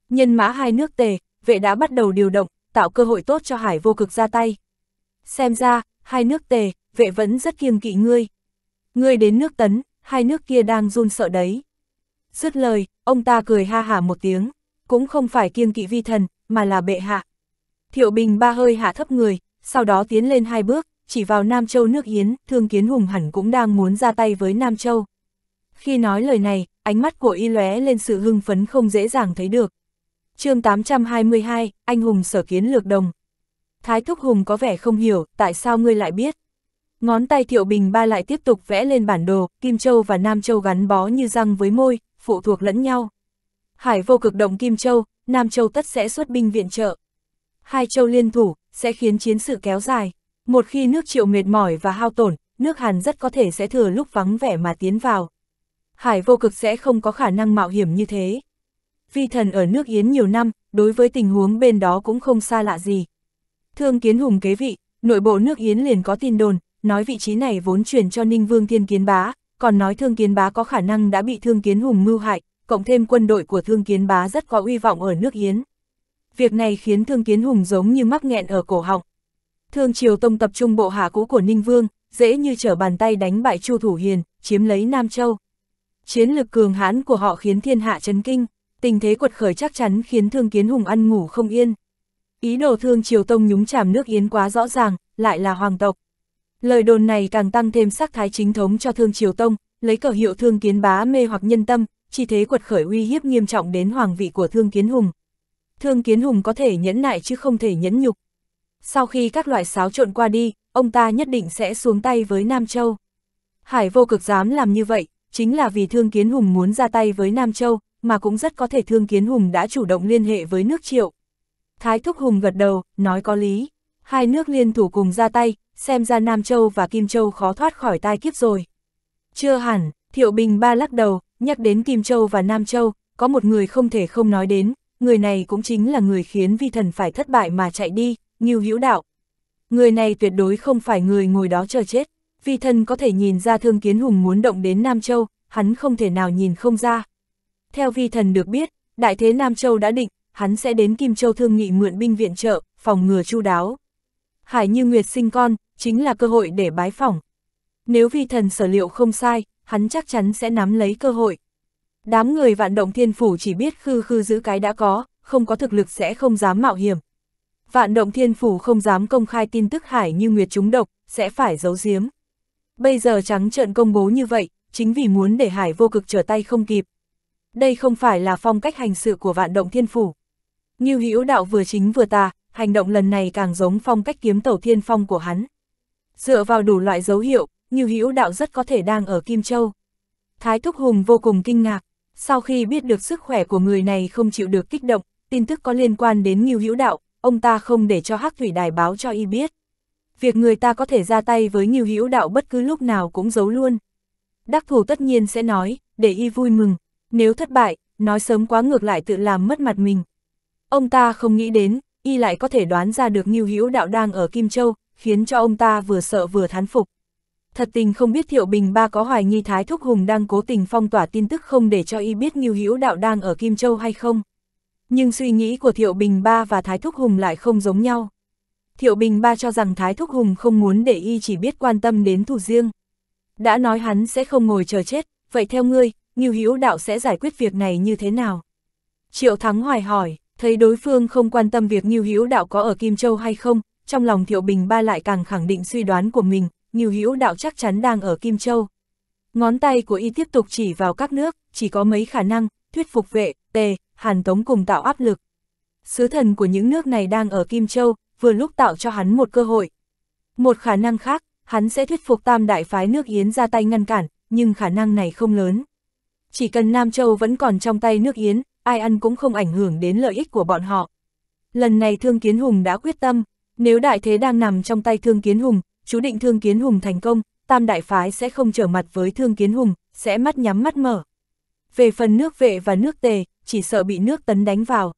S1: Nhân mã hai nước tề, vệ đã bắt đầu điều động, tạo cơ hội tốt cho Hải vô cực ra tay. Xem ra, hai nước tề, vệ vẫn rất kiêng kỵ ngươi. Ngươi đến nước tấn, hai nước kia đang run sợ đấy. Dứt lời, ông ta cười ha hả một tiếng, cũng không phải kiêng kỵ vi thần, mà là bệ hạ. Thiệu Bình ba hơi hạ thấp người, sau đó tiến lên hai bước, chỉ vào Nam Châu nước Yến, Thương Kiến Hùng hẳn cũng đang muốn ra tay với Nam Châu. Khi nói lời này, ánh mắt của y lóe lên sự hưng phấn không dễ dàng thấy được. chương 822, anh hùng sở kiến lược đồng. Thái Thúc Hùng có vẻ không hiểu, tại sao ngươi lại biết? Ngón tay Thiệu Bình Ba lại tiếp tục vẽ lên bản đồ, Kim Châu và Nam Châu gắn bó như răng với môi, phụ thuộc lẫn nhau. Hải vô cực động Kim Châu, Nam Châu tất sẽ xuất binh viện trợ. Hai châu liên thủ, sẽ khiến chiến sự kéo dài. Một khi nước triệu mệt mỏi và hao tổn, nước Hàn rất có thể sẽ thừa lúc vắng vẻ mà tiến vào. Hải vô cực sẽ không có khả năng mạo hiểm như thế. Vi thần ở nước Yến nhiều năm, đối với tình huống bên đó cũng không xa lạ gì. Thương kiến hùng kế vị, nội bộ nước Yến liền có tin đồn, nói vị trí này vốn chuyển cho Ninh Vương Thiên Kiến Bá, còn nói Thương Kiến Bá có khả năng đã bị Thương Kiến Hùng mưu hại, cộng thêm quân đội của Thương Kiến Bá rất có uy vọng ở nước Yến. Việc này khiến Thương Kiến Hùng giống như mắc nghẹn ở cổ họng. Thương Triều Tông tập trung bộ hạ cũ của Ninh Vương, dễ như trở bàn tay đánh bại Chu Thủ Hiền, chiếm lấy Nam Châu. Chiến lực cường hãn của họ khiến thiên hạ chấn kinh, tình thế quật khởi chắc chắn khiến Thương Kiến Hùng ăn ngủ không yên. Ý đồ Thương Triều Tông nhúng chàm nước Yến quá rõ ràng, lại là hoàng tộc. Lời đồn này càng tăng thêm sắc thái chính thống cho Thương Triều Tông, lấy cờ hiệu Thương Kiến Bá mê hoặc nhân tâm, chi thế quật khởi uy hiếp nghiêm trọng đến hoàng vị của Thương Kiến Hùng. Thương Kiến Hùng có thể nhẫn nại chứ không thể nhẫn nhục, sau khi các loại xáo trộn qua đi, ông ta nhất định sẽ xuống tay với Nam Châu. Hải vô cực dám làm như vậy, chính là vì Thương Kiến Hùng muốn ra tay với Nam Châu, mà cũng rất có thể Thương Kiến Hùng đã chủ động liên hệ với nước triệu. Thái Thúc Hùng gật đầu, nói có lý. Hai nước liên thủ cùng ra tay, xem ra Nam Châu và Kim Châu khó thoát khỏi tai kiếp rồi. Chưa hẳn, Thiệu Bình Ba lắc đầu, nhắc đến Kim Châu và Nam Châu, có một người không thể không nói đến, người này cũng chính là người khiến vi thần phải thất bại mà chạy đi, Ngưu Hữu Đạo. Người này tuyệt đối không phải người ngồi đó chờ chết, vì thân có thể nhìn ra Thương Kiến Hùng muốn động đến Nam Châu, hắn không thể nào nhìn không ra. Theo vi thần được biết, đại thế Nam Châu đã định, hắn sẽ đến Kim Châu thương nghị mượn binh viện trợ, phòng ngừa chu đáo. Hải Như Nguyệt sinh con, chính là cơ hội để bái phỏng. Nếu vi thần sở liệu không sai, hắn chắc chắn sẽ nắm lấy cơ hội. Đám người vạn động thiên phủ chỉ biết khư khư giữ cái đã có, không có thực lực sẽ không dám mạo hiểm. Vạn động thiên phủ không dám công khai tin tức Hải như Nguyệt trúng độc, sẽ phải giấu giếm. Bây giờ trắng trợn công bố như vậy, chính vì muốn để Hải vô cực trở tay không kịp. Đây không phải là phong cách hành sự của vạn động thiên phủ. Như hữu đạo vừa chính vừa tà, hành động lần này càng giống phong cách kiếm tẩu thiên phong của hắn. Dựa vào đủ loại dấu hiệu, như hữu đạo rất có thể đang ở Kim Châu. Thái Thúc Hùng vô cùng kinh ngạc, sau khi biết được sức khỏe của người này không chịu được kích động, tin tức có liên quan đến Ngưu Hữu Đạo, ông ta không để cho Hắc Thủy Đài báo cho y biết. Việc người ta có thể ra tay với Ngưu Hữu Đạo bất cứ lúc nào cũng giấu luôn. Đắc thủ tất nhiên sẽ nói, để y vui mừng, nếu thất bại, nói sớm quá ngược lại tự làm mất mặt mình. Ông ta không nghĩ đến, y lại có thể đoán ra được Ngưu Hữu Đạo đang ở Kim Châu, khiến cho ông ta vừa sợ vừa thán phục. Thật tình không biết Thiệu Bình Ba có hoài nghi Thái Thúc Hùng đang cố tình phong tỏa tin tức không để cho y biết Ngưu Hữu Đạo đang ở Kim Châu hay không nhưng suy nghĩ của Thiệu Bình Ba và Thái Thúc Hùng lại không giống nhau. Thiệu Bình Ba cho rằng Thái Thúc Hùng không muốn để y chỉ biết quan tâm đến thủ riêng. Đã nói hắn sẽ không ngồi chờ chết, vậy theo ngươi, Ngưu Hữu Đạo sẽ giải quyết việc này như thế nào? Triệu Thắng Hoài hỏi, thấy đối phương không quan tâm việc Ngưu Hữu Đạo có ở Kim Châu hay không, trong lòng Thiệu Bình Ba lại càng khẳng định suy đoán của mình, Ngưu Hữu Đạo chắc chắn đang ở Kim Châu. Ngón tay của y tiếp tục chỉ vào các nước, chỉ có mấy khả năng, thuyết phục vệ, tề, Hàn Tống cùng tạo áp lực. Sứ thần của những nước này đang ở Kim Châu, vừa lúc tạo cho hắn một cơ hội. Một khả năng khác, hắn sẽ thuyết phục tam đại phái nước Yến ra tay ngăn cản, nhưng khả năng này không lớn. Chỉ cần Nam Châu vẫn còn trong tay nước Yến, ai ăn cũng không ảnh hưởng đến lợi ích của bọn họ. Lần này Thương Kiến Hùng đã quyết tâm, nếu đại thế đang nằm trong tay Thương Kiến Hùng, chú định Thương Kiến Hùng thành công, tam đại phái sẽ không trở mặt với Thương Kiến Hùng, sẽ mắt nhắm mắt mở. Về phần nước vệ và nước tề, chỉ sợ bị nước tấn đánh vào.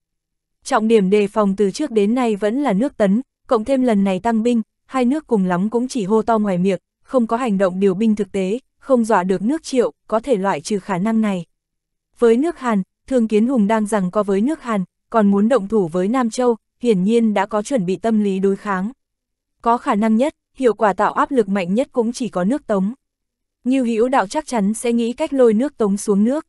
S1: Trọng điểm đề phòng từ trước đến nay vẫn là nước tấn, cộng thêm lần này tăng binh, hai nước cùng lắm cũng chỉ hô to ngoài miệng, không có hành động điều binh thực tế, không dọa được nước triệu, có thể loại trừ khả năng này. Với nước Hàn, Thương Kiến Hùng đang rằng có với nước Hàn, còn muốn động thủ với Nam Châu, hiển nhiên đã có chuẩn bị tâm lý đối kháng. Có khả năng nhất, hiệu quả tạo áp lực mạnh nhất cũng chỉ có nước Tống. Như Hữu Đạo chắc chắn sẽ nghĩ cách lôi nước Tống xuống nước.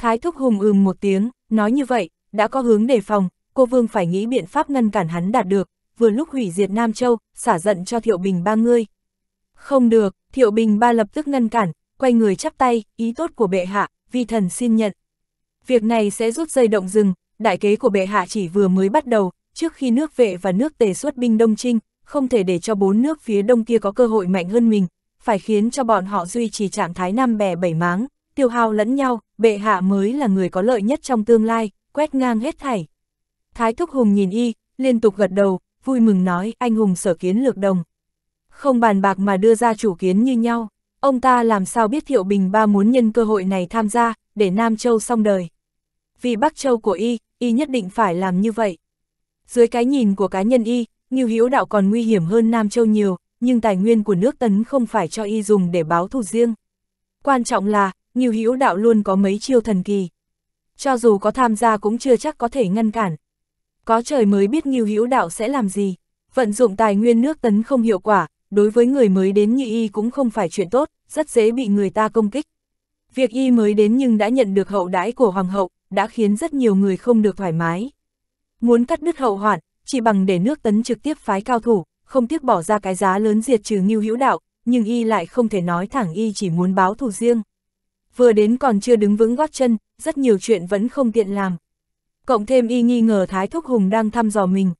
S1: Thái thúc hùng ừm một tiếng, nói như vậy, đã có hướng đề phòng, cô vương phải nghĩ biện pháp ngăn cản hắn đạt được, vừa lúc hủy diệt Nam Châu, xả giận cho Thiệu Bình ba ngươi. Không được, Thiệu Bình ba lập tức ngăn cản, quay người chắp tay, ý tốt của bệ hạ, vi thần xin nhận. Việc này sẽ rút dây động rừng, đại kế của bệ hạ chỉ vừa mới bắt đầu, trước khi nước vệ và nước tề xuất binh Đông Trinh, không thể để cho bốn nước phía đông kia có cơ hội mạnh hơn mình, phải khiến cho bọn họ duy trì trạng thái năm bè bảy máng, tiêu hao lẫn nhau, bệ hạ mới là người có lợi nhất trong tương lai, quét ngang hết thảy. Thái Thúc Hùng nhìn y, liên tục gật đầu, vui mừng nói anh Hùng sở kiến lược đồng. Không bàn bạc mà đưa ra chủ kiến như nhau, ông ta làm sao biết Thiệu Bình Ba muốn nhân cơ hội này tham gia, để Nam Châu xong đời. Vì Bắc Châu của y, y nhất định phải làm như vậy. Dưới cái nhìn của cá nhân y, Nghiêu Hữu Đạo còn nguy hiểm hơn Nam Châu nhiều, nhưng tài nguyên của nước Tấn không phải cho y dùng để báo thù riêng. Quan trọng là, Ngưu Hữu Đạo luôn có mấy chiêu thần kỳ. Cho dù có tham gia cũng chưa chắc có thể ngăn cản. Có trời mới biết Ngưu Hữu Đạo sẽ làm gì. Vận dụng tài nguyên nước tấn không hiệu quả, đối với người mới đến như y cũng không phải chuyện tốt, rất dễ bị người ta công kích. Việc y mới đến nhưng đã nhận được hậu đãi của hoàng hậu, đã khiến rất nhiều người không được thoải mái. Muốn cắt đứt hậu hoạn, chỉ bằng để nước tấn trực tiếp phái cao thủ, không tiếc bỏ ra cái giá lớn diệt trừ Ngưu Hữu Đạo, nhưng y lại không thể nói thẳng y chỉ muốn báo thù riêng vừa đến còn chưa đứng vững gót chân, rất nhiều chuyện vẫn không tiện làm. Cộng thêm y nghi ngờ Thái Thúc Hùng đang thăm dò mình.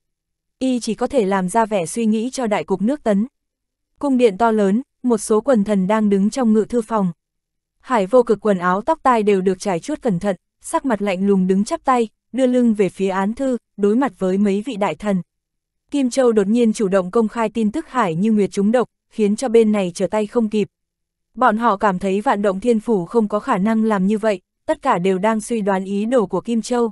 S1: Y chỉ có thể làm ra vẻ suy nghĩ cho đại cục nước tấn. Cung điện to lớn, một số quần thần đang đứng trong ngự thư phòng. Hải vô cực quần áo tóc tai đều được trải chuốt cẩn thận, sắc mặt lạnh lùng đứng chắp tay, đưa lưng về phía án thư, đối mặt với mấy vị đại thần. Kim Châu đột nhiên chủ động công khai tin tức Hải như Nguyệt trúng độc, khiến cho bên này trở tay không kịp, Bọn họ cảm thấy vạn động thiên phủ không có khả năng làm như vậy, tất cả đều đang suy đoán ý đồ của Kim Châu.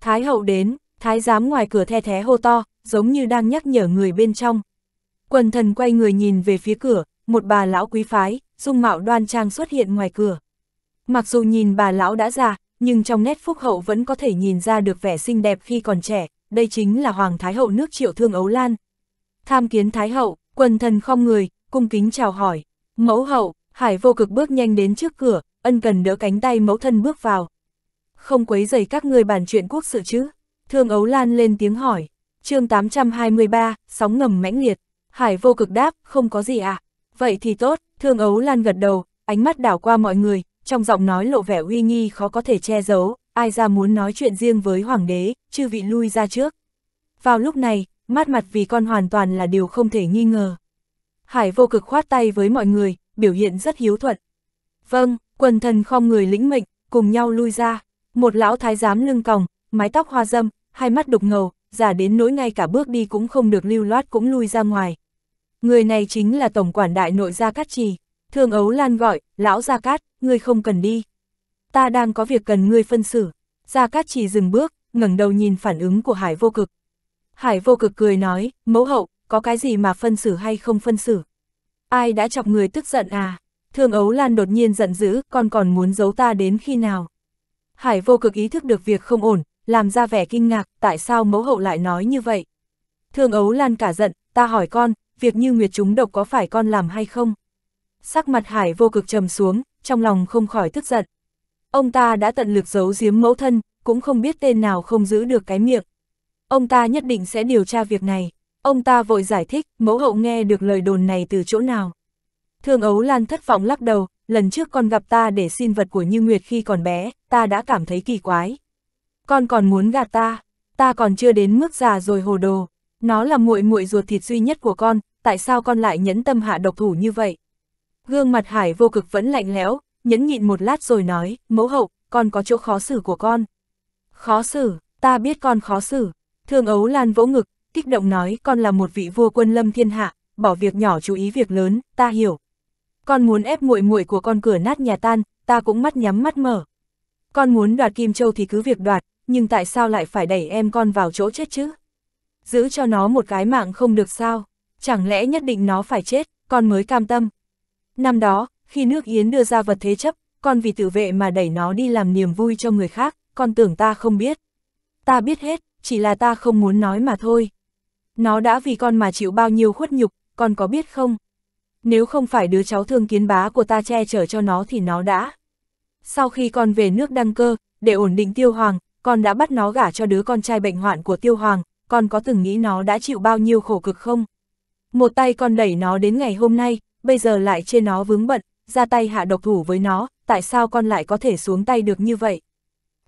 S1: Thái hậu đến, thái giám ngoài cửa the thé hô to, giống như đang nhắc nhở người bên trong. Quần thần quay người nhìn về phía cửa, một bà lão quý phái, dung mạo đoan trang xuất hiện ngoài cửa. Mặc dù nhìn bà lão đã già, nhưng trong nét phúc hậu vẫn có thể nhìn ra được vẻ xinh đẹp khi còn trẻ, đây chính là Hoàng Thái Hậu nước triệu thương Ấu Lan. Tham kiến Thái Hậu, quần thần không người, cung kính chào hỏi, mẫu hậu, Hải vô cực bước nhanh đến trước cửa, ân cần đỡ cánh tay mẫu thân bước vào. Không quấy dày các người bàn chuyện quốc sự chứ? Thương Ấu Lan lên tiếng hỏi. chương 823, sóng ngầm mãnh liệt. Hải vô cực đáp, không có gì à? Vậy thì tốt, Thương Ấu Lan gật đầu, ánh mắt đảo qua mọi người, trong giọng nói lộ vẻ uy nghi khó có thể che giấu, ai ra muốn nói chuyện riêng với hoàng đế, chư vị lui ra trước. Vào lúc này, mát mặt vì con hoàn toàn là điều không thể nghi ngờ. Hải vô cực khoát tay với mọi người, biểu hiện rất hiếu thuận. Vâng, quần thần không người lĩnh mệnh, cùng nhau lui ra. Một lão thái giám lưng còng, mái tóc hoa dâm, hai mắt đục ngầu, giả đến nỗi ngay cả bước đi cũng không được lưu loát cũng lui ra ngoài. Người này chính là tổng quản đại nội Gia Cát Trì. Thương Ấu Lan gọi, lão Gia Cát, ngươi không cần đi. Ta đang có việc cần ngươi phân xử. Gia Cát Trì dừng bước, ngẩng đầu nhìn phản ứng của Hải Vô Cực. Hải Vô Cực cười nói, mẫu hậu, có cái gì mà phân xử hay không phân xử, Ai đã chọc người tức giận à? Thương Ấu Lan đột nhiên giận dữ, con còn muốn giấu ta đến khi nào? Hải vô cực ý thức được việc không ổn, làm ra vẻ kinh ngạc, tại sao mẫu hậu lại nói như vậy? Thương Ấu Lan cả giận, ta hỏi con, việc như nguyệt chúng độc có phải con làm hay không? Sắc mặt Hải vô cực trầm xuống, trong lòng không khỏi tức giận. Ông ta đã tận lực giấu giếm mẫu thân, cũng không biết tên nào không giữ được cái miệng. Ông ta nhất định sẽ điều tra việc này. Ông ta vội giải thích, mẫu hậu nghe được lời đồn này từ chỗ nào. Thương Ấu Lan thất vọng lắc đầu, lần trước con gặp ta để xin vật của Như Nguyệt khi còn bé, ta đã cảm thấy kỳ quái. Con còn muốn gạt ta, ta còn chưa đến mức già rồi hồ đồ. Nó là muội muội ruột thịt duy nhất của con, tại sao con lại nhẫn tâm hạ độc thủ như vậy? Gương mặt hải vô cực vẫn lạnh lẽo, nhẫn nhịn một lát rồi nói, mẫu hậu, con có chỗ khó xử của con. Khó xử, ta biết con khó xử. Thương ấu lan vỗ ngực, kích động nói con là một vị vua quân lâm thiên hạ, bỏ việc nhỏ chú ý việc lớn, ta hiểu. Con muốn ép muội muội của con cửa nát nhà tan, ta cũng mắt nhắm mắt mở. Con muốn đoạt Kim Châu thì cứ việc đoạt, nhưng tại sao lại phải đẩy em con vào chỗ chết chứ? Giữ cho nó một cái mạng không được sao? Chẳng lẽ nhất định nó phải chết, con mới cam tâm. Năm đó, khi nước Yến đưa ra vật thế chấp, con vì tự vệ mà đẩy nó đi làm niềm vui cho người khác, con tưởng ta không biết. Ta biết hết, chỉ là ta không muốn nói mà thôi. Nó đã vì con mà chịu bao nhiêu khuất nhục, con có biết không? Nếu không phải đứa cháu thương kiến bá của ta che chở cho nó thì nó đã. Sau khi con về nước đăng cơ, để ổn định tiêu hoàng, con đã bắt nó gả cho đứa con trai bệnh hoạn của tiêu hoàng, con có từng nghĩ nó đã chịu bao nhiêu khổ cực không? Một tay con đẩy nó đến ngày hôm nay, bây giờ lại trên nó vướng bận, ra tay hạ độc thủ với nó, tại sao con lại có thể xuống tay được như vậy?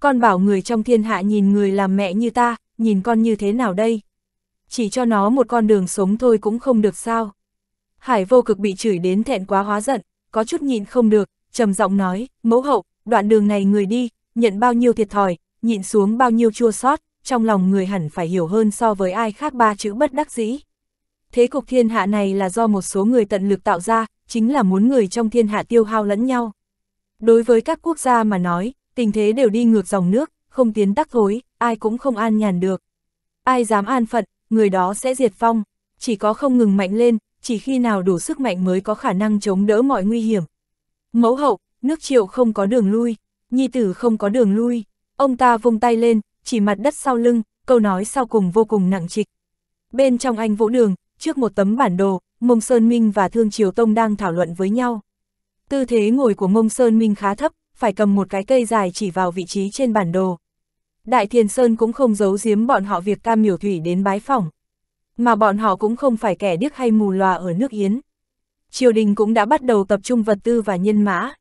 S1: Con bảo người trong thiên hạ nhìn người làm mẹ như ta, nhìn con như thế nào đây? chỉ cho nó một con đường sống thôi cũng không được sao. Hải vô cực bị chửi đến thẹn quá hóa giận, có chút nhịn không được, trầm giọng nói, mẫu hậu, đoạn đường này người đi, nhận bao nhiêu thiệt thòi, nhịn xuống bao nhiêu chua sót, trong lòng người hẳn phải hiểu hơn so với ai khác ba chữ bất đắc dĩ. Thế cục thiên hạ này là do một số người tận lực tạo ra, chính là muốn người trong thiên hạ tiêu hao lẫn nhau. Đối với các quốc gia mà nói, tình thế đều đi ngược dòng nước, không tiến tắc thối, ai cũng không an nhàn được. Ai dám an phận, người đó sẽ diệt phong chỉ có không ngừng mạnh lên, chỉ khi nào đủ sức mạnh mới có khả năng chống đỡ mọi nguy hiểm. Mẫu hậu, nước triệu không có đường lui, nhi tử không có đường lui, ông ta vung tay lên, chỉ mặt đất sau lưng, câu nói sau cùng vô cùng nặng trịch. Bên trong anh vũ đường, trước một tấm bản đồ, Mông Sơn Minh và Thương Triều Tông đang thảo luận với nhau. Tư thế ngồi của Mông Sơn Minh khá thấp, phải cầm một cái cây dài chỉ vào vị trí trên bản đồ. Đại Thiên Sơn cũng không giấu giếm bọn họ việc Cam Miểu Thủy đến bái phỏng. Mà bọn họ cũng không phải kẻ điếc hay mù lòa ở nước Yến. Triều đình cũng đã bắt đầu tập trung vật tư và nhân mã.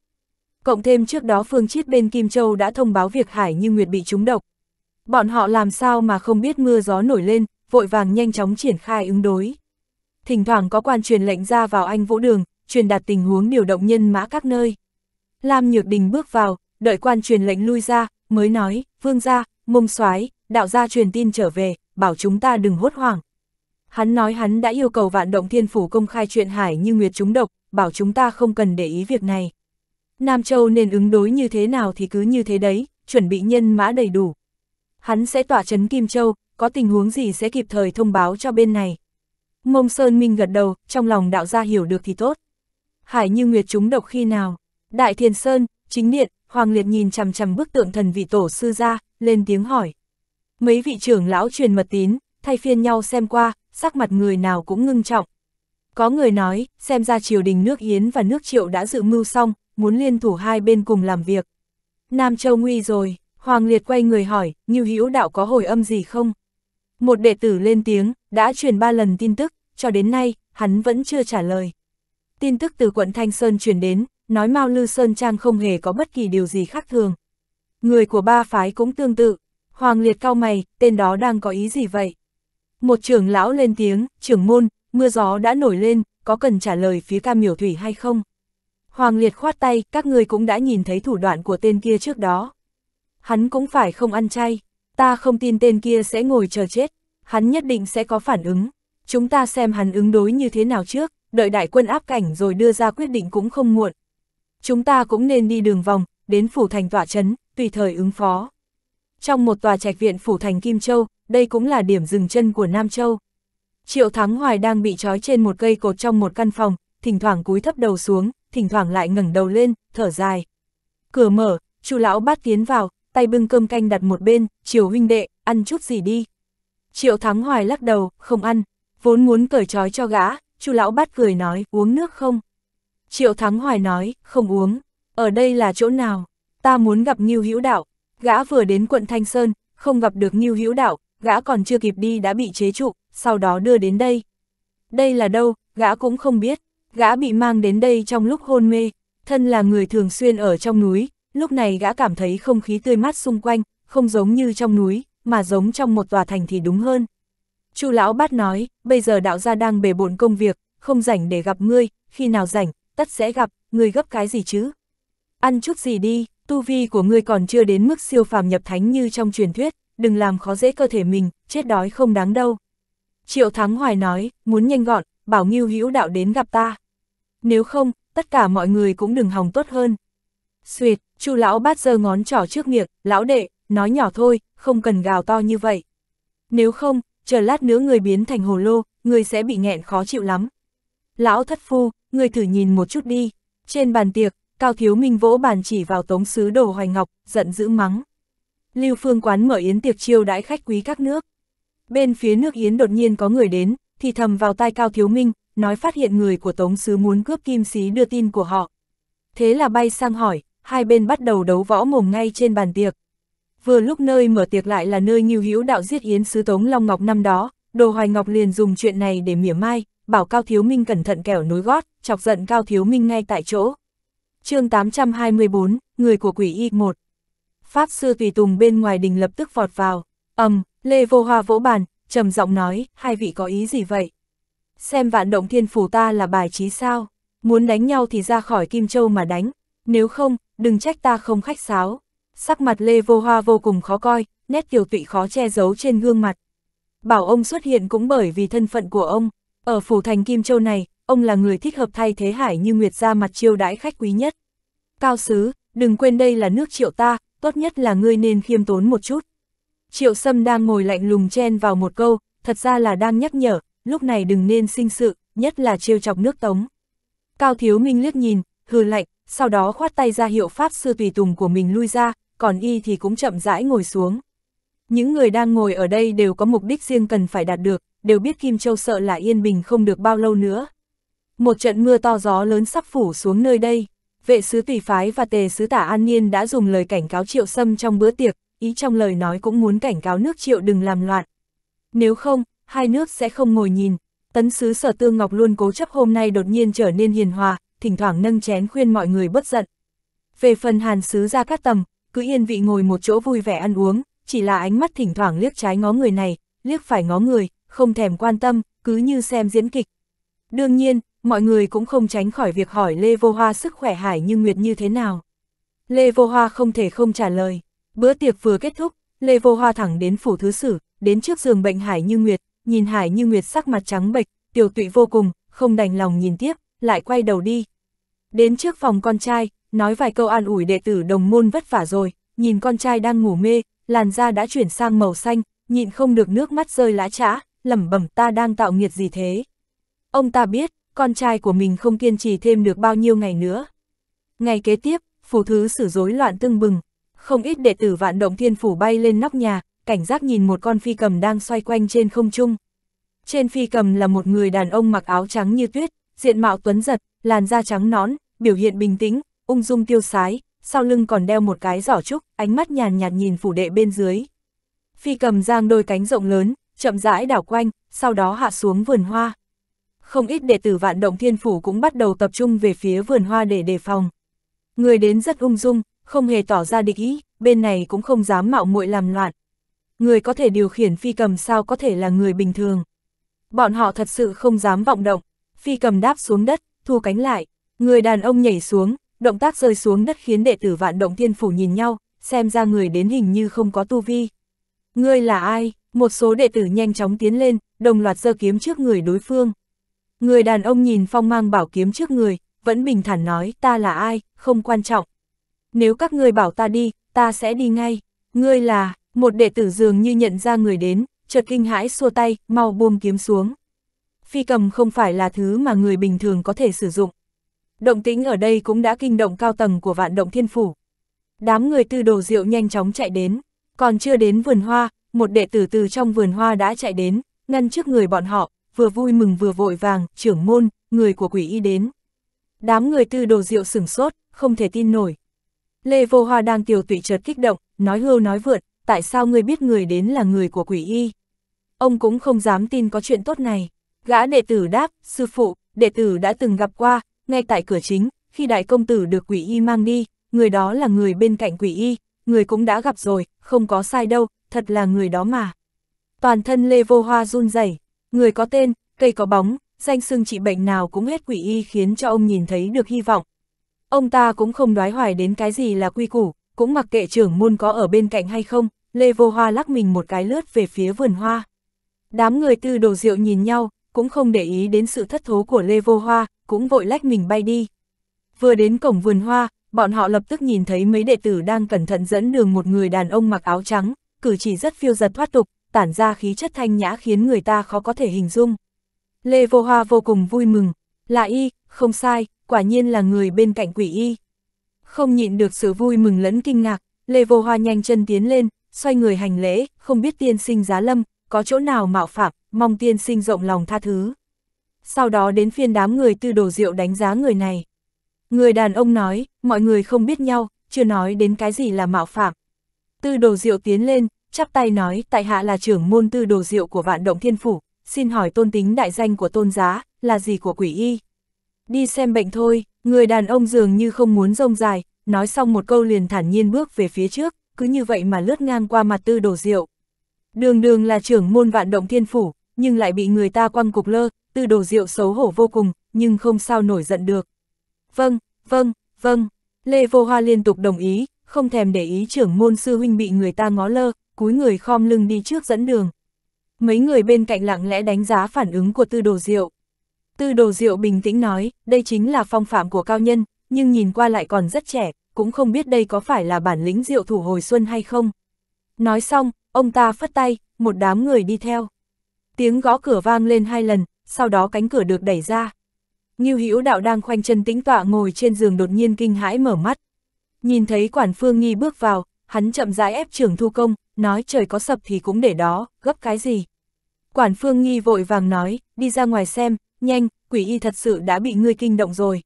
S1: Cộng thêm trước đó Phương Chiết bên Kim Châu đã thông báo việc Hải Như Nguyệt bị trúng độc. Bọn họ làm sao mà không biết mưa gió nổi lên, vội vàng nhanh chóng triển khai ứng đối. Thỉnh thoảng có quan truyền lệnh ra vào anh vũ đường, truyền đạt tình huống điều động nhân mã các nơi. Lam Nhược Đình bước vào, đợi quan truyền lệnh lui ra, mới nói, vương ra, Mông soái đạo gia truyền tin trở về, bảo chúng ta đừng hốt hoảng. Hắn nói hắn đã yêu cầu vạn động thiên phủ công khai chuyện hải như nguyệt chúng độc, bảo chúng ta không cần để ý việc này. Nam Châu nên ứng đối như thế nào thì cứ như thế đấy, chuẩn bị nhân mã đầy đủ. Hắn sẽ tỏa chấn Kim Châu, có tình huống gì sẽ kịp thời thông báo cho bên này. Mông Sơn Minh gật đầu, trong lòng đạo gia hiểu được thì tốt. Hải như nguyệt chúng độc khi nào? Đại Thiền Sơn, chính điện, Hoàng Liệt nhìn chằm chằm bức tượng thần vị tổ sư ra, lên tiếng hỏi. Mấy vị trưởng lão truyền mật tín, thay phiên nhau xem qua, sắc mặt người nào cũng ngưng trọng. Có người nói, xem ra triều đình nước Yến và nước Triệu đã dự mưu xong, muốn liên thủ hai bên cùng làm việc. Nam Châu nguy rồi, Hoàng Liệt quay người hỏi, Ngưu Hữu đạo có hồi âm gì không? Một đệ tử lên tiếng, đã truyền ba lần tin tức, cho đến nay, hắn vẫn chưa trả lời. Tin tức từ quận Thanh Sơn truyền đến, nói Mao Lư Sơn Trang không hề có bất kỳ điều gì khác thường. Người của ba phái cũng tương tự, Hoàng Liệt cao mày, tên đó đang có ý gì vậy? Một trưởng lão lên tiếng, trưởng môn, mưa gió đã nổi lên, có cần trả lời phía ca miểu thủy hay không? Hoàng Liệt khoát tay, các người cũng đã nhìn thấy thủ đoạn của tên kia trước đó. Hắn cũng phải không ăn chay, ta không tin tên kia sẽ ngồi chờ chết, hắn nhất định sẽ có phản ứng. Chúng ta xem hắn ứng đối như thế nào trước, đợi đại quân áp cảnh rồi đưa ra quyết định cũng không muộn chúng ta cũng nên đi đường vòng, đến phủ thành tọa trấn, tùy thời ứng phó. Trong một tòa trạch viện phủ thành Kim Châu, đây cũng là điểm dừng chân của Nam Châu. Triệu Thắng Hoài đang bị trói trên một cây cột trong một căn phòng, thỉnh thoảng cúi thấp đầu xuống, thỉnh thoảng lại ngẩng đầu lên, thở dài. Cửa mở, chu lão bát tiến vào, tay bưng cơm canh đặt một bên, chiều huynh đệ, ăn chút gì đi. Triệu Thắng Hoài lắc đầu, không ăn, vốn muốn cởi trói cho gã, chu lão bát cười nói, uống nước không? Triệu Thắng Hoài nói, không uống, ở đây là chỗ nào, ta muốn gặp Ngưu Hữu Đạo, gã vừa đến quận Thanh Sơn, không gặp được Ngưu Hữu Đạo, gã còn chưa kịp đi đã bị chế trụ, sau đó đưa đến đây. Đây là đâu, gã cũng không biết, gã bị mang đến đây trong lúc hôn mê, thân là người thường xuyên ở trong núi, lúc này gã cảm thấy không khí tươi mát xung quanh, không giống như trong núi, mà giống trong một tòa thành thì đúng hơn. Chu lão bát nói, bây giờ đạo gia đang bề bộn công việc, không rảnh để gặp ngươi, khi nào rảnh, tất sẽ gặp, ngươi gấp cái gì chứ? Ăn chút gì đi, tu vi của ngươi còn chưa đến mức siêu phàm nhập thánh như trong truyền thuyết, đừng làm khó dễ cơ thể mình, chết đói không đáng đâu. Triệu Thắng Hoài nói, muốn nhanh gọn, bảo Ngưu Hữu Đạo đến gặp ta. Nếu không, tất cả mọi người cũng đừng hòng tốt hơn. Xuyệt, Chu lão bát giơ ngón trỏ trước miệng, lão đệ, nói nhỏ thôi, không cần gào to như vậy. Nếu không, chờ lát nữa người biến thành hồ lô, người sẽ bị nghẹn khó chịu lắm lão thất phu, người thử nhìn một chút đi. Trên bàn tiệc, Cao Thiếu Minh vỗ bàn chỉ vào tống sứ đồ hoài ngọc, giận dữ mắng. Lưu phương quán mở yến tiệc chiêu đãi khách quý các nước. Bên phía nước yến đột nhiên có người đến, thì thầm vào tai Cao Thiếu Minh, nói phát hiện người của tống sứ muốn cướp kim sĩ đưa tin của họ. Thế là bay sang hỏi, hai bên bắt đầu đấu võ mồm ngay trên bàn tiệc. Vừa lúc nơi mở tiệc lại là nơi Ngưu Hữu đạo giết yến sứ Tống Long Ngọc năm đó, Đồ Hoài Ngọc liền dùng chuyện này để mỉa mai, bảo Cao Thiếu Minh cẩn thận kẻo nối gót, chọc giận Cao Thiếu Minh ngay tại chỗ. chương 824, người của quỷ y 1. Pháp sư tùy tùng bên ngoài đình lập tức vọt vào, ầm, Lê Vô Hoa vỗ bàn, trầm giọng nói, hai vị có ý gì vậy? Xem vạn động thiên phủ ta là bài trí sao? Muốn đánh nhau thì ra khỏi Kim Châu mà đánh, nếu không, đừng trách ta không khách sáo. Sắc mặt Lê Vô Hoa vô cùng khó coi, nét kiều tụy khó che giấu trên gương mặt. Bảo ông xuất hiện cũng bởi vì thân phận của ông, ở phủ thành Kim Châu này, ông là người thích hợp thay thế Hải Như Nguyệt ra mặt chiêu đãi khách quý nhất. Cao Sứ, đừng quên đây là nước triệu ta, tốt nhất là ngươi nên khiêm tốn một chút. Triệu Sâm đang ngồi lạnh lùng chen vào một câu, thật ra là đang nhắc nhở, lúc này đừng nên sinh sự, nhất là trêu chọc nước tống. Cao Thiếu Minh liếc nhìn, hừ lạnh, sau đó khoát tay ra hiệu pháp sư tùy tùng của mình lui ra, còn y thì cũng chậm rãi ngồi xuống. Những người đang ngồi ở đây đều có mục đích riêng cần phải đạt được, đều biết Kim Châu sợ là yên bình không được bao lâu nữa. Một trận mưa to gió lớn sắp phủ xuống nơi đây, vệ sứ tùy phái và tề sứ tả an niên đã dùng lời cảnh cáo triệu xâm trong bữa tiệc, ý trong lời nói cũng muốn cảnh cáo nước triệu đừng làm loạn. Nếu không, hai nước sẽ không ngồi nhìn, tấn sứ sở tương ngọc luôn cố chấp hôm nay đột nhiên trở nên hiền hòa, thỉnh thoảng nâng chén khuyên mọi người bất giận. Về phần hàn sứ ra các tầm, cứ yên vị ngồi một chỗ vui vẻ ăn uống, chỉ là ánh mắt thỉnh thoảng liếc trái ngó người này, liếc phải ngó người, không thèm quan tâm, cứ như xem diễn kịch. Đương nhiên, mọi người cũng không tránh khỏi việc hỏi Lê Vô Hoa sức khỏe Hải Như Nguyệt như thế nào. Lê Vô Hoa không thể không trả lời. Bữa tiệc vừa kết thúc, Lê Vô Hoa thẳng đến phủ thứ sử, đến trước giường bệnh Hải Như Nguyệt, nhìn Hải Như Nguyệt sắc mặt trắng bệch, tiểu tụy vô cùng, không đành lòng nhìn tiếp, lại quay đầu đi. Đến trước phòng con trai, nói vài câu an ủi đệ tử đồng môn vất vả rồi, nhìn con trai đang ngủ mê, làn da đã chuyển sang màu xanh, nhịn không được nước mắt rơi lá trã, lẩm bẩm ta đang tạo nghiệt gì thế. Ông ta biết, con trai của mình không kiên trì thêm được bao nhiêu ngày nữa. Ngày kế tiếp, phủ thứ sử rối loạn tưng bừng, không ít đệ tử vạn động thiên phủ bay lên nóc nhà, cảnh giác nhìn một con phi cầm đang xoay quanh trên không trung. Trên phi cầm là một người đàn ông mặc áo trắng như tuyết, diện mạo tuấn giật, làn da trắng nón, biểu hiện bình tĩnh, ung dung tiêu sái, sau lưng còn đeo một cái giỏ trúc, ánh mắt nhàn nhạt nhìn phủ đệ bên dưới. Phi cầm giang đôi cánh rộng lớn, chậm rãi đảo quanh, sau đó hạ xuống vườn hoa. Không ít đệ tử vạn động thiên phủ cũng bắt đầu tập trung về phía vườn hoa để đề phòng. Người đến rất ung dung, không hề tỏ ra địch ý, bên này cũng không dám mạo muội làm loạn. Người có thể điều khiển phi cầm sao có thể là người bình thường. Bọn họ thật sự không dám vọng động, phi cầm đáp xuống đất, thu cánh lại, người đàn ông nhảy xuống, động tác rơi xuống đất khiến đệ tử vạn động thiên phủ nhìn nhau, xem ra người đến hình như không có tu vi. Ngươi là ai? Một số đệ tử nhanh chóng tiến lên, đồng loạt giơ kiếm trước người đối phương. Người đàn ông nhìn phong mang bảo kiếm trước người, vẫn bình thản nói ta là ai, không quan trọng. Nếu các người bảo ta đi, ta sẽ đi ngay. Ngươi là, một đệ tử dường như nhận ra người đến, chợt kinh hãi xua tay, mau buông kiếm xuống. Phi cầm không phải là thứ mà người bình thường có thể sử dụng. Động tĩnh ở đây cũng đã kinh động cao tầng của vạn động thiên phủ. Đám người tư đồ rượu nhanh chóng chạy đến, còn chưa đến vườn hoa, một đệ tử từ trong vườn hoa đã chạy đến, ngăn trước người bọn họ, vừa vui mừng vừa vội vàng, trưởng môn, người của quỷ y đến. Đám người tư đồ rượu sửng sốt, không thể tin nổi. Lê Vô Hoa đang tiểu tụy chợt kích động, nói hưu nói vượt, tại sao ngươi biết người đến là người của quỷ y? Ông cũng không dám tin có chuyện tốt này. Gã đệ tử đáp, sư phụ, đệ tử đã từng gặp qua, ngay tại cửa chính, khi đại công tử được quỷ y mang đi, người đó là người bên cạnh quỷ y, người cũng đã gặp rồi, không có sai đâu, thật là người đó mà. Toàn thân Lê Vô Hoa run rẩy, người có tên, cây có bóng, danh xưng trị bệnh nào cũng hết quỷ y khiến cho ông nhìn thấy được hy vọng. Ông ta cũng không đoái hoài đến cái gì là quy củ, cũng mặc kệ trưởng môn có ở bên cạnh hay không, Lê Vô Hoa lắc mình một cái lướt về phía vườn hoa. Đám người tư đồ rượu nhìn nhau, cũng không để ý đến sự thất thố của Lê Vô Hoa, cũng vội lách mình bay đi. Vừa đến cổng vườn hoa, bọn họ lập tức nhìn thấy mấy đệ tử đang cẩn thận dẫn đường một người đàn ông mặc áo trắng, cử chỉ rất phiêu giật thoát tục, tản ra khí chất thanh nhã khiến người ta khó có thể hình dung. Lê Vô Hoa vô cùng vui mừng, là y, không sai, quả nhiên là người bên cạnh quỷ y. Không nhịn được sự vui mừng lẫn kinh ngạc, Lê Vô Hoa nhanh chân tiến lên, xoay người hành lễ, không biết tiên sinh giá lâm, có chỗ nào mạo phạm, mong tiên sinh rộng lòng tha thứ. Sau đó đến phiên đám người tư đồ rượu đánh giá người này. Người đàn ông nói, mọi người không biết nhau, chưa nói đến cái gì là mạo phạm, Tư đồ diệu tiến lên, chắp tay nói tại hạ là trưởng môn tư đồ diệu của vạn động thiên phủ, xin hỏi tôn tính đại danh của tôn giá, là gì của quỷ y? Đi xem bệnh thôi, người đàn ông dường như không muốn rông dài, nói xong một câu liền thản nhiên bước về phía trước, cứ như vậy mà lướt ngang qua mặt tư đồ diệu. Đường đường là trưởng môn vạn động thiên phủ, nhưng lại bị người ta quăng cục lơ, tư đồ diệu xấu hổ vô cùng, nhưng không sao nổi giận được. Vâng, vâng, vâng, Lê Vô Hoa liên tục đồng ý, không thèm để ý trưởng môn sư huynh bị người ta ngó lơ, cúi người khom lưng đi trước dẫn đường. Mấy người bên cạnh lặng lẽ đánh giá phản ứng của tư đồ diệu. Tư đồ diệu bình tĩnh nói, đây chính là phong phạm của cao nhân, nhưng nhìn qua lại còn rất trẻ, cũng không biết đây có phải là bản lĩnh diệu thủ hồi xuân hay không. Nói xong, ông ta phất tay, một đám người đi theo. Tiếng gõ cửa vang lên hai lần, sau đó cánh cửa được đẩy ra. Ngưu Hữu Đạo đang khoanh chân tĩnh tọa ngồi trên giường đột nhiên kinh hãi mở mắt. Nhìn thấy quản phương nghi bước vào, hắn chậm rãi ép trưởng thu công, nói trời có sập thì cũng để đó, gấp cái gì. Quản phương nghi vội vàng nói, đi ra ngoài xem, nhanh, quỷ y thật sự đã bị ngươi kinh động rồi.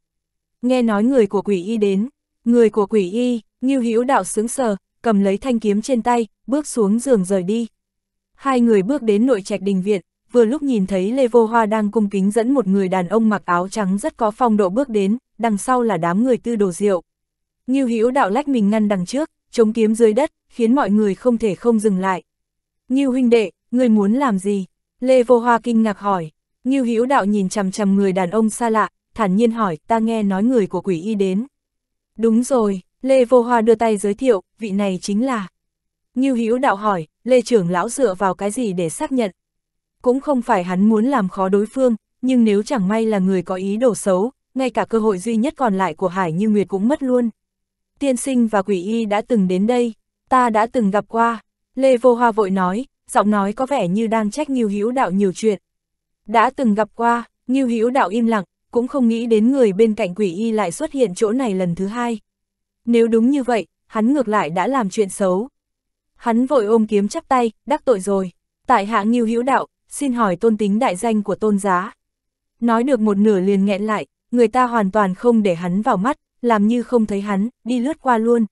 S1: Nghe nói người của quỷ y đến, người của quỷ y, nghiêu hữu đạo sướng sờ, cầm lấy thanh kiếm trên tay, bước xuống giường rời đi. Hai người bước đến nội trạch đình viện, vừa lúc nhìn thấy Lê Vô Hoa đang cung kính dẫn một người đàn ông mặc áo trắng rất có phong độ bước đến, đằng sau là đám người tư đồ rượu. Ngưu Hữu đạo lách mình ngăn đằng trước, chống kiếm dưới đất, khiến mọi người không thể không dừng lại. Ngưu huynh đệ, người muốn làm gì? Lê Vô Hoa kinh ngạc hỏi. Ngưu Hữu đạo nhìn chằm chằm người đàn ông xa lạ, thản nhiên hỏi, ta nghe nói người của quỷ y đến. Đúng rồi, Lê Vô Hoa đưa tay giới thiệu, vị này chính là. Ngưu Hữu đạo hỏi, Lê trưởng lão dựa vào cái gì để xác nhận? Cũng không phải hắn muốn làm khó đối phương, nhưng nếu chẳng may là người có ý đồ xấu, ngay cả cơ hội duy nhất còn lại của Hải Như Nguyệt cũng mất luôn tiên sinh và quỷ y đã từng đến đây, ta đã từng gặp qua, Lê Vô Hoa vội nói, giọng nói có vẻ như đang trách Nghiêu Hữu Đạo nhiều chuyện. Đã từng gặp qua, Nghiêu Hữu Đạo im lặng, cũng không nghĩ đến người bên cạnh quỷ y lại xuất hiện chỗ này lần thứ hai. Nếu đúng như vậy, hắn ngược lại đã làm chuyện xấu. Hắn vội ôm kiếm chắp tay, đắc tội rồi. Tại hạ Nghiêu Hữu Đạo, xin hỏi tôn tính đại danh của tôn giá. Nói được một nửa liền nghẹn lại, người ta hoàn toàn không để hắn vào mắt, làm như không thấy hắn, đi lướt qua luôn.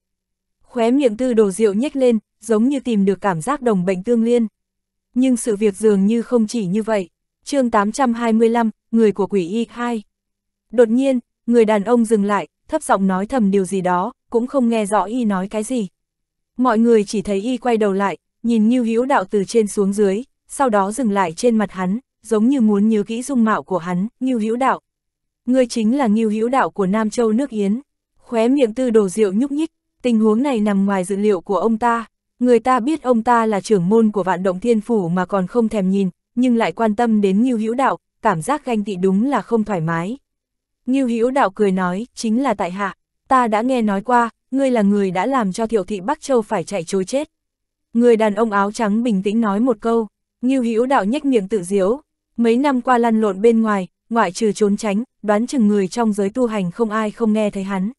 S1: Khóe miệng tư đồ rượu nhếch lên, giống như tìm được cảm giác đồng bệnh tương liên. Nhưng sự việc dường như không chỉ như vậy. chương 825, người của quỷ y 2. Đột nhiên, người đàn ông dừng lại, thấp giọng nói thầm điều gì đó, cũng không nghe rõ y nói cái gì. Mọi người chỉ thấy y quay đầu lại, nhìn như hiếu đạo từ trên xuống dưới, sau đó dừng lại trên mặt hắn, giống như muốn nhớ kỹ dung mạo của hắn, như hiếu đạo, Ngươi chính là nghiêu hữu đạo của Nam Châu nước Yến. Khóe miệng tư đồ diệu nhúc nhích, tình huống này nằm ngoài dự liệu của ông ta. Người ta biết ông ta là trưởng môn của vạn động thiên phủ mà còn không thèm nhìn, nhưng lại quan tâm đến nghiêu hữu đạo, cảm giác ganh tị đúng là không thoải mái. Nghiêu hữu đạo cười nói, chính là tại hạ, ta đã nghe nói qua, ngươi là người đã làm cho thiệu thị Bắc Châu phải chạy trối chết. Người đàn ông áo trắng bình tĩnh nói một câu, Nghiêu Hữu Đạo nhếch miệng tự diếu, mấy năm qua lăn lộn bên ngoài, ngoại trừ trốn tránh, đoán chừng người trong giới tu hành không ai không nghe thấy hắn.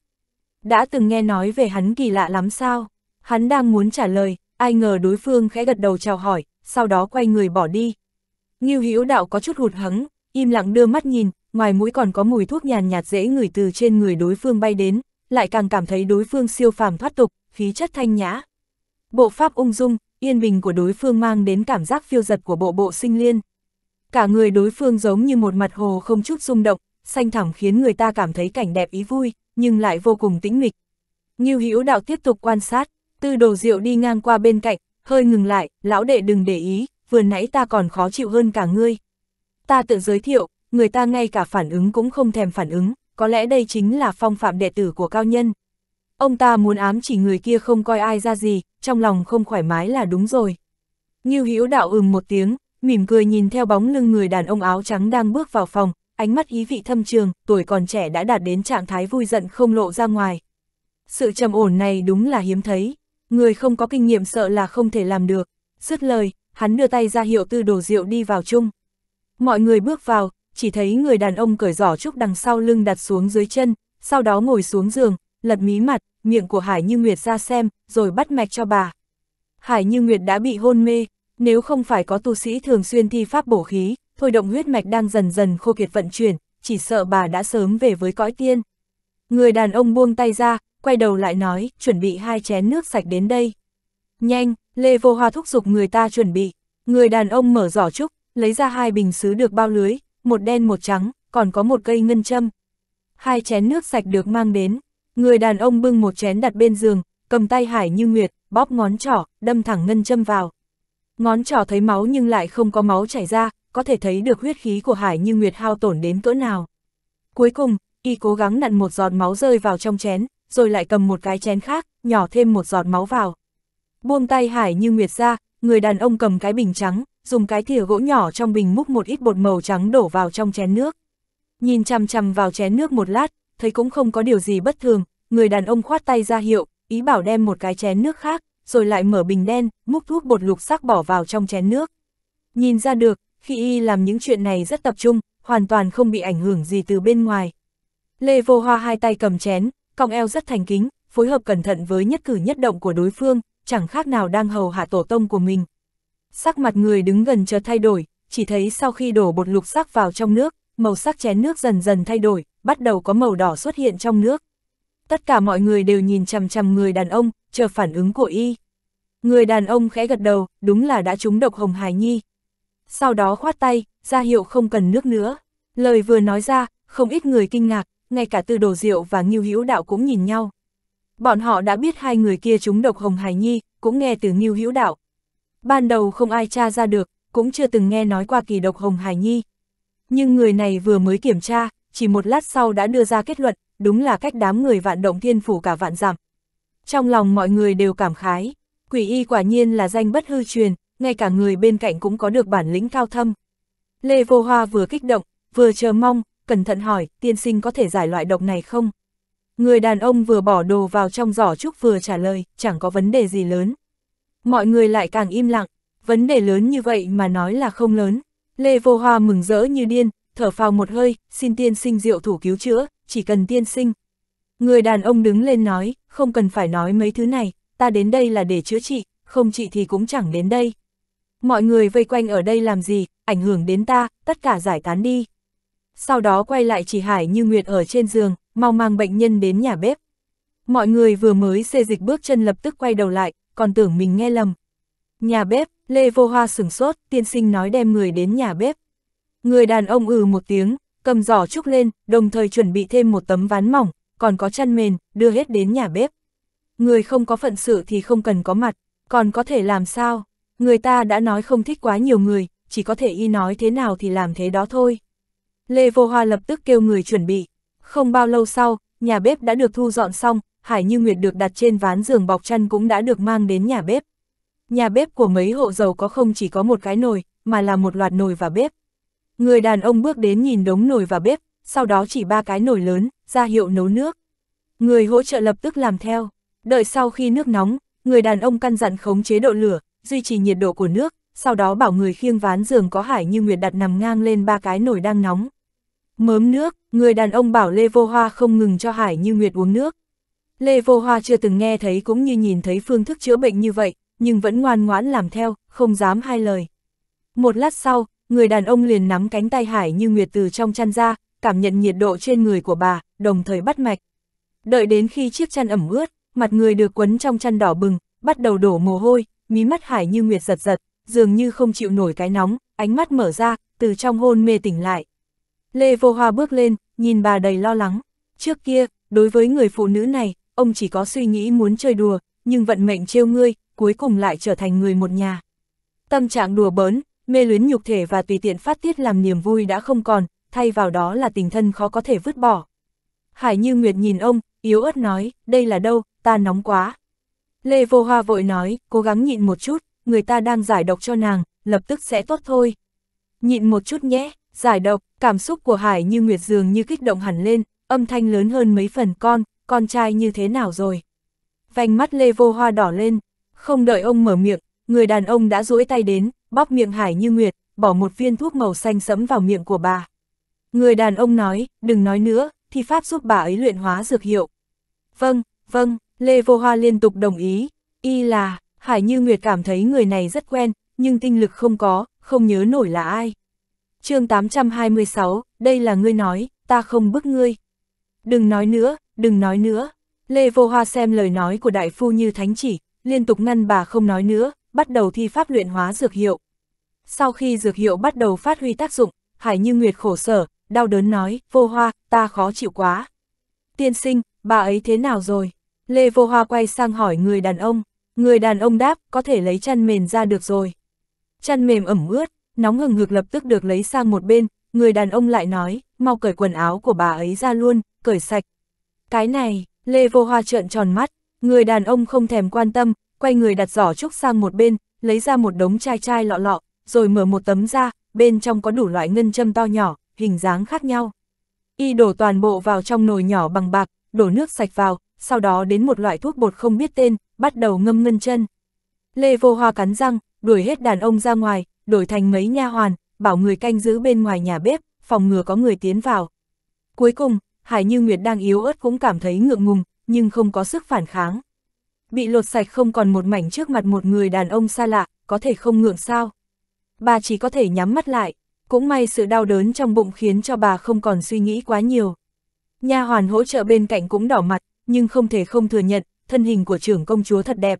S1: Đã từng nghe nói về hắn kỳ lạ lắm sao? Hắn đang muốn trả lời, ai ngờ đối phương khẽ gật đầu chào hỏi, sau đó quay người bỏ đi. Ngưu Hữu Đạo có chút hụt hẫng, im lặng đưa mắt nhìn, ngoài mũi còn có mùi thuốc nhàn nhạt dễ ngửi từ trên người đối phương bay đến, lại càng cảm thấy đối phương siêu phàm thoát tục, khí chất thanh nhã. Bộ pháp ung dung, yên bình của đối phương mang đến cảm giác phiêu giật của bộ bộ sinh liên cả người đối phương giống như một mặt hồ không chút rung động, xanh thẳm khiến người ta cảm thấy cảnh đẹp ý vui, nhưng lại vô cùng tĩnh mịch. Ngưu Hữu Đạo tiếp tục quan sát, Tư Đồ Diệu đi ngang qua bên cạnh, hơi ngừng lại, lão đệ đừng để ý, vừa nãy ta còn khó chịu hơn cả ngươi. Ta tự giới thiệu, người ta ngay cả phản ứng cũng không thèm phản ứng, có lẽ đây chính là phong phạm đệ tử của cao nhân. Ông ta muốn ám chỉ người kia không coi ai ra gì, trong lòng không thoải mái là đúng rồi. Ngưu Hữu Đạo ừm một tiếng, mỉm cười nhìn theo bóng lưng người đàn ông áo trắng đang bước vào phòng, ánh mắt ý vị thâm trường, tuổi còn trẻ đã đạt đến trạng thái vui giận không lộ ra ngoài. Sự trầm ổn này đúng là hiếm thấy, người không có kinh nghiệm sợ là không thể làm được. Dứt lời, hắn đưa tay ra hiệu tư đồ rượu đi vào chung. Mọi người bước vào, chỉ thấy người đàn ông cởi giỏ trúc đằng sau lưng đặt xuống dưới chân, sau đó ngồi xuống giường, lật mí mặt, miệng của Hải Như Nguyệt ra xem, rồi bắt mạch cho bà. Hải Như Nguyệt đã bị hôn mê, nếu không phải có tu sĩ thường xuyên thi pháp bổ khí, thôi động huyết mạch đang dần dần khô kiệt vận chuyển, chỉ sợ bà đã sớm về với cõi tiên. Người đàn ông buông tay ra, quay đầu lại nói, chuẩn bị hai chén nước sạch đến đây. Nhanh, Lê Vô Hoa thúc giục người ta chuẩn bị. Người đàn ông mở giỏ trúc, lấy ra hai bình xứ được bao lưới, một đen một trắng, còn có một cây ngân châm. Hai chén nước sạch được mang đến, người đàn ông bưng một chén đặt bên giường, cầm tay Hải Như Nguyệt, bóp ngón trỏ, đâm thẳng ngân châm vào. Ngón trỏ thấy máu nhưng lại không có máu chảy ra, có thể thấy được huyết khí của Hải Như Nguyệt hao tổn đến cỡ nào. Cuối cùng, y cố gắng nặn một giọt máu rơi vào trong chén, rồi lại cầm một cái chén khác, nhỏ thêm một giọt máu vào. Buông tay Hải Như Nguyệt ra, người đàn ông cầm cái bình trắng, dùng cái thìa gỗ nhỏ trong bình múc một ít bột màu trắng đổ vào trong chén nước. Nhìn chằm chằm vào chén nước một lát, thấy cũng không có điều gì bất thường, người đàn ông khoát tay ra hiệu, ý bảo đem một cái chén nước khác, rồi lại mở bình đen, múc thuốc bột lục sắc bỏ vào trong chén nước. Nhìn ra được, khi y làm những chuyện này rất tập trung, hoàn toàn không bị ảnh hưởng gì từ bên ngoài. Lê Vô Hoa hai tay cầm chén, cong eo rất thành kính, phối hợp cẩn thận với nhất cử nhất động của đối phương, chẳng khác nào đang hầu hạ tổ tông của mình. Sắc mặt người đứng gần chợt thay đổi, chỉ thấy sau khi đổ bột lục sắc vào trong nước, màu sắc chén nước dần dần thay đổi, bắt đầu có màu đỏ xuất hiện trong nước. Tất cả mọi người đều nhìn chằm chằm người đàn ông, chờ phản ứng của y. Người đàn ông khẽ gật đầu, đúng là đã trúng độc Hồng Hải Nhi. Sau đó khoát tay, ra hiệu không cần nước nữa. Lời vừa nói ra, không ít người kinh ngạc, ngay cả từ Đồ Diệu và Ngưu Hữu Đạo cũng nhìn nhau. Bọn họ đã biết hai người kia trúng độc Hồng Hải Nhi, cũng nghe từ Ngưu Hữu Đạo. Ban đầu không ai tra ra được, cũng chưa từng nghe nói qua kỳ độc Hồng Hải Nhi. Nhưng người này vừa mới kiểm tra, chỉ một lát sau đã đưa ra kết luận, đúng là cách đám người vạn động thiên phủ cả vạn giảm, trong lòng mọi người đều cảm khái, quỷ y quả nhiên là danh bất hư truyền, ngay cả người bên cạnh cũng có được bản lĩnh cao thâm. Lê Vô Hoa vừa kích động, vừa chờ mong, cẩn thận hỏi, tiên sinh có thể giải loại độc này không? Người đàn ông vừa bỏ đồ vào trong giỏ trúc vừa trả lời, chẳng có vấn đề gì lớn. Mọi người lại càng im lặng, vấn đề lớn như vậy mà nói là không lớn. Lê Vô Hoa mừng rỡ như điên, thở phào một hơi, xin tiên sinh diệu thủ cứu chữa, chỉ cần tiên sinh. Người đàn ông đứng lên nói, không cần phải nói mấy thứ này, ta đến đây là để chữa trị, không trị thì cũng chẳng đến đây. Mọi người vây quanh ở đây làm gì, ảnh hưởng đến ta, tất cả giải tán đi. Sau đó quay lại chỉ Hải như Nguyệt ở trên giường, mau mang bệnh nhân đến nhà bếp. Mọi người vừa mới xê dịch bước chân lập tức quay đầu lại, còn tưởng mình nghe lầm. Nhà bếp, Lê Vô Hoa sửng sốt, tiên sinh nói đem người đến nhà bếp. Người đàn ông ừ một tiếng, cầm giỏ trúc lên, đồng thời chuẩn bị thêm một tấm ván mỏng, còn có chăn mền, đưa hết đến nhà bếp. Người không có phận sự thì không cần có mặt, còn có thể làm sao? Người ta đã nói không thích quá nhiều người, chỉ có thể y nói thế nào thì làm thế đó thôi. Lê Vô Hoa lập tức kêu người chuẩn bị. Không bao lâu sau, nhà bếp đã được thu dọn xong, Hải Như Nguyệt được đặt trên ván giường bọc chăn cũng đã được mang đến nhà bếp. Nhà bếp của mấy hộ giàu có không chỉ có một cái nồi, mà là một loạt nồi và bếp. Người đàn ông bước đến nhìn đống nồi và bếp, sau đó chỉ ba cái nồi lớn, ra hiệu nấu nước. Người hỗ trợ lập tức làm theo, đợi sau khi nước nóng, người đàn ông căn dặn khống chế độ lửa, duy trì nhiệt độ của nước, sau đó bảo người khiêng ván giường có hải như nguyệt đặt nằm ngang lên ba cái nồi đang nóng. Mớm nước, người đàn ông bảo Lê Vô Hoa không ngừng cho hải như nguyệt uống nước. Lê Vô Hoa chưa từng nghe thấy cũng như nhìn thấy phương thức chữa bệnh như vậy, nhưng vẫn ngoan ngoãn làm theo, không dám hai lời. Một lát sau, người đàn ông liền nắm cánh tay Hải Như Nguyệt từ trong chăn ra, cảm nhận nhiệt độ trên người của bà, đồng thời bắt mạch. Đợi đến khi chiếc chăn ẩm ướt, mặt người được quấn trong chăn đỏ bừng, bắt đầu đổ mồ hôi, mí mắt Hải Như Nguyệt giật giật, dường như không chịu nổi cái nóng, ánh mắt mở ra, từ trong hôn mê tỉnh lại. Lê Vô Hoa bước lên, nhìn bà đầy lo lắng. Trước kia, đối với người phụ nữ này, ông chỉ có suy nghĩ muốn chơi đùa, nhưng vận mệnh trêu ngươi, cuối cùng lại trở thành người một nhà. Tâm trạng đùa bỡn, mê luyến nhục thể và tùy tiện phát tiết làm niềm vui đã không còn, thay vào đó là tình thân khó có thể vứt bỏ. Hải Như Nguyệt nhìn ông, yếu ớt nói, đây là đâu, ta nóng quá. Lê Vô Hoa vội nói, cố gắng nhịn một chút, người ta đang giải độc cho nàng, lập tức sẽ tốt thôi. Nhịn một chút nhé, giải độc, cảm xúc của Hải Như Nguyệt dường như kích động hẳn lên, âm thanh lớn hơn mấy phần con, con trai như thế nào rồi. Vành mắt Lê Vô Hoa đỏ lên, không đợi ông mở miệng, người đàn ông đã duỗi tay đến, bóp miệng Hải Như Nguyệt, bỏ một viên thuốc màu xanh sẫm vào miệng của bà. Người đàn ông nói, đừng nói nữa, thi pháp giúp bà ấy luyện hóa dược hiệu. Vâng, vâng, Lê Vô Hoa liên tục đồng ý, y là, Hải Như Nguyệt cảm thấy người này rất quen, nhưng tinh lực không có, không nhớ nổi là ai. chương 826, đây là ngươi nói, ta không bức ngươi. Đừng nói nữa, đừng nói nữa. Lê Vô Hoa xem lời nói của đại phu như thánh chỉ, liên tục ngăn bà không nói nữa, bắt đầu thi pháp luyện hóa dược hiệu. Sau khi dược hiệu bắt đầu phát huy tác dụng, Hải Như Nguyệt khổ sở, đau đớn nói, vô hoa, ta khó chịu quá. Tiên sinh, bà ấy thế nào rồi? Lê vô hoa quay sang hỏi người đàn ông. Người đàn ông đáp, có thể lấy chăn mềm ra được rồi. Chăn mềm ẩm ướt, nóng hừng hực lập tức được lấy sang một bên, người đàn ông lại nói, mau cởi quần áo của bà ấy ra luôn, cởi sạch. Cái này, Lê Vô Hoa trợn tròn mắt, người đàn ông không thèm quan tâm, quay người đặt giỏ trúc sang một bên, lấy ra một đống chai chai lọ lọ, rồi mở một tấm ra, bên trong có đủ loại ngân châm to nhỏ, hình dáng khác nhau. Y đổ toàn bộ vào trong nồi nhỏ bằng bạc, đổ nước sạch vào, sau đó đến một loại thuốc bột không biết tên, bắt đầu ngâm ngân chân. Lê Vô Hoa cắn răng, đuổi hết đàn ông ra ngoài, đổi thành mấy nha hoàn, bảo người canh giữ bên ngoài nhà bếp, phòng ngừa có người tiến vào. Cuối cùng, Hải Như Nguyệt đang yếu ớt cũng cảm thấy ngượng ngùng, nhưng không có sức phản kháng. Bị lột sạch không còn một mảnh trước mặt một người đàn ông xa lạ, có thể không ngượng sao. Bà chỉ có thể nhắm mắt lại cũng may sự đau đớn trong bụng khiến cho bà không còn suy nghĩ quá nhiều. Nha hoàn hỗ trợ bên cạnh cũng đỏ mặt, nhưng không thể không thừa nhận, thân hình của trưởng công chúa thật đẹp.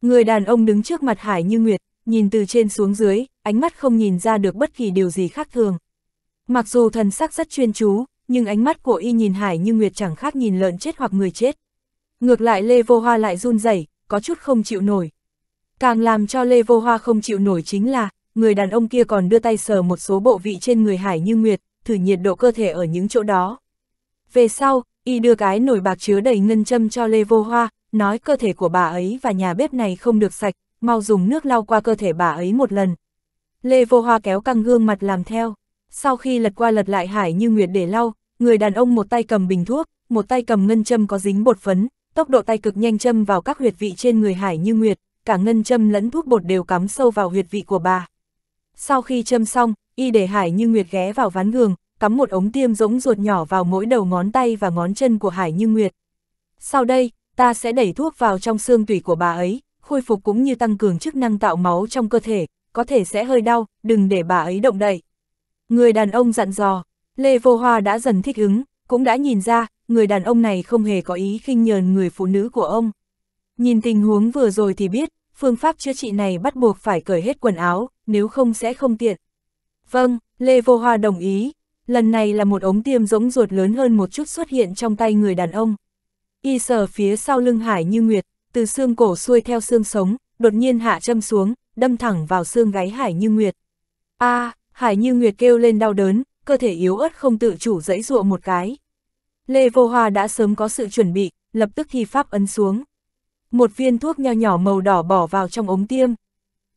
S1: Người đàn ông đứng trước mặt Hải Như Nguyệt, nhìn từ trên xuống dưới, ánh mắt không nhìn ra được bất kỳ điều gì khác thường. Mặc dù thần sắc rất chuyên chú, nhưng ánh mắt của y nhìn Hải Như Nguyệt chẳng khác nhìn lợn chết hoặc người chết. Ngược lại Lê Vô Hoa lại run rẩy, có chút không chịu nổi. Càng làm cho Lê Vô Hoa không chịu nổi chính là, người đàn ông kia còn đưa tay sờ một số bộ vị trên người Hải Như Nguyệt, thử nhiệt độ cơ thể ở những chỗ đó. Về sau, y đưa cái nồi bạc chứa đầy ngân châm cho Lê Vô Hoa, nói cơ thể của bà ấy và nhà bếp này không được sạch, mau dùng nước lau qua cơ thể bà ấy một lần. Lê Vô Hoa kéo căng gương mặt làm theo, sau khi lật qua lật lại Hải Như Nguyệt để lau, người đàn ông một tay cầm bình thuốc, một tay cầm ngân châm có dính bột phấn, tốc độ tay cực nhanh châm vào các huyệt vị trên người Hải Như Nguyệt, cả ngân châm lẫn thuốc bột đều cắm sâu vào huyệt vị của bà. Sau khi châm xong, y để Hải Như Nguyệt ghé vào ván gường, cắm một ống tiêm rỗng ruột nhỏ vào mỗi đầu ngón tay và ngón chân của Hải Như Nguyệt. Sau đây, ta sẽ đẩy thuốc vào trong xương tủy của bà ấy, khôi phục cũng như tăng cường chức năng tạo máu trong cơ thể, có thể sẽ hơi đau, đừng để bà ấy động đậy. Người đàn ông dặn dò, Lê Vô Hoa đã dần thích ứng, cũng đã nhìn ra, người đàn ông này không hề có ý khinh nhờn người phụ nữ của ông. Nhìn tình huống vừa rồi thì biết, phương pháp chữa trị này bắt buộc phải cởi hết quần áo, nếu không sẽ không tiện. Vâng, Lê Vô Hoa đồng ý. Lần này là một ống tiêm rỗng ruột lớn hơn một chút xuất hiện trong tay người đàn ông. Y sờ phía sau lưng Hải Như Nguyệt, từ xương cổ xuôi theo xương sống, đột nhiên hạ châm xuống, đâm thẳng vào xương gáy Hải Như Nguyệt. A, à, Hải Như Nguyệt kêu lên đau đớn, cơ thể yếu ớt không tự chủ dãy dụa một cái. Lê Vô Hoa đã sớm có sự chuẩn bị, lập tức thi pháp ấn xuống. Một viên thuốc nho nhỏ màu đỏ bỏ vào trong ống tiêm.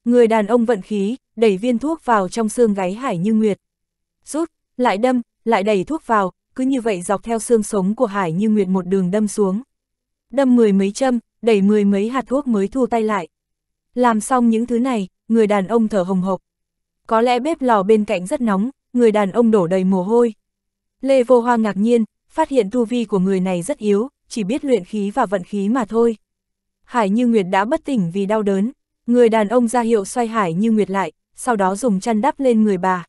S1: Người đàn ông vận khí, đẩy viên thuốc vào trong xương gáy Hải Như Nguyệt. Rút, lại đâm, lại đẩy thuốc vào, cứ như vậy dọc theo xương sống của Hải Như Nguyệt một đường đâm xuống. Đâm mười mấy châm, đẩy mười mấy hạt thuốc mới thu tay lại. Làm xong những thứ này, người đàn ông thở hồng hộc. Có lẽ bếp lò bên cạnh rất nóng, người đàn ông đổ đầy mồ hôi. Lê Vô Hoa ngạc nhiên, phát hiện tu vi của người này rất yếu, chỉ biết luyện khí và vận khí mà thôi. Hải Như Nguyệt đã bất tỉnh vì đau đớn, người đàn ông ra hiệu xoay Hải Như Nguyệt lại, sau đó dùng chăn đắp lên người bà.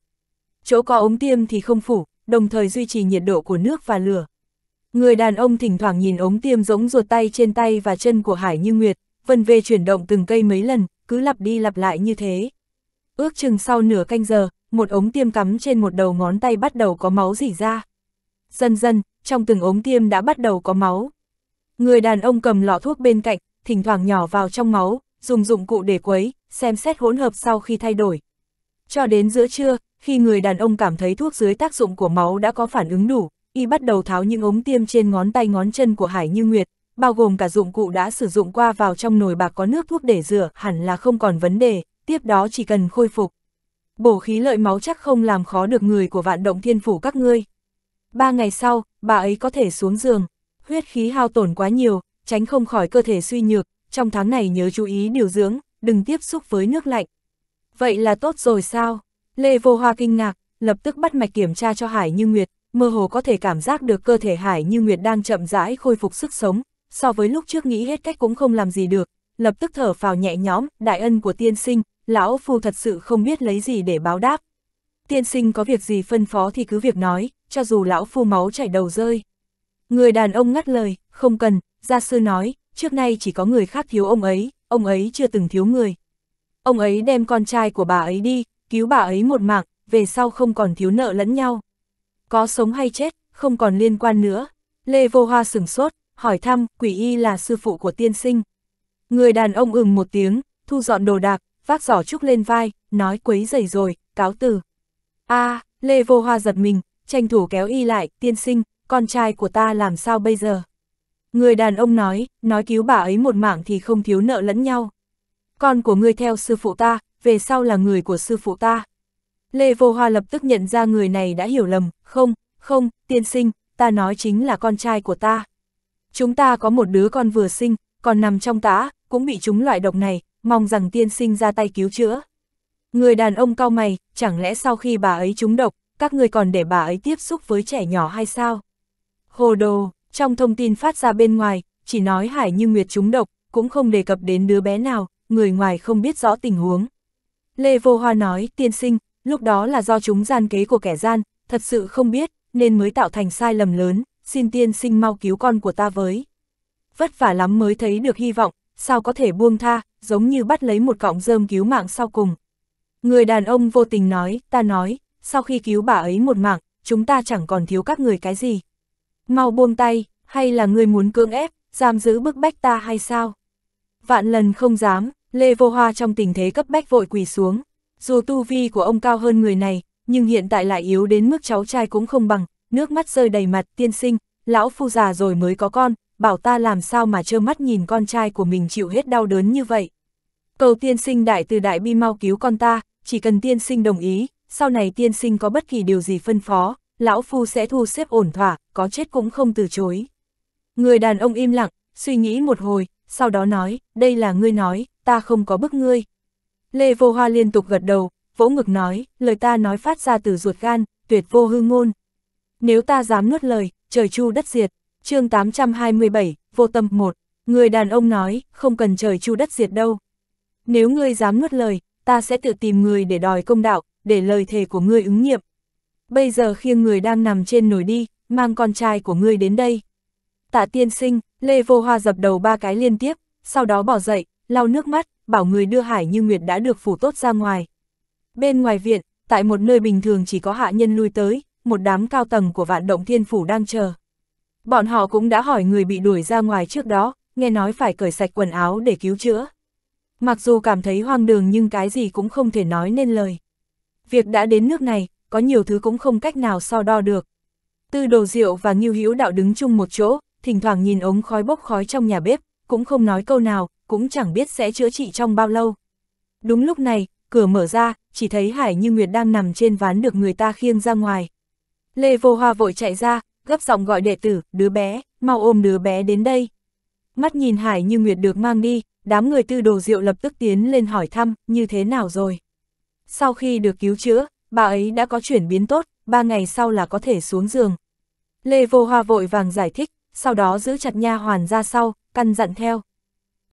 S1: Chỗ có ống tiêm thì không phủ, đồng thời duy trì nhiệt độ của nước và lửa. Người đàn ông thỉnh thoảng nhìn ống tiêm giống ruột tay trên tay và chân của Hải Như Nguyệt, vân về chuyển động từng cây mấy lần, cứ lặp đi lặp lại như thế. Ước chừng sau nửa canh giờ, một ống tiêm cắm trên một đầu ngón tay bắt đầu có máu rỉ ra. Dần dần, trong từng ống tiêm đã bắt đầu có máu. Người đàn ông cầm lọ thuốc bên cạnh, thỉnh thoảng nhỏ vào trong máu, dùng dụng cụ để quấy, xem xét hỗn hợp sau khi thay đổi. Cho đến giữa trưa, khi người đàn ông cảm thấy thuốc dưới tác dụng của máu đã có phản ứng đủ, y bắt đầu tháo những ống tiêm trên ngón tay ngón chân của Hải Như Nguyệt, bao gồm cả dụng cụ đã sử dụng qua vào trong nồi bạc có nước thuốc để rửa, hẳn là không còn vấn đề, tiếp đó chỉ cần khôi phục. Bổ khí lợi máu chắc không làm khó được người của vạn động thiên phủ các ngươi. Ba ngày sau, bà ấy có thể xuống giường. Huyết khí hao tổn quá nhiều, tránh không khỏi cơ thể suy nhược, trong tháng này nhớ chú ý điều dưỡng, đừng tiếp xúc với nước lạnh. Vậy là tốt rồi sao? Lê Vô Hoa kinh ngạc, lập tức bắt mạch kiểm tra cho Hải Như Nguyệt, mơ hồ có thể cảm giác được cơ thể Hải Như Nguyệt đang chậm rãi khôi phục sức sống, so với lúc trước nghĩ hết cách cũng không làm gì được, lập tức thở phào nhẹ nhõm, đại ân của tiên sinh, lão phu thật sự không biết lấy gì để báo đáp. Tiên sinh có việc gì phân phó thì cứ việc nói, cho dù lão phu máu chảy đầu rơi. Người đàn ông ngắt lời, không cần, Gia sư nói, trước nay chỉ có người khác thiếu ông ấy, ông ấy chưa từng thiếu người. Ông ấy đem con trai của bà ấy đi, cứu bà ấy một mạng, về sau không còn thiếu nợ lẫn nhau. Có sống hay chết, không còn liên quan nữa. Lê Vô Hoa sửng sốt, hỏi thăm, quỷ y là sư phụ của tiên sinh. Người đàn ông ừm một tiếng, thu dọn đồ đạc, vác giỏ trúc lên vai, nói quấy dày rồi, cáo từ. a à, Lê Vô Hoa giật mình, tranh thủ kéo y lại, tiên sinh, con trai của ta làm sao bây giờ? Người đàn ông nói, nói cứu bà ấy một mảng thì không thiếu nợ lẫn nhau. Con của ngươi theo sư phụ ta, về sau là người của sư phụ ta. Lê Vô Hoa lập tức nhận ra người này đã hiểu lầm, không, không, tiên sinh, ta nói chính là con trai của ta. Chúng ta có một đứa con vừa sinh, còn nằm trong tã, cũng bị chúng loại độc này, mong rằng tiên sinh ra tay cứu chữa. Người đàn ông cao mày, chẳng lẽ sau khi bà ấy trúng độc, các người còn để bà ấy tiếp xúc với trẻ nhỏ hay sao? Hồ đồ, trong thông tin phát ra bên ngoài, chỉ nói Hải Như Nguyệt trúng độc, cũng không đề cập đến đứa bé nào, người ngoài không biết rõ tình huống. Lê Vô Hoa nói, tiên sinh, lúc đó là do chúng gian kế của kẻ gian, thật sự không biết, nên mới tạo thành sai lầm lớn, xin tiên sinh mau cứu con của ta với. Vất vả lắm mới thấy được hy vọng, sao có thể buông tha, giống như bắt lấy một cọng rơm cứu mạng sau cùng. Người đàn ông vô tình nói, ta nói, sau khi cứu bà ấy một mạng, chúng ta chẳng còn thiếu các người cái gì. Mau buông tay, hay là ngươi muốn cưỡng ép, giam giữ bức bách ta hay sao? Vạn lần không dám, Lê Vô Hoa trong tình thế cấp bách vội quỳ xuống. Dù tu vi của ông cao hơn người này, nhưng hiện tại lại yếu đến mức cháu trai cũng không bằng, nước mắt rơi đầy mặt tiên sinh, lão phu già rồi mới có con, bảo ta làm sao mà trơ mắt nhìn con trai của mình chịu hết đau đớn như vậy. Cầu tiên sinh đại từ đại bi mau cứu con ta, chỉ cần tiên sinh đồng ý, sau này tiên sinh có bất kỳ điều gì phân phó, lão phu sẽ thu xếp ổn thỏa, có chết cũng không từ chối. Người đàn ông im lặng, suy nghĩ một hồi, sau đó nói, đây là ngươi nói, ta không có bức ngươi. Lê Vô Hoa liên tục gật đầu, vỗ ngực nói, lời ta nói phát ra từ ruột gan, tuyệt vô hư ngôn. Nếu ta dám nuốt lời, trời chu đất diệt, chương 827, vô tâm 1, người đàn ông nói, không cần trời chu đất diệt đâu. Nếu ngươi dám nuốt lời, ta sẽ tự tìm người để đòi công đạo, để lời thề của ngươi ứng nghiệm bây giờ khiêng người đang nằm trên nồi đi, mang con trai của ngươi đến đây. Tạ tiên sinh, Lê Vô Hoa dập đầu ba cái liên tiếp, sau đó bỏ dậy, lau nước mắt, bảo người đưa Hải Như Nguyệt đã được phủ tốt ra ngoài. Bên ngoài viện, tại một nơi bình thường chỉ có hạ nhân lui tới, một đám cao tầng của vạn động thiên phủ đang chờ. Bọn họ cũng đã hỏi người bị đuổi ra ngoài trước đó, nghe nói phải cởi sạch quần áo để cứu chữa. Mặc dù cảm thấy hoang đường nhưng cái gì cũng không thể nói nên lời. Việc đã đến nước này, có nhiều thứ cũng không cách nào so đo được. Tư đồ diệu và Ngưu Hữu Đạo đứng chung một chỗ, thỉnh thoảng nhìn ống khói bốc khói trong nhà bếp, cũng không nói câu nào, cũng chẳng biết sẽ chữa trị trong bao lâu. Đúng lúc này, cửa mở ra, chỉ thấy Hải Như Nguyệt đang nằm trên ván được người ta khiêng ra ngoài. Lê Vô Hoa vội chạy ra, gấp giọng gọi đệ tử, đứa bé, mau ôm đứa bé đến đây. Mắt nhìn Hải Như Nguyệt được mang đi, đám người tư đồ Diệu lập tức tiến lên hỏi thăm, như thế nào rồi. Sau khi được cứu chữa, bà ấy đã có chuyển biến tốt, ba ngày sau là có thể xuống giường. Lê Vô Hoa vội vàng giải thích, sau đó giữ chặt nha hoàn ra sau, căn dặn theo.